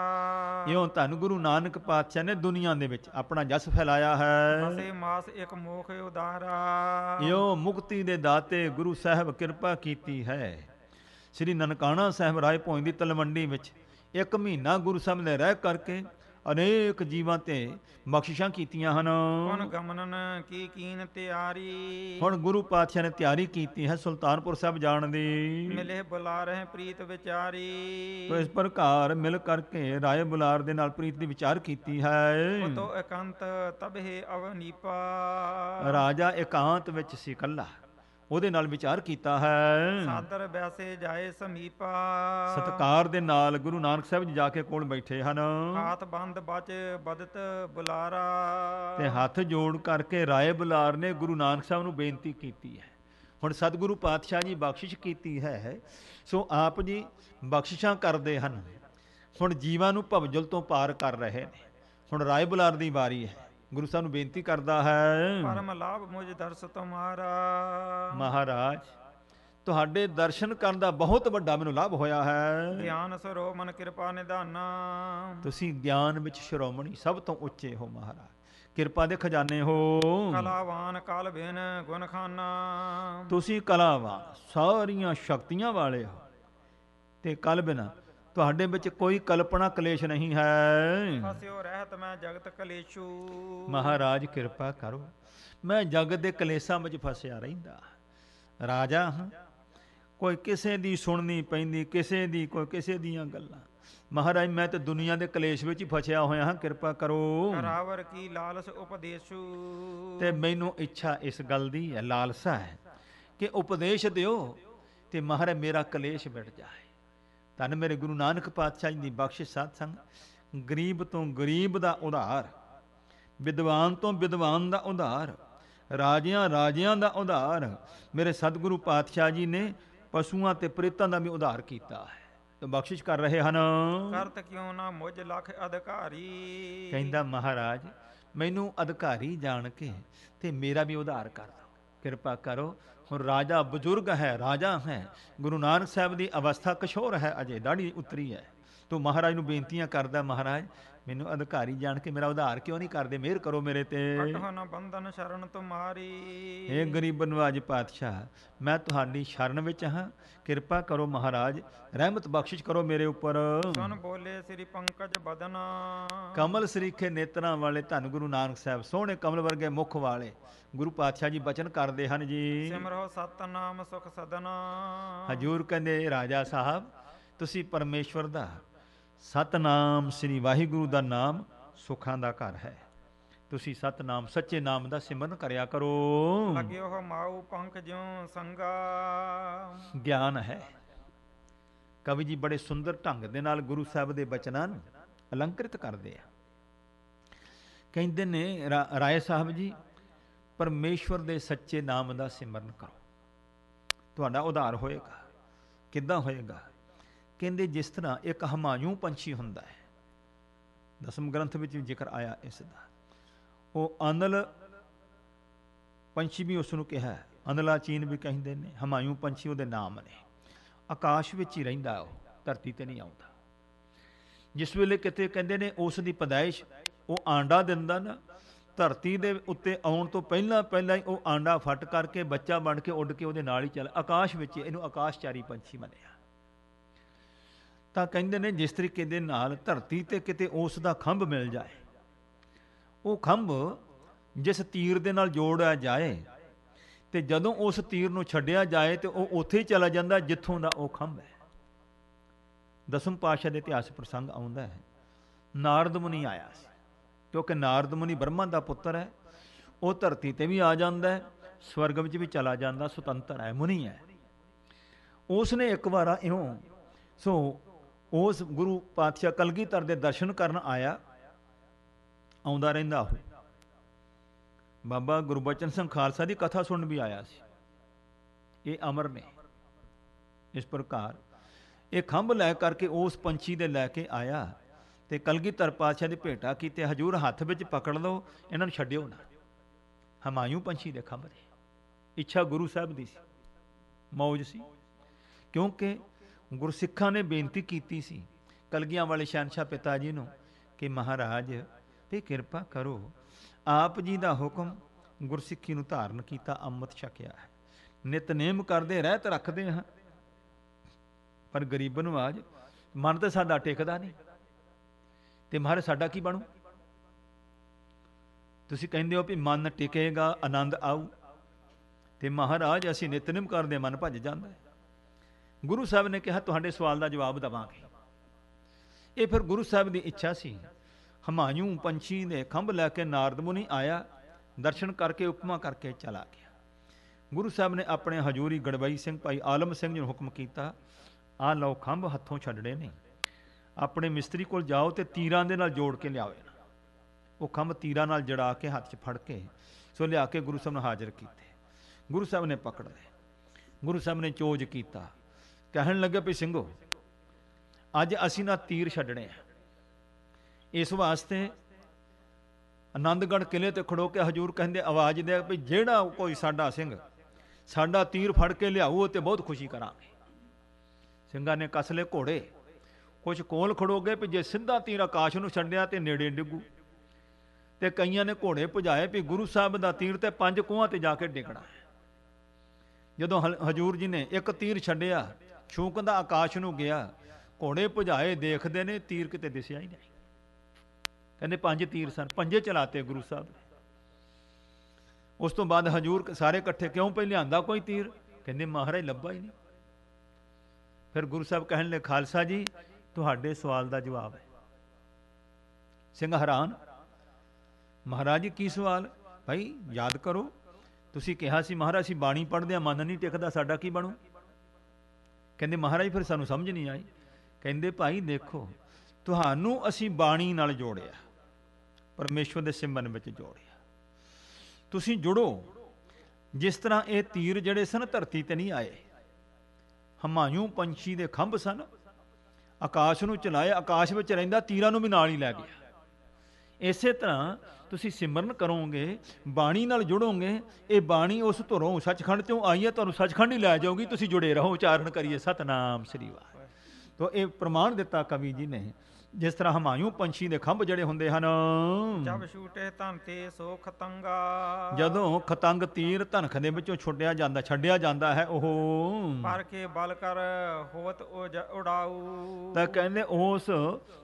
ਇਉਂ ਧੰਨ ਗੁਰੂ ਨਾਨਕ ਪਾਤਸ਼ਾਹ ਨੇ ਦੁਨੀਆ ਦੇ ਵਿੱਚ ਆਪਣਾ ਜਸ ਫੈਲਾਇਆ ਹੈ ਅਸੇ ਮਾਸ ਇੱਕ ਮੋਖ ਉਦਾਰਾ ਇਉਂ ਮੁਕਤੀ ਦੇ ਦਾਤੇ ਗੁਰੂ ਸਾਹਿਬ ਕਿਰਪਾ ਕੀਤੀ ਹੈ ਸ੍ਰੀ ਨਨਕਾਣਾ ਸਾਹਿਬ ਰਾਏ ਭੋਇੰ ਦੀ ਤਲਵੰਡੀ ਵਿੱਚ ਇੱਕ ਮਹੀਨਾ ਗੁਰੂ ਸਾਹਿਬ ਨੇ ਰਹਿ ਕਰਕੇ ਅਨੇਕ ਜੀਵਾਂ ਤੇ ਬਖਸ਼ਿਸ਼ਾਂ ਕੀਤੀਆਂ ਹਨ ਹੁਣ ਗਮਨਨ ਕੀ ਕੀਨ ਤਿਆਰੀ ਹੁਣ ਗੁਰੂ ਪਾਤਸ਼ਾਹ ਨੇ ਤਿਆਰੀ ਕੀਤੀ ਹੈ ਸੁਲਤਾਨਪੁਰ ਸਾਹਿਬ ਜਾਣ ਦੀ ਮਿਲੇ ਬੁਲਾ ਰਹੇ ਪ੍ਰੀਤ ਵਿਚਾਰੀ ਤੋ ਇਸ ਪ੍ਰਕਾਰ ਮਿਲ ਕਰਕੇ ਰਾਏ ਬੁਲਾਰ ਦੇ ਨਾਲ ਪ੍ਰੀਤ ਦੀ ਵਿਚਾਰ ਕੀਤੀ ਹੈ ਤੋ ਇਕਾਂਤ ਤਬਹਿ ਅਵਨੀਪਾ ਰਾਜਾ ਇਕਾਂਤ ਵਿੱਚ ਸੀ ਕੱਲਾ ਉਹਦੇ ਨਾਲ ਵਿਚਾਰ ਕੀਤਾ ਹੈ ਸਾਦਰ ਵੈਸੇ ਜਾਏ ਸਮੀਪਾ ਸਤਕਾਰ ਦੇ ਨਾਲ ਗੁਰੂ ਨਾਨਕ ਸਾਹਿਬ ਜੀ ਜਾ ਕੇ ਕੋਲ ਬੈਠੇ ਹਨ ਹੱਥ ਬੰਦ ਬਚ ਬਦਤ ਬੁਲਾਰਾ ਤੇ ਹੱਥ ਜੋੜ ਕਰਕੇ ਰਾਏ ਬੁਲਾਰ ਨੇ ਗੁਰੂ ਨਾਨਕ ਸਾਹਿਬ ਨੂੰ ਬੇਨਤੀ ਕੀਤੀ ਹੈ ਹੁਣ ਸਤਿਗੁਰੂ ਪਾਤਸ਼ਾਹ ਜੀ ਬਖਸ਼ਿਸ਼ ਕੀਤੀ ਹੈ ਸੋ ਆਪ ਜੀ ਬਖਸ਼ਿਸ਼ਾਂ ਕਰਦੇ ਹਨ ਹੁਣ ਜੀਵਾਂ ਨੂੰ ਭਵਜਲ ਤੋਂ ਪਾਰ ਕਰ ਰਹੇ ਨੇ ਹੁਣ ਰਾਏ ਬੁਲਾਰ ਦੀ ਵਾਰੀ ਹੈ ਗੁਰੂ ਸਾਹਿਬ ਨੂੰ ਬੇਨਤੀ ਕਰਦਾ ਹੈ ਪਰਮ ਲਾਭ ਮੁਝ ਦਰਸ ਤੁਮਾਰਾ ਮਹਾਰਾਜ ਤੁਹਾਡੇ ਦਰਸ਼ਨ ਕਰਨ ਦਾ ਬਹੁਤ ਵੱਡਾ ਮੈਨੂੰ ਲਾਭ ਹੋਇਆ ਹੈ ਗਿਆਨ ਸਰੋ ਮਨ ਕਿਰਪਾ ਨਿਧਾਨਾ ਤੁਸੀਂ ਗਿਆਨ ਵਿੱਚ ਸ਼ਰੋਮਣੀ ਸਭ ਤੋਂ ਉੱਚੇ ਹੋ ਮਹਾਰਾਜ ਕਿਰਪਾ ਦੇ ਖਜ਼ਾਨੇ ਹੋ ਕਲਾਵਾਨ ਕਾਲ ਬਿਨ ਗੁਣ ਖਾਨਾ ਤੁਸੀਂ ਕਲਾਵਾਨ ਸਾਰੀਆਂ ਸ਼ਕਤੀਆਂ ਵਾਲੇ ਹੋ ਤੇ ਕਲ ਬਿਨਾ ਤੁਹਾਡੇ ਵਿੱਚ ਕੋਈ ਕਲਪਨਾ ਕਲੇਸ਼ ਨਹੀਂ ਹੈ ਫਸਿਓ ਰਹਿਤ ਮੈਂ ਜਗਤ ਕਲੇਸ਼ੂ ਮਹਾਰਾਜ ਕਿਰਪਾ ਕਰੋ ਮੈਂ ਜਗਤ ਦੇ ਕਲੇਸ਼ਾਂ ਵਿੱਚ ਫਸਿਆ ਰਹਿੰਦਾ ਰਾਜਾ ਹਾਂ ਕੋਈ ਕਿਸੇ ਦੀ ਸੁਣਨੀ ਪੈਂਦੀ ਕਿਸੇ ਦੀ ਕੋਈ ਕਿਸੇ ਦੀਆਂ ਗੱਲਾਂ ਮਹਾਰਾਜ ਮੈਂ ਤਾਂ ਦੁਨੀਆ ਦੇ ਕਲੇਸ਼ ਵਿੱਚ ਹੀ ਫਸਿਆ ਹੋਇਆ ਹਾਂ ਕਿਰਪਾ ਕਰੋ ਰਾਵਰ ਕੀ ਲਾਲਸ ਉਪਦੇਸ਼ੂ ਤੇ ਮੈਨੂੰ ਇੱਛਾ ਇਸ ਗੱਲ ਦੀ ਹੈ ਲਾਲਸਾ ਹੈ ਕਿ ਉਪਦੇਸ਼ ਦਿਓ ਤੇ ਮਹਾਰਾਜ ਮੇਰਾ ਕਲੇਸ਼ ਮਿਟ ਜਾਏ ਧੰਨ ਮੇਰੇ ਗੁਰੂ ਨਾਨਕ ਪਾਤਸ਼ਾਹ ਜੀ ਦੀ ਬਖਸ਼ਿਸ਼ ਸਾਧ ਸੰਗ ਗਰੀਬ ਤੋਂ ਗਰੀਬ ਦਾ ਉਧਾਰ ਵਿਦਵਾਨ ਤੋਂ ਵਿਦਵਾਨ ਦਾ ਉਧਾਰ ਰਾਜਿਆਂ ਰਾਜਿਆਂ ਦਾ ਉਧਾਰ ਮੇਰੇ ਸਤਿਗੁਰੂ ਪਾਤਸ਼ਾਹ ਜੀ ਨੇ ਪਸ਼ੂਆਂ ਤੇ ਪ੍ਰੇਤਾਂ ਦਾ ਵੀ ਉਧਾਰ ਕੀਤਾ ਹੈ ਤੇ ਬਖਸ਼ਿਸ਼ ਕਰ ਰਹੇ ਹਨ ਕਰਤ ਕਿਉਂ ਨਾ ਮੁਝ ਲਖ ਅਧਿਕਾਰੀ ਕਹਿੰਦਾ ਮਹਾਰਾਜ ਮੈਨੂੰ ਅਧਿਕਾਰੀ ਜਾਣ ਕੇ ਤੇ ਮੇਰਾ ਵੀ ਉਧਾਰ ਕਰ ਦੋ ਕਿਰਪਾ ਕਰੋ ਹੁਣ ਰਾਜਾ ਬਜ਼ੁਰਗ ਹੈ ਰਾਜਾ ਹੈ ਗੁਰੂ ਨਾਨਕ ਸਾਹਿਬ ਦੀ ਅਵਸਥਾ ਕਿਸ਼ੋਰ ਹੈ ਅਜੇ ਦਾੜੀ ਉਤਰੀ ਹੈ ਤੋ ਮਹਾਰਾਜ ਨੂੰ ਬੇਨਤੀਆਂ ਕਰਦਾ ਮਹਾਰਾਜ ਮੈਨੂੰ ਅਧਿਕਾਰੀ ਜਾਣ ਕੇ ਮੇਰਾ ਉਧਾਰ ਕਿਉਂ ਨਹੀਂ ਕਰਦੇ ਮਿਹਰ ਕਰੋ ਮੇਰੇ ਤੇ ਕਟਹਨਾ ਬੰਦਨ ਸ਼ਰਨ ਤੁਮਾਰੀ ਏ ਗਰੀਬ ਬਨਵਾਜ ਪਾਤਸ਼ਾਹ ਮੈਂ ਤੁਹਾਡੀ ਸ਼ਰਨ ਵਿੱਚ ਹਾਂ ਕਿਰਪਾ ਕਰੋ ਮਹਾਰਾਜ ਰਹਿਮਤ ਬਖਸ਼ਿਸ਼ ਕਰੋ ਮੇਰੇ ਉੱਪਰ ਸਨ ਬੋਲੇ ਸ੍ਰੀ ਪੰਕਜ ਬਦਨ ਕਮਲ ਸ੍ਰੀਖੇ ਨੇਤਰਾਂ ਵਾਲੇ ਧੰਨ ਗੁਰੂ ਨਾਨਕ ਸਾਹਿਬ ਸੋਹਣੇ ਕਮਲ ਵਰਗੇ ਮੁਖ ਵਾਲੇ ਗੁਰੂ ਪਾਤਸ਼ਾਹ ਜੀ ਬਚਨ ਕਰਦੇ ਹਨ ਜੀ ਸਿਮਰੋ ਸਤਨਾਮ ਸੁਖ ਸਦਨ ਹਜੂਰ ਕਹਿੰਦੇ ਰਾਜਾ ਸਾਹਿਬ ਤੁਸੀਂ ਪਰਮੇਸ਼ਵਰ ਦਾ ਸਤਨਾਮ ਸ੍ਰੀ ਵਾਹਿਗੁਰੂ ਦਾ ਨਾਮ ਸੁੱਖਾਂ ਦਾ ਘਰ ਹੈ ਤੁਸੀਂ ਸਤਨਾਮ ਸੱਚੇ ਨਾਮ ਦਾ ਸਿਮਰਨ ਕਰਿਆ ਕਰੋ ਉਹ ਮਾਉ ਪੰਖ ਜਿਉ ਸੰਗਾ ਗਿਆਨ ਹੈ ਕਵੀ ਜੀ ਬੜੇ ਸੁੰਦਰ ਢੰਗ ਦੇ ਨਾਲ ਗੁਰੂ ਸਾਹਿਬ ਦੇ ਬਚਨਾਂ ਨੂੰ ਅਲੰਕ੍ਰਿਤ ਕਰਦੇ ਆ ਕਹਿੰਦੇ ਨੇ ਰਾਏ ਸਾਹਿਬ ਜੀ ਪਰਮੇਸ਼ਵਰ ਦੇ ਸੱਚੇ ਨਾਮ ਦਾ ਸਿਮਰਨ ਕਰੋ ਤੁਹਾਡਾ ਉਧਾਰ ਹੋਏਗਾ ਕਿੱਦਾਂ ਹੋਏਗਾ ਕਹਿੰਦੇ ਜਿਸ ਤਰ੍ਹਾਂ ਇੱਕ ਹਮਾਯੂ ਪੰਛੀ ਹੁੰਦਾ ਹੈ ਦਸਮ ਗ੍ਰੰਥ ਵਿੱਚ ਵੀ ਜ਼ਿਕਰ ਆਇਆ ਇਸ ਦਾ ਉਹ ਅਨਲ ਪੰਛੀ ਵੀ ਉਸ ਨੂੰ ਕਿਹਾ ਅਨਲਾ ਚੀਨ ਵੀ ਕਹਿੰਦੇ ਨੇ ਹਮਾਯੂ ਪੰਛੀ ਉਹਦੇ ਨਾਮ ਨੇ ਆਕਾਸ਼ ਵਿੱਚ ਹੀ ਰਹਿੰਦਾ ਉਹ ਧਰਤੀ ਤੇ ਨਹੀਂ ਆਉਂਦਾ ਜਿਸ ਵੇਲੇ ਕਿਤੇ ਕਹਿੰਦੇ ਨੇ ਉਸ ਦੀ ਪਦਾਇਸ਼ ਉਹ ਆਂਡਾ ਦਿੰਦਾ ਨਾ ਧਰਤੀ ਦੇ ਉੱਤੇ ਆਉਣ ਤੋਂ ਪਹਿਲਾਂ ਪਹਿਲਾਂ ਹੀ ਉਹ ਆਂਡਾ ਫਟ ਕਰਕੇ ਬੱਚਾ ਬਣ ਕੇ ਉੱਡ ਕੇ ਉਹਦੇ ਨਾਲ ਹੀ ਚੱਲ ਆਕਾਸ਼ ਵਿੱਚ ਇਹਨੂੰ ਆਕਾਸ਼ਚਾਰੀ ਪੰਛੀ ਮੰਨਿਆ ਤਾਂ ਕਹਿੰਦੇ ਨੇ ਜਿਸ ਤਰੀਕੇ ਦੇ ਨਾਲ ਧਰਤੀ ਤੇ ਕਿਤੇ ਉਸ ਦਾ ਖੰਭ ਮਿਲ ਜਾਏ ਉਹ ਖੰਭ ਜਿਸ ਤੀਰ ਦੇ ਨਾਲ ਜੋੜਿਆ ਜਾਏ ਤੇ ਜਦੋਂ ਉਸ ਤੀਰ ਨੂੰ ਛੱਡਿਆ ਜਾਏ ਤੇ ਉਹ ਉੱਥੇ ਹੀ ਚਲਾ ਜਾਂਦਾ ਜਿੱਥੋਂ ਦਾ ਉਹ ਖੰਭ ਹੈ ਦਸਮ ਪਾਸ਼ਾ ਦੇ ਇਤਿਹਾਸ ਪ੍ਰਸੰਗ ਆਉਂਦਾ ਹੈ ਨਾਰਦ ਮੁਨੀ ਆਇਆ ਸੀ ਕਿਉਂਕਿ ਨਾਰਦ ਮੁਨੀ ਬ੍ਰਹਮਾ ਦਾ ਪੁੱਤਰ ਹੈ ਉਹ ਧਰਤੀ ਤੇ ਵੀ ਆ ਜਾਂਦਾ ਹੈ ਸਵਰਗ ਵਿੱਚ ਵੀ ਚਲਾ ਜਾਂਦਾ ਸੁਤੰਤਰ ਹੈ ਮੁਨੀ ਹੈ ਉਸ ਨੇ ਇੱਕ ਵਾਰ ਇਉਂ ਸੋ ਉਸ ਗੁਰੂ ਪਾਤਸ਼ਾਹ ਕਲਗੀਧਰ ਦੇ ਦਰਸ਼ਨ ਕਰਨ ਆਇਆ ਆਉਂਦਾ ਰਹਿੰਦਾ ਉਹ ਬਾਬਾ ਗੁਰਬਚਨ ਸਿੰਘ ਖਾਲਸਾ ਦੀ ਕਥਾ ਸੁਣਨ ਵੀ ਆਇਆ ਸੀ ਇਹ ਅਮਰ ਨੇ ਇਸ ਪ੍ਰਕਾਰ ਇਹ ਖੰਭ ਲੈ ਕਰਕੇ ਉਸ ਪੰਛੀ ਦੇ ਲੈ ਕੇ ਆਇਆ ਤੇ ਕਲਗੀਧਰ ਪਾਤਸ਼ਾਹ ਦੇ ਭੇਟਾ ਕੀਤੇ ਹਜੂਰ ਹੱਥ ਵਿੱਚ ਪਕੜ ਲਓ ਇਹਨਾਂ ਨੂੰ ਛੱਡਿਓ ਨਾ ਹਮਾਇੂ ਪੰਛੀ ਦੇ ਖੰਭ ਦੇ ਇੱਛਾ ਗੁਰੂ ਸਾਹਿਬ ਦੀ ਸੀ ਮੌਜ ਸੀ ਕਿਉਂਕਿ ਗੁਰਸਿੱਖਾਂ ਨੇ ਬੇਨਤੀ ਕੀਤੀ ਸੀ ਕਲਗੀਆਂ ਵਾਲੇ ਸ਼ਾਨਸ਼ਾ ਪਿਤਾ ਜੀ ਨੂੰ ਕਿ ਮਹਾਰਾਜ ਤੇ ਕਿਰਪਾ ਕਰੋ ਆਪ ਜੀ ਦਾ ਹੁਕਮ ਗੁਰਸਿੱਖੀ ਨੂੰ ਧਾਰਨ ਕੀਤਾ ਅੰਮ੍ਰਿਤ ਛਕਿਆ ਹੈ ਨਿਤਨੇਮ ਕਰਦੇ ਰਹਿਤ ਰੱਖਦੇ ਹਾਂ ਪਰ ਗਰੀਬ ਨਵਾਜ ਮਨ ਤੇ ਸਾਡਾ ਟਿਕਦਾ ਨਹੀਂ ਤੇ ਮਹਾਰਾਜ ਸਾਡਾ ਕੀ ਬਣੂ ਤੁਸੀਂ ਕਹਿੰਦੇ ਹੋ ਵੀ ਮਨ ਟਿਕੇਗਾ ਆਨੰਦ ਆਊ ਤੇ ਮਹਾਰਾਜ ਅਸੀਂ ਨਿਤਨੇਮ ਕਰਦੇ ਮਨ ਭੱਜ ਜਾਂਦਾ ਹੈ ਗੁਰੂ ਸਾਹਿਬ ਨੇ ਕਿਹਾ ਤੁਹਾਡੇ ਸਵਾਲ ਦਾ ਜਵਾਬ ਦਵਾਂਗੇ ਇਹ ਫਿਰ ਗੁਰੂ ਸਾਹਿਬ ਦੀ ਇੱਛਾ ਸੀ ਹਮਾਯੂ ਪੰਛੀ ਨੇ ਖੰਭ ਲੈ ਕੇ ਨਾਰਦ ਮੁਨੀ ਆਇਆ ਦਰਸ਼ਨ ਕਰਕੇ ਉਪਮਾ ਕਰਕੇ ਚਲਾ ਗਿਆ ਗੁਰੂ ਸਾਹਿਬ ਨੇ ਆਪਣੇ ਹਜ਼ੂਰੀ ਗੜਬਈ ਸਿੰਘ ਭਾਈ ਆਲਮ ਸਿੰਘ ਨੂੰ ਹੁਕਮ ਕੀਤਾ ਆ ਲਓ ਖੰਭ ਹੱਥੋਂ ਛੱਡਣੇ ਨਹੀਂ ਆਪਣੇ ਮਿਸਤਰੀ ਕੋਲ ਜਾਓ ਤੇ ਤੀਰਾਂ ਦੇ ਨਾਲ ਜੋੜ ਕੇ ਲਿਆਓ ਉਹ ਖੰਭ ਤੀਰਾਂ ਨਾਲ ਜੜਾ ਕੇ ਹੱਥ 'ਚ ਫੜ ਕੇ ਸੋ ਲਿਆ ਕੇ ਗੁਰੂ ਸਾਹਿਬ ਨੂੰ ਹਾਜ਼ਰ ਕੀਤੇ ਗੁਰੂ ਸਾਹਿਬ ਨੇ ਪਕੜ ਲਏ ਗੁਰੂ ਸਾਹਿਬ ਨੇ ਚੋਜ ਕੀਤਾ ਕਹਿਣ ਲੱਗੇ ਵੀ ਸਿੰਘੋ ਅੱਜ ਅਸੀਂ ਨਾ ਤੀਰ ਛੱਡਣੇ ਆ ਇਸ ਵਾਸਤੇ ਆਨੰਦਗੜ੍ਹ ਕਿਲੇ ਤੇ ਖੜੋ ਕੇ ਹਜੂਰ ਕਹਿੰਦੇ ਆਵਾਜ਼ ਦੇ ਵੀ ਜਿਹੜਾ ਕੋਈ ਸਾਡਾ ਸਿੰਘ ਸਾਡਾ ਤੀਰ ਫੜ ਕੇ ਲਿਆਓ ਤੇ ਬਹੁਤ ਖੁਸ਼ੀ ਕਰਾਂਗੇ ਸਿੰਘਾਂ ਨੇ ਕਸਲੇ ਘੋੜੇ ਕੁਝ ਕੋਲ ਖੜੋਗੇ ਵੀ ਜੇ ਸਿੱਧਾ ਤੀਰ ਆਕਾਸ਼ ਨੂੰ ਛੱਡਿਆ ਤੇ ਨੇੜੇ ਡਿੱਗੂ ਤੇ ਕਈਆਂ ਨੇ ਘੋੜੇ ਭਜਾਏ ਵੀ ਗੁਰੂ ਸਾਹਿਬ ਦਾ ਤੀਰ ਤੇ ਪੰਜ ਕੋਹਾਂ ਤੇ ਜਾ ਕੇ ਡਿੱਗਣਾ ਜਦੋਂ ਹਜੂਰ ਜੀ ਨੇ ਇੱਕ ਤੀਰ ਛੱਡਿਆ ਛੂਕਦਾ ਆਕਾਸ਼ ਨੂੰ ਗਿਆ ਘੋੜੇ ਭੁਜਾਏ ਦੇਖਦੇ ਨੇ ਤੀਰ ਕਿਤੇ ਦਿਸਿਆ ਹੀ ਨਹੀਂ ਕਹਿੰਦੇ ਪੰਜ ਤੀਰ ਸਨ ਪੰਜੇ ਚਲਾਤੇ ਗੁਰੂ ਸਾਹਿਬ ਉਸ ਤੋਂ ਬਾਅਦ ਹਜੂਰ ਸਾਰੇ ਇਕੱਠੇ ਕਿਉਂ ਪਈ ਲਿਆਂਦਾ ਕੋਈ ਤੀਰ ਕਹਿੰਦੇ ਮਹਾਰਾਜ ਲੱਭਾ ਹੀ ਨਹੀਂ ਫਿਰ ਗੁਰੂ ਸਾਹਿਬ ਕਹਿਣ ਲੇ ਖਾਲਸਾ ਜੀ ਤੁਹਾਡੇ ਸਵਾਲ ਦਾ ਜਵਾਬ ਹੈ ਸਿੰਘ ਹੈਰਾਨ ਮਹਾਰਾਜ ਕੀ ਸਵਾਲ ਭਾਈ ਯਾਦ ਕਰੋ ਤੁਸੀਂ ਕਿਹਾ ਸੀ ਮਹਾਰਾਜ ਸੀ ਬਾਣੀ ਪੜ੍ਹਦੇ ਆ ਮਨ ਨਹੀਂ ਟਿਕਦਾ ਸਾਡਾ ਕੀ ਬਣੂ ਕਹਿੰਦੇ ਮਹਾਰਾਜ ਫਿਰ ਸਾਨੂੰ ਸਮਝ ਨਹੀਂ ਆਈ ਕਹਿੰਦੇ ਭਾਈ ਦੇਖੋ ਤੁਹਾਨੂੰ ਅਸੀਂ ਬਾਣੀ ਨਾਲ ਜੋੜਿਆ ਪਰਮੇਸ਼ਵਰ ਦੇ ਸਿਮਰਨ ਵਿੱਚ ਜੋੜਿਆ ਤੁਸੀਂ ਜੁੜੋ ਜਿਸ ਤਰ੍ਹਾਂ ਇਹ ਤੀਰ ਜਿਹੜੇ ਸਨ ਧਰਤੀ ਤੇ ਨਹੀਂ ਆਏ ਹਮਾਇੂ ਪੰਛੀ ਦੇ ਖੰਭ ਸਨ ਆਕਾਸ਼ ਨੂੰ ਚਲਾਏ ਆਕਾਸ਼ ਵਿੱਚ ਰਹਿੰਦਾ ਤੀਰਾਂ ਨੂੰ ਵੀ ਨਾਲ ਹੀ ਲੈ ਗਿਆ ਇਸੇ ਤਰ੍ਹਾਂ ਤੁਸੀਂ ਸਿਮਰਨ ਕਰੋਗੇ ਬਾਣੀ ਨਾਲ ਜੁੜੋਗੇ ਇਹ ਬਾਣੀ ਉਸ ਧਰੋਂ ਸੱਚਖੰਡ ਤੋਂ ਆਈ ਹੈ ਤੁਹਾਨੂੰ ਸੱਚਖੰਡ ਹੀ ਲੈ ਜਾਊਗੀ ਤੁਸੀਂ ਜੁੜੇ ਰਹੋ ਉਚਾਰਨ ਕਰੀਏ ਸਤਨਾਮ ਸ੍ਰੀ ਵਾਹਿਗੁਰੂ ਤੋਂ ਇਹ ਪ੍ਰਮਾਣ ਦਿੱਤਾ ਕਵੀ ਜੀ ਨੇ ਜਿਸ ਤਰ੍ਹਾਂ ਹਮਾਇੂ ਪੰਛੀ ਦੇ ਖੰਭ ਜਿਹੜੇ ਹੁੰਦੇ ਹਨ ਜਬ ਛੂਟੇ ਧਨ ਤੇ ਸੋ ਖਤੰਗਾ ਜਦੋਂ ਖਤੰਗ ਤੀਰ ਧਨਖ ਦੇ ਵਿੱਚੋਂ ਛੁੱਟਿਆ ਜਾਂਦਾ ਛੱਡਿਆ ਜਾਂਦਾ ਹੈ ਉਹ ਪਰ ਕੇ ਬਲ ਕਰ ਹੋਵਤ ਉਡਾਉ ਤਾਂ ਕਹਿੰਦੇ ਉਸ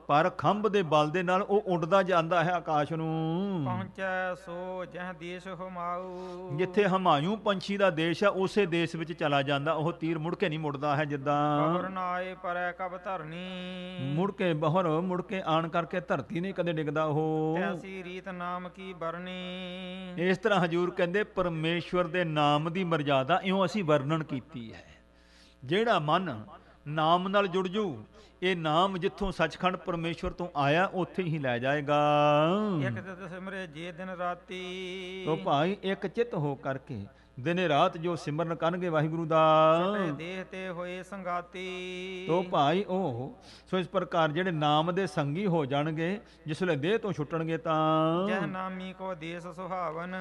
ਪਰ ਖੰਭ ਦੇ ਬਲ ਦੇ ਨਾਲ ਉਹ ਉੱਡਦਾ ਜਾਂਦਾ ਹੈ ਆਕਾਸ਼ ਨੂੰ ਪਹੁੰਚੈ ਸੋ ਜਹ ਦੇਸ਼ ਹਮਾਉ ਜਿੱਥੇ ਹਮਾਇੂ ਪੰਛੀ ਦਾ ਦੇਸ਼ ਹੈ ਉਸੇ ਦੇਸ਼ ਵਿੱਚ ਚਲਾ ਜਾਂਦਾ ਉਹ ਤੀਰ ਮੁੜ ਕੇ ਨਹੀਂ ਮੁੜਦਾ ਹੈ ਜਿੱਦਾਂ ਬਹਰ ਨਾਏ ਪਰੈ ਕਬ ਧਰਨੀ ਮੁੜ ਕੇ ਬਹਰ ਮੁੜ ਕੇ ਆਣ ਕਰਕੇ ਧਰਤੀ ਨਹੀਂ ਕਦੇ ਡਿੱਗਦਾ ਉਹ ਐਸੀ ਰੀਤ ਨਾਮ ਕੀ ਵਰਣੀ ਇਸ ਤਰ੍ਹਾਂ ਹਜੂਰ ਕਹਿੰਦੇ ਪਰਮੇਸ਼ਵਰ ਦੇ ਨਾਮ ਦੀ ਮਰਜ਼ਾਦਾ ਇਉਂ ਅਸੀਂ ਵਰਣਨ ਕੀਤੀ ਹੈ ਜਿਹੜਾ ਮਨ ਨਾਮ ਨਾਲ ਜੁੜ ਜੂ ਇਹ ਨਾਮ ਜਿੱਥੋਂ ਸੱਚਖੰਡ ਪਰਮੇਸ਼ਵਰ ਤੋਂ ਆਇਆ ਉੱਥੇ ਹੀ ਲੈ ਜਾਏਗਾ ਇੱਕ ਤੇ ਸਿਮਰੇ ਜੇ ਦਿਨ ਰਾਤੀ ਤੋ ਭਾਈ ਇੱਕ ਚਿਤ ਹੋ ਕਰਕੇ ਦਿਨੇ ਰਾਤ ਜੋ ਸਿਮਰਨ ਕਰਨਗੇ ਵਾਹਿਗੁਰੂ ਦਾ ਸਭੇ ਦੇਹ ਤੇ ਹੋਏ ਸੰਗਾਤੀ ਤੋ ਭਾਈ ਉਹ ਸੋ ਇਸ ਪ੍ਰਕਾਰ ਜਿਹੜੇ ਨਾਮ ਦੇ ਸੰਗੀ ਹੋ ਜਾਣਗੇ ਜਿਸ ਵੇਲੇ ਦੇਹ ਤੋਂ ਛੁੱਟਣਗੇ ਤਾਂ ਜਹ ਨਾਮੀ ਕੋ ਦੇਸ ਸੁਹਾਵਨ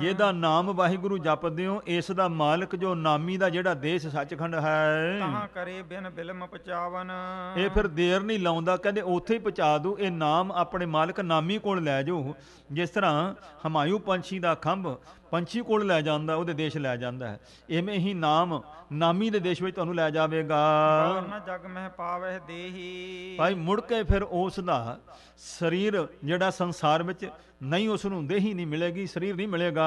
ਜਿਹਦਾ ਨਾਮ ਵਾਹਿਗੁਰੂ ਜਪਦੇ ਹੋ ਇਸ ਦਾ ਮਾਲਕ ਜੋ ਨਾਮੀ ਦਾ ਜਿਹੜਾ ਦੇਸ ਸੱਚਖੰਡ ਹੈ ਤਾਂ ਕਰੇ ਬਿਨ ਬਿਲਮ ਪਚਾਵਨ ਇਹ ਫਿਰ ਦੇਰ ਨਹੀਂ ਲਾਉਂਦਾ ਕਹਿੰਦੇ ਉੱਥੇ ਹੀ ਪਚਾ ਦੂ ਇਹ ਨਾਮ ਆਪਣੇ ਮਾਲਕ ਨਾਮੀ ਕੋਲ ਲੈ ਜਾਓ ਜਿਸ ਤਰ੍ਹਾਂ ਹਮਾਇੂ ਪੰਛੀ ਦਾ ਖੰਭ ਪੰਛੀ ਕੋਲ ਲੈ ਜਾਂਦਾ ਉਹਦੇ ਦੇਸ਼ ਲੈ ਜਾਂਦਾ ਹੈ ਐਵੇਂ ਹੀ ਨਾਮ ਨਾਮੀ ਦੇ ਦੇਸ਼ ਵਿੱਚ ਤੁਹਾਨੂੰ ਲੈ ਜਾਵੇਗਾ ਨਾ ਜਗ ਮਹਿ ਪਾਵਹਿ ਦੇਹੀ ਭਾਈ ਮੁੜ ਕੇ ਫਿਰ ਉਸ ਦਾ ਸਰੀਰ ਜਿਹੜਾ ਸੰਸਾਰ ਵਿੱਚ ਨਹੀਂ ਉਸ ਨੂੰ ਦੇਹੀ ਨਹੀਂ ਮਿਲੇਗੀ ਸਰੀਰ ਨਹੀਂ ਮਿਲੇਗਾ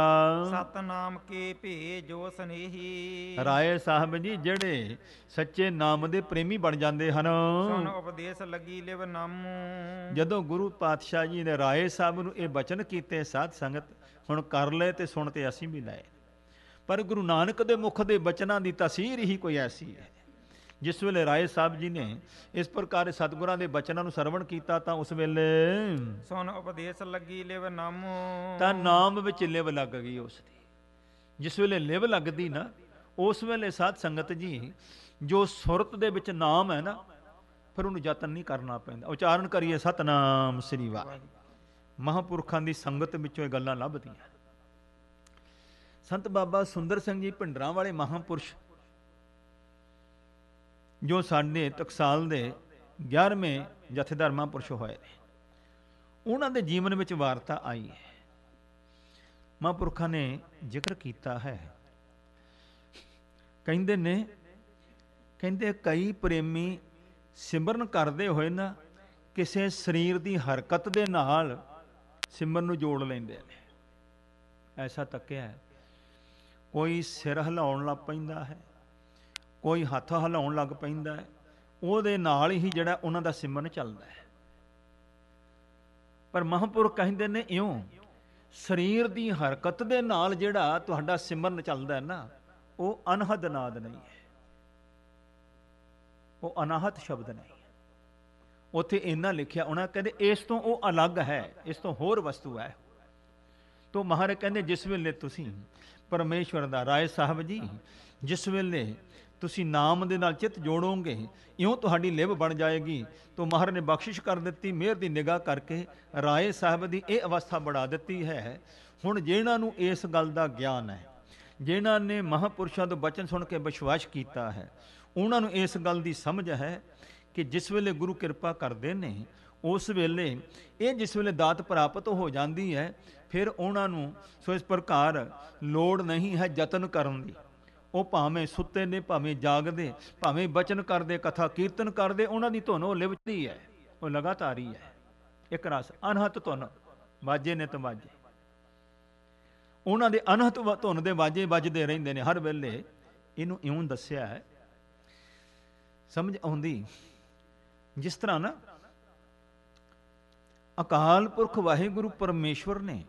ਸਤਨਾਮ ਕੇ ਭੇ ਜੋ ਸਨੇਹੀ ਰਾਏ ਸਾਹਿਬ ਜੀ ਜਿਹੜੇ ਸੱਚੇ ਨਾਮ ਦੇ ਪ੍ਰੇਮੀ ਬਣ ਜਾਂਦੇ ਹਨ ਸੁਣ ਉਪਦੇਸ਼ ਲੱਗੀ ਲਿਵ ਨਾਮੂ ਜਦੋਂ ਗੁਰੂ ਪਾਤਸ਼ਾਹ ਜੀ ਨੇ ਰਾਏ ਸਾਹਿਬ ਨੂੰ ਇਹ ਬਚਨ ਕੀਤੇ ਸਾਧ ਸੰਗਤ ਹੁਣ ਕਰ ਲੈ ਤੇ ਸੁਣ ਤੇ ਅਸੀਂ ਵੀ ਲੈ ਪਰ ਗੁਰੂ ਨਾਨਕ ਦੇ ਮੁਖ ਦੇ ਬਚਨਾਂ ਦੀ ਤਸਵੀਰ ਹੀ ਕੋਈ ਐਸੀ ਹੈ ਜਿਸ ਵੇਲੇ ਰਾਏ ਸਾਹਿਬ ਜੀ ਨੇ ਇਸ ਪ੍ਰਕਾਰ ਸਤਿਗੁਰਾਂ ਦੇ ਬਚਨਾਂ ਨੂੰ ਸਰਵਣ ਕੀਤਾ ਤਾਂ ਉਸ ਵੇਲੇ ਸੁਣ ਉਪਦੇਸ਼ ਲੱਗੀ ਲਿਵ ਨਾਮ ਤਾਂ ਨਾਮ ਵਿੱਚ ਲਿਵ ਲੱਗ ਗਈ ਉਸ ਦੀ ਜਿਸ ਵੇਲੇ ਲਿਵ ਲੱਗਦੀ ਨਾ ਉਸ ਵੇਲੇ ਸਾਧ ਸੰਗਤ ਜੀ ਜੋ ਸੁਰਤ ਦੇ ਵਿੱਚ ਨਾਮ ਹੈ ਨਾ ਫਿਰ ਉਹਨੂੰ ਯਤਨ ਨਹੀਂ ਕਰਨਾ ਪੈਂਦਾ ਉਚਾਰਨ ਕਰੀਏ ਸਤਨਾਮ ਸ੍ਰੀ ਵਾਹਿਗੁਰੂ ਮਹਾਪੁਰਖਾਂ ਦੀ ਸੰਗਤ ਵਿੱਚੋਂ ਇਹ ਗੱਲਾਂ ਲੱਭਦੀਆਂ ਸੰਤ ਬਾਬਾ ਸੁੰਦਰ ਸਿੰਘ ਜੀ ਭਿੰਡਰਾਂ ਵਾਲੇ ਮਹਾਪੁਰਸ਼ ਜੋ ਸਾਡੇ ਤਕਸਾਲ ਦੇ 11ਵੇਂ ਜਥੇਦਾਰ ਮਹਾਪੁਰਸ਼ ਹੋਏ ਨੇ ਉਹਨਾਂ ਦੇ ਜੀਵਨ ਵਿੱਚ ਵਾਰਤਾ ਆਈ ਹੈ ਮਹਾਪੁਰਖਾਂ ਨੇ ਜ਼ਿਕਰ ਕੀਤਾ ਹੈ ਕਹਿੰਦੇ ਨੇ ਕਹਿੰਦੇ ਕਈ ਪ੍ਰੇਮੀ ਸਿਮਰਨ ਕਰਦੇ ਹੋਏ ਨਾ ਕਿਸੇ ਸਰੀਰ ਦੀ ਹਰਕਤ ਦੇ ਨਾਲ ਸਿਮਰਨ ਨੂੰ ਜੋੜ ਲੈਂਦੇ ਨੇ ਐਸਾ ਤੱਕਿਆ ਹੈ ਕੋਈ ਸਿਰ ਹਿਲਾਉਣ ਲੱਗ ਪੈਂਦਾ ਹੈ ਕੋਈ ਹੱਥ ਹਿਲਾਉਣ ਲੱਗ ਪੈਂਦਾ ਹੈ ਉਹਦੇ ਨਾਲ ਹੀ ਜਿਹੜਾ ਉਹਨਾਂ ਦਾ ਸਿਮਰਨ ਚੱਲਦਾ ਹੈ ਪਰ ਮਹਾਂਪੁਰ ਕਹਿੰਦੇ ਨੇ ਇਉਂ ਸਰੀਰ ਦੀ ਹਰਕਤ ਦੇ ਨਾਲ ਜਿਹੜਾ ਤੁਹਾਡਾ ਸਿਮਰਨ ਚੱਲਦਾ ਹੈ ਨਾ ਉਹ ਅਨਹਦ ਨਾਦ ਨਹੀਂ ਹੈ ਉਹ ਅਨਾਹਤ ਸ਼ਬਦ ਨਹੀਂ ਉੱਥੇ ਇਹਨਾਂ ਲਿਖਿਆ ਉਹਨਾਂ ਕਹਿੰਦੇ ਇਸ ਤੋਂ ਉਹ ਅਲੱਗ ਹੈ ਇਸ ਤੋਂ ਹੋਰ ਵਸਤੂ ਹੈ ਤੋਂ ਮਹਾਰਾਜ ਕਹਿੰਦੇ ਜਿਸ ਵੇਲੇ ਤੁਸੀਂ ਪਰਮੇਸ਼ਵਰ ਦਾ ਰਾਏ ਸਾਹਿਬ ਜੀ ਜਿਸ ਵੇਲੇ ਤੁਸੀਂ ਨਾਮ ਦੇ ਨਾਲ ਚਿੱਤ ਜੋੜੋਗੇ ਇਉਂ ਤੁਹਾਡੀ ਲਿਵ ਬਣ ਜਾਏਗੀ ਤੋਂ ਮਹਾਰਾਜ ਨੇ ਬਖਸ਼ਿਸ਼ ਕਰ ਦਿੱਤੀ ਮਿਹਰ ਦੀ ਨਿਗਾਹ ਕਰਕੇ ਰਾਏ ਸਾਹਿਬ ਦੀ ਇਹ ਅਵਸਥਾ ਬਣਾ ਦਿੱਤੀ ਹੈ ਹੁਣ ਜਿਹਨਾਂ ਨੂੰ ਇਸ ਗੱਲ ਦਾ ਗਿਆਨ ਹੈ ਜਿਨ੍ਹਾਂ ਨੇ ਮਹਾਪੁਰਸ਼ਾਂ ਤੋਂ ਬਚਨ ਸੁਣ ਕੇ ਵਿਸ਼ਵਾਸ ਕੀਤਾ ਹੈ ਉਹਨਾਂ ਨੂੰ ਇਸ ਗੱਲ ਦੀ ਸਮਝ ਹੈ ਕਿ ਜਿਸ ਵੇਲੇ ਗੁਰੂ ਕਿਰਪਾ ਕਰਦੇ ਨੇ ਉਸ ਵੇਲੇ ਇਹ ਜਿਸ ਵੇਲੇ ਦਾਤ ਪ੍ਰਾਪਤ ਹੋ ਜਾਂਦੀ ਹੈ ਫਿਰ ਉਹਨਾਂ ਨੂੰ ਸੋ ਇਸ ਪ੍ਰਕਾਰ ਲੋੜ ਨਹੀਂ ਹੈ ਯਤਨ ਕਰਨ ਦੀ ਉਹ ਭਾਵੇਂ ਸੁੱਤੇ ਨੇ ਭਾਵੇਂ ਜਾਗਦੇ ਭਾਵੇਂ ਬਚਨ ਕਰਦੇ ਕਥਾ ਕੀਰਤਨ ਕਰਦੇ ਉਹਨਾਂ ਦੀ ਧੁਨ ਉਹ ਵਿੱਚਦੀ ਹੈ ਉਹ ਲਗਾਤਾਰ ਹੀ ਹੈ ਇੱਕ ਰਸ ਅਨਹਤ ਧੁਨ ਵਾਜੇ ਨੇ ਤਾਂ ਵਾਜੇ ਉਹਨਾਂ ਦੇ ਅਨਹਤ ਧੁਨ ਦੇ ਵਾਜੇ ਵੱਜਦੇ ਰਹਿੰਦੇ ਨੇ ਹਰ ਵੇਲੇ ਇਹਨੂੰ ਇਉਂ ਦੱਸਿਆ ਹੈ ਸਮਝ ਆਉਂਦੀ ਜਿਸ ਤਰ੍ਹਾਂ ਨਾ ਅਕਾਲ ਪੁਰਖ ਵਾਹਿਗੁਰੂ ਪਰਮੇਸ਼ਵਰ ਨੇ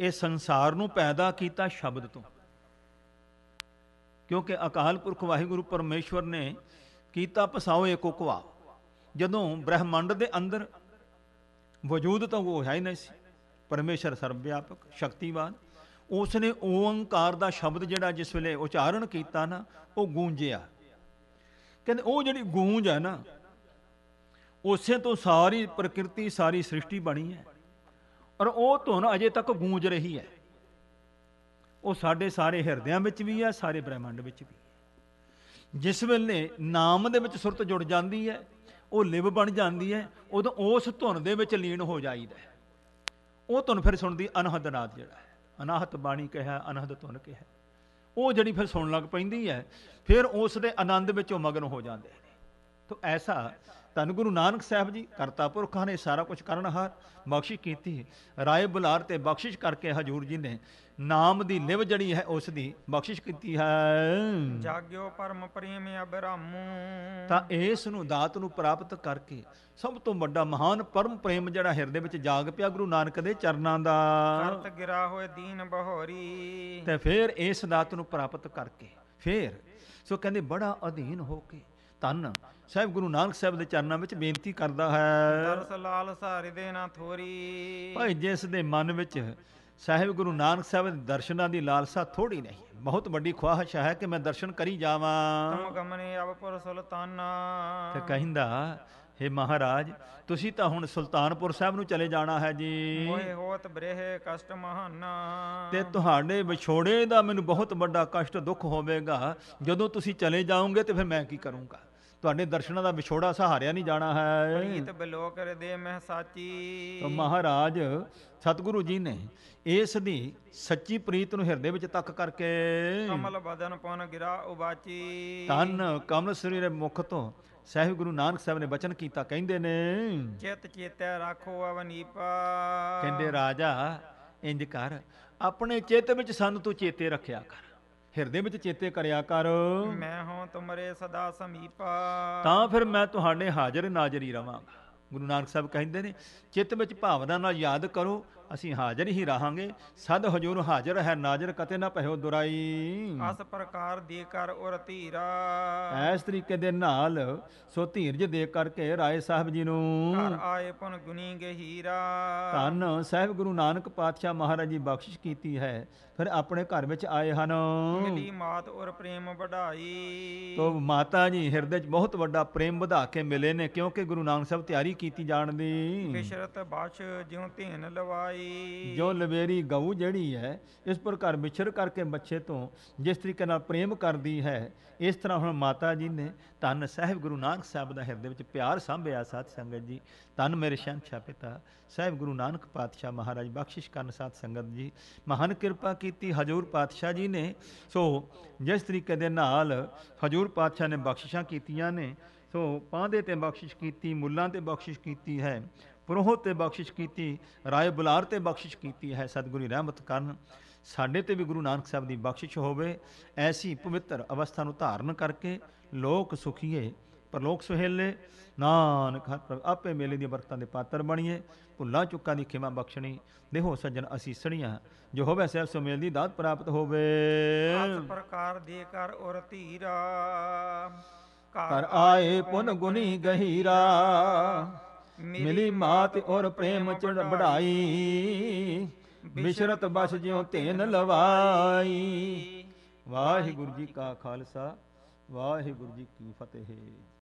ਇਹ ਸੰਸਾਰ ਨੂੰ ਪੈਦਾ ਕੀਤਾ ਸ਼ਬਦ ਤੋਂ ਕਿਉਂਕਿ ਅਕਾਲ ਪੁਰਖ ਵਾਹਿਗੁਰੂ ਪਰਮੇਸ਼ਵਰ ਨੇ ਕੀਤਾ ਪਸਾਓ ਏਕੋਕਵਾ ਜਦੋਂ ਬ੍ਰਹਿਮੰਡ ਦੇ ਅੰਦਰ ਵਜੂਦ ਤਾਂ ਉਹ ਹੈ ਹੀ ਨਹੀਂ ਸੀ ਪਰਮੇਸ਼ਰ ਸਰਵਵਿਆਪਕ ਸ਼ਕਤੀਵਾਨ ਉਸ ਨੇ ਓੰਕਾਰ ਦਾ ਸ਼ਬਦ ਜਿਹੜਾ ਜਿਸ ਵੇਲੇ ਉਚਾਰਨ ਕੀਤਾ ਨਾ ਉਹ ਗੂੰਜਿਆ ਕਹਿੰਦੇ ਉਹ ਜਿਹੜੀ ਗੂੰਜ ਹੈ ਨਾ ਉਸੇ ਤੋਂ ਸਾਰੀ ਪ੍ਰਕਿਰਤੀ ਸਾਰੀ ਸ੍ਰਿਸ਼ਟੀ ਬਣੀ ਹੈ ਔਰ ਉਹ ਧੁਨ ਅਜੇ ਤੱਕ ਗੂੰਜ ਰਹੀ ਹੈ ਉਹ ਸਾਡੇ ਸਾਰੇ ਹਿਰਦਿਆਂ ਵਿੱਚ ਵੀ ਹੈ ਸਾਰੇ ਬ੍ਰਹਿਮੰਡ ਵਿੱਚ ਵੀ ਹੈ ਜਿਸ ਵੇਲੇ ਨਾਮ ਦੇ ਵਿੱਚ ਸੁਰਤ ਜੁੜ ਜਾਂਦੀ ਹੈ ਉਹ ਲਿਵ ਬਣ ਜਾਂਦੀ ਹੈ ਉਦੋਂ ਉਸ ਧੁਨ ਦੇ ਵਿੱਚ ਲੀਨ ਹੋ ਜਾਂਦਾ ਹੈ ਉਹ ਧੁਨ ਫਿਰ ਸੁਣਦੀ ਅਨਹਦ ਨਾਦ ਜਿਹੜਾ ਹੈ ਅਨਾਹਤ ਬਾਣੀ ਕਿਹਾ ਅਨਹਦ ਧੁਨ ਕਿਹਾ ਉਹ ਜਿਹੜੀ ਫਿਰ ਸੁਣਨ ਲੱਗ ਪੈਂਦੀ ਹੈ ਫਿਰ ਉਸ ਦੇ ਆਨੰਦ ਵਿੱਚ ਉਹ ਮਗਨ ਹੋ ਜਾਂਦੇ ਨੇ ਤਾਂ ਐਸਾ ਧੰਨ ਗੁਰੂ ਨਾਨਕ ਸਾਹਿਬ ਜੀ ਕਰਤਾ ਪੁਰਖਾਂ ਨੇ ਸਾਰਾ ਕੁਝ ਕਰਨ ਹਾਰ ਬਖਸ਼ਿਸ਼ ਕੀਤੀ ਰਾਏ ਬੁਲਾਰ ਤੇ ਬਖਸ਼ਿਸ਼ ਕਰਕੇ ਹਜੂਰ ਜੀ ਨੇ ਨਾਮ ਦੀ ਲਿਵ ਜੜੀ ਹੈ ਉਸ ਦੀ ਬਖਸ਼ਿਸ਼ ਕੀਤੀ ਹੈ ਜਾਗਿਓ ਪਰਮ ਪ੍ਰੀਮ ਅਬਰਾਮੂ ਤਾਂ ਇਸ ਨੂੰ ਦਾਤ ਨੂੰ ਪ੍ਰਾਪਤ ਕਰਕੇ ਸਭ ਤੋਂ ਵੱਡਾ ਮਹਾਨ ਪਰਮ ਪ੍ਰੇਮ ਜਿਹੜਾ ਹਿਰਦੇ ਵਿੱਚ ਜਾਗ ਪਿਆ ਗੁਰੂ ਨਾਨਕ ਦੇ ਚਰਨਾਂ ਦਾ ਸਰਤ ਗਿਰਾ ਹੋਏ ਦੀਨ ਬਹੋਰੀ ਤੇ ਫਿਰ ਇਸ ਦਾਤ ਨੂੰ ਪ੍ਰਾਪਤ ਕਰਕੇ ਫਿਰ ਸੋ ਕਹਿੰਦੇ ਬੜਾ ਅਧੀਨ ਹੋ ਕੇ ਤਨ ਸਾਹਿਬ ਗੁਰੂ ਨਾਨਕ ਸਾਹਿਬ ਦੇ ਚਰਨਾਂ ਵਿੱਚ ਬੇਨਤੀ ਕਰਦਾ ਹੈ ਦਰਸ ਲਾਲ ਸਾਰੇ ਦੇ ਨਾ ਥੋਰੀ ਭਾਈ ਜਿਸ ਦੇ ਮਨ ਵਿੱਚ ਸਾਹਿਬ ਗੁਰੂ ਨਾਨਕ ਸਾਹਿਬ ਦੇ ਦਰਸ਼ਨਾਂ ਦੀ ਲਾਲਸਾ ਥੋੜੀ ਨਹੀਂ ਬਹੁਤ ਵੱਡੀ ਖੁਆਇਸ਼ ਹੈ ਕਿ ਮੈਂ ਦਰਸ਼ਨ ਕਰੀ ਜਾਵਾਂ ਤੁਮ ਗਮਨੇ ਅਵਪੁਰ ਸੁਲਤਾਨਾ ਤੇ ਕਹਿੰਦਾ ਹੈ ਮਹਾਰਾਜ ਤੁਸੀਂ ਤਾਂ ਹੁਣ ਸੁਲਤਾਨਪੁਰ ਸਾਹਿਬ ਨੂੰ ਚਲੇ ਜਾਣਾ ਹੈ ਜੀ ਓਏ ਹੋਤ ਬ੍ਰਹਿ ਕਸ਼ਟ ਮਹਾਨਾ ਤੇ ਤੁਹਾਡੇ ਵਿਛੋੜੇ ਦਾ ਮੈਨੂੰ ਬਹੁਤ ਵੱਡਾ ਕਸ਼ਟ ਦੁੱਖ ਹੋਵੇਗਾ ਜਦੋਂ ਤੁਸੀਂ ਚਲੇ ਜਾਓਗੇ ਤੇ ਫਿਰ ਮੈਂ ਕੀ ਕਰੂੰਗਾ ਤੁਹਾਡੇ ਦਰਸ਼ਨਾਂ ਦਾ ਵਿਛੋੜਾ ਸਹਾਰਿਆ ਨਹੀਂ ਜਾਣਾ ਹੈ ਪ੍ਰੀਤ ਬਲੋਕ ਦੇ ਮੈਂ ਸਾਚੀ ਮਹਾਰਾਜ ਸਤਿਗੁਰੂ ਜੀ ਨੇ ਇਸ ਦੀ ਸੱਚੀ ਪ੍ਰੀਤ ਨੂੰ ਹਿਰਦੇ ਵਿੱਚ ਤੱਕ ਕਰਕੇ ਕਮਲ ਬਦਨ ਪਨ ਗਿਰਾ ਉਬਾਚੀ ਤਨ ਕਮਲ ਸਰੀਰ ਦੇ ਮੁਖ ਤੋਂ ਸਹਿਬ ਗੁਰੂ ਨਾਨਕ ਸਾਹਿਬ ਨੇ ਬਚਨ ਕੀਤਾ ਕਹਿੰਦੇ ਨੇ ਚਿਤ ਚੇਤੇ ਰੱਖੋ ਅਵਨੀਪਾ ਕਹਿੰਦੇ ਰਾਜਾ ਇੰਜ ਕਰ ਆਪਣੇ ਚਿੱਤ ਵਿੱਚ ਸਾਨੂੰ ਤੂੰ ਚੇਤੇ ਰੱਖਿਆ ਕਰ ਹਿਰਦੇ ਵਿੱਚ ਚੇਤੇ ਕਰਿਆ ਕਰ ਮੈਂ ਹਾਂ ਤੁਮਰੇ ਸਦਾ ਸਮੀਪਾ ਤਾਂ ਫਿਰ ਮੈਂ ਤੁਹਾਡੇ ਹਾਜ਼ਰ ਨਾਜ਼ਰੀ ਰਵਾਂਗਾ ਗੁਰੂ ਨਾਨਕ ਸਾਹਿਬ ਕਹਿੰਦੇ ਨੇ ਚਿੱਤ ਵਿੱਚ ਭਾਵਨਾ ਨਾਲ ਯਾਦ ਕਰੋ ਅਸੀਂ ਹਾਜ਼ਰ ਹੀ ਰਹਾਂਗੇ ਸਦ ਹਜੂਰ ਹਾਜ਼ਰ ਹੈ ਨਾਜ਼ਰ ਕਤੇ ਨਾ ਪਹਿਓ ਦੁਰਾਈ ਅਸ ਪ੍ਰਕਾਰ ਦੇ ਕਰ ਔਰ ਧੀਰਾ ਇਸ ਤਰੀਕੇ ਦੇ ਨਾਲ ਸੋ ਧੀਰਜ ਦੇ ਕਰਕੇ ਰਾਏ ਸਾਹਿਬ ਜੀ ਨੂੰ ਘਰ ਆਏ ਪੁਨ ਗੁਨੀ ਗਹੀਰਾ ਧੰਨ ਸਹਿਬ ਗੁਰੂ ਨਾਨਕ ਪਾਤਸ਼ਾਹ ਮਹਾਰਾਜ ਜੀ ਬਖਸ਼ਿਸ਼ ਕੀਤੀ ਹੈ ਫਿਰ ਆਪਣੇ ਘਰ ਵਿੱਚ ਆਏ ਹਨ ਮਿਲੀ ਮਾਤ ਔਰ ਪ੍ਰੇਮ ਵਧਾਈ ਤੋ ਮਾਤਾ ਜੀ ਹਿਰਦੇ 'ਚ ਬਹੁਤ ਵੱਡਾ ਪ੍ਰੇਮ ਵਧਾ ਕੇ ਮਿਲੇ ਨੇ ਕਿਉਂਕਿ ਗੁਰੂ ਨਾਨਕ ਸਾਹਿਬ ਤਿਆਰੀ ਕੀਤੀ ਜਾਣ ਦੀ ਬਿਸ਼ਰਤ ਬਾਛ ਜਿਉਂ ਧੀਨ ਲਵਾਈ ਵਾਲੀ ਜੋ ਲਵੇਰੀ ਗਊ ਜਿਹੜੀ ਹੈ ਇਸ ਪ੍ਰਕਾਰ ਮਿਛਰ ਕਰਕੇ ਬੱਚੇ ਤੋਂ ਜਿਸ ਤਰੀਕੇ ਨਾਲ ਪ੍ਰੇਮ ਕਰਦੀ ਹੈ ਇਸ ਤਰ੍ਹਾਂ ਹੁਣ ਮਾਤਾ ਜੀ ਨੇ ਤਨ ਸਹਿਬ ਗੁਰੂ ਨਾਨਕ ਸਾਹਿਬ ਦਾ ਹਿਰਦੇ ਵਿੱਚ ਪਿਆਰ ਸੰਭਿਆ ਸਾਥ ਸੰਗਤ ਜੀ ਤਨ ਮੇਰੇ ਸ਼ੰਛਾ ਪਿਤਾ ਸਾਹਿਬ ਗੁਰੂ ਨਾਨਕ ਪਾਤਸ਼ਾਹ ਮਹਾਰਾਜ ਬਖਸ਼ਿਸ਼ ਕਰਨ ਸਾਥ ਸੰਗਤ ਜੀ ਮਹਾਨ ਕਿਰਪਾ ਕੀਤੀ ਹਜੂਰ ਪਾਤਸ਼ਾਹ ਜੀ ਨੇ ਸੋ ਜਿਸ ਤਰੀਕੇ ਦੇ ਨਾਲ ਹਜੂਰ ਪਾਤਸ਼ਾਹ ਨੇ ਬਖਸ਼ਿਸ਼ਾਂ ਕੀਤੀਆਂ ਨੇ ਸੋ ਪਾਂਦੇ ਤੇ ਬਖਸ਼ਿਸ਼ ਕੀਤੀ ਮੁੱਲਾਂ ਤੇ ਬਖਸ਼ਿਸ਼ ਕੀਤੀ ਹੈ ਪਰੋਹ ਤੇ ਬਖਸ਼ਿਸ਼ ਕੀਤੀ ਰਾਏ ਬੁਲਾਰ ਤੇ ਬਖਸ਼ਿਸ਼ ਕੀਤੀ ਹੈ ਸਤਿਗੁਰੂ ਰਹਿਮਤ ਕਰਨ ਸਾਡੇ ਤੇ ਵੀ ਗੁਰੂ ਨਾਨਕ ਸਾਹਿਬ ਦੀ ਬਖਸ਼ਿਸ਼ ਹੋਵੇ ਐਸੀ ਪਵਿੱਤਰ ਅਵਸਥਾ ਨੂੰ ਧਾਰਨ ਕਰਕੇ ਲੋਕ ਸੁਖੀਏ ਪਰਲੋਕ ਸੁਹੇਲੇ ਨਾਨਕ ਹਰ ਪ੍ਰਭ ਆਪੇ ਮੇਲੇ ਦੀ ਬਰਕਤਾਂ ਦੇ ਪਾਤਰ ਬਣੀਏ ਭੁੱਲਾ ਚੁੱਕਾਂ ਦੀ ਖਿਮਾ ਬਖਸ਼ਣੀ ਦੇਹੋ ਸੱਜਣ ਅਸੀਸਣੀਆਂ ਜੋ ਹੋਵੇ ਸਹਿਬ ਸੋ ਦੀ ਦਾਤ ਪ੍ਰਾਪਤ ਹੋਵੇ ਹੱਥ ਪ੍ਰਕਾਰ ਦੇ ਕਰ ਔਰ ਧੀਰਾ ਕਰ ਆਏ ਪੁਨ ਗੁਨੀ ਗਹੀਰਾ ਮਿਲੀ ਮਾਤ ਔਰ ਪ੍ਰੇਮ ਚੜ ਬੜਾਈ ਬਿਸ਼ਰਤ ਬਸ ਜਿਉ ਤੇਨ ਲਵਾਈ ਵਾਹਿਗੁਰੂ ਜੀ ਕਾ ਖਾਲਸਾ ਵਾਹਿਗੁਰੂ ਜੀ ਕੀ ਫਤਿਹ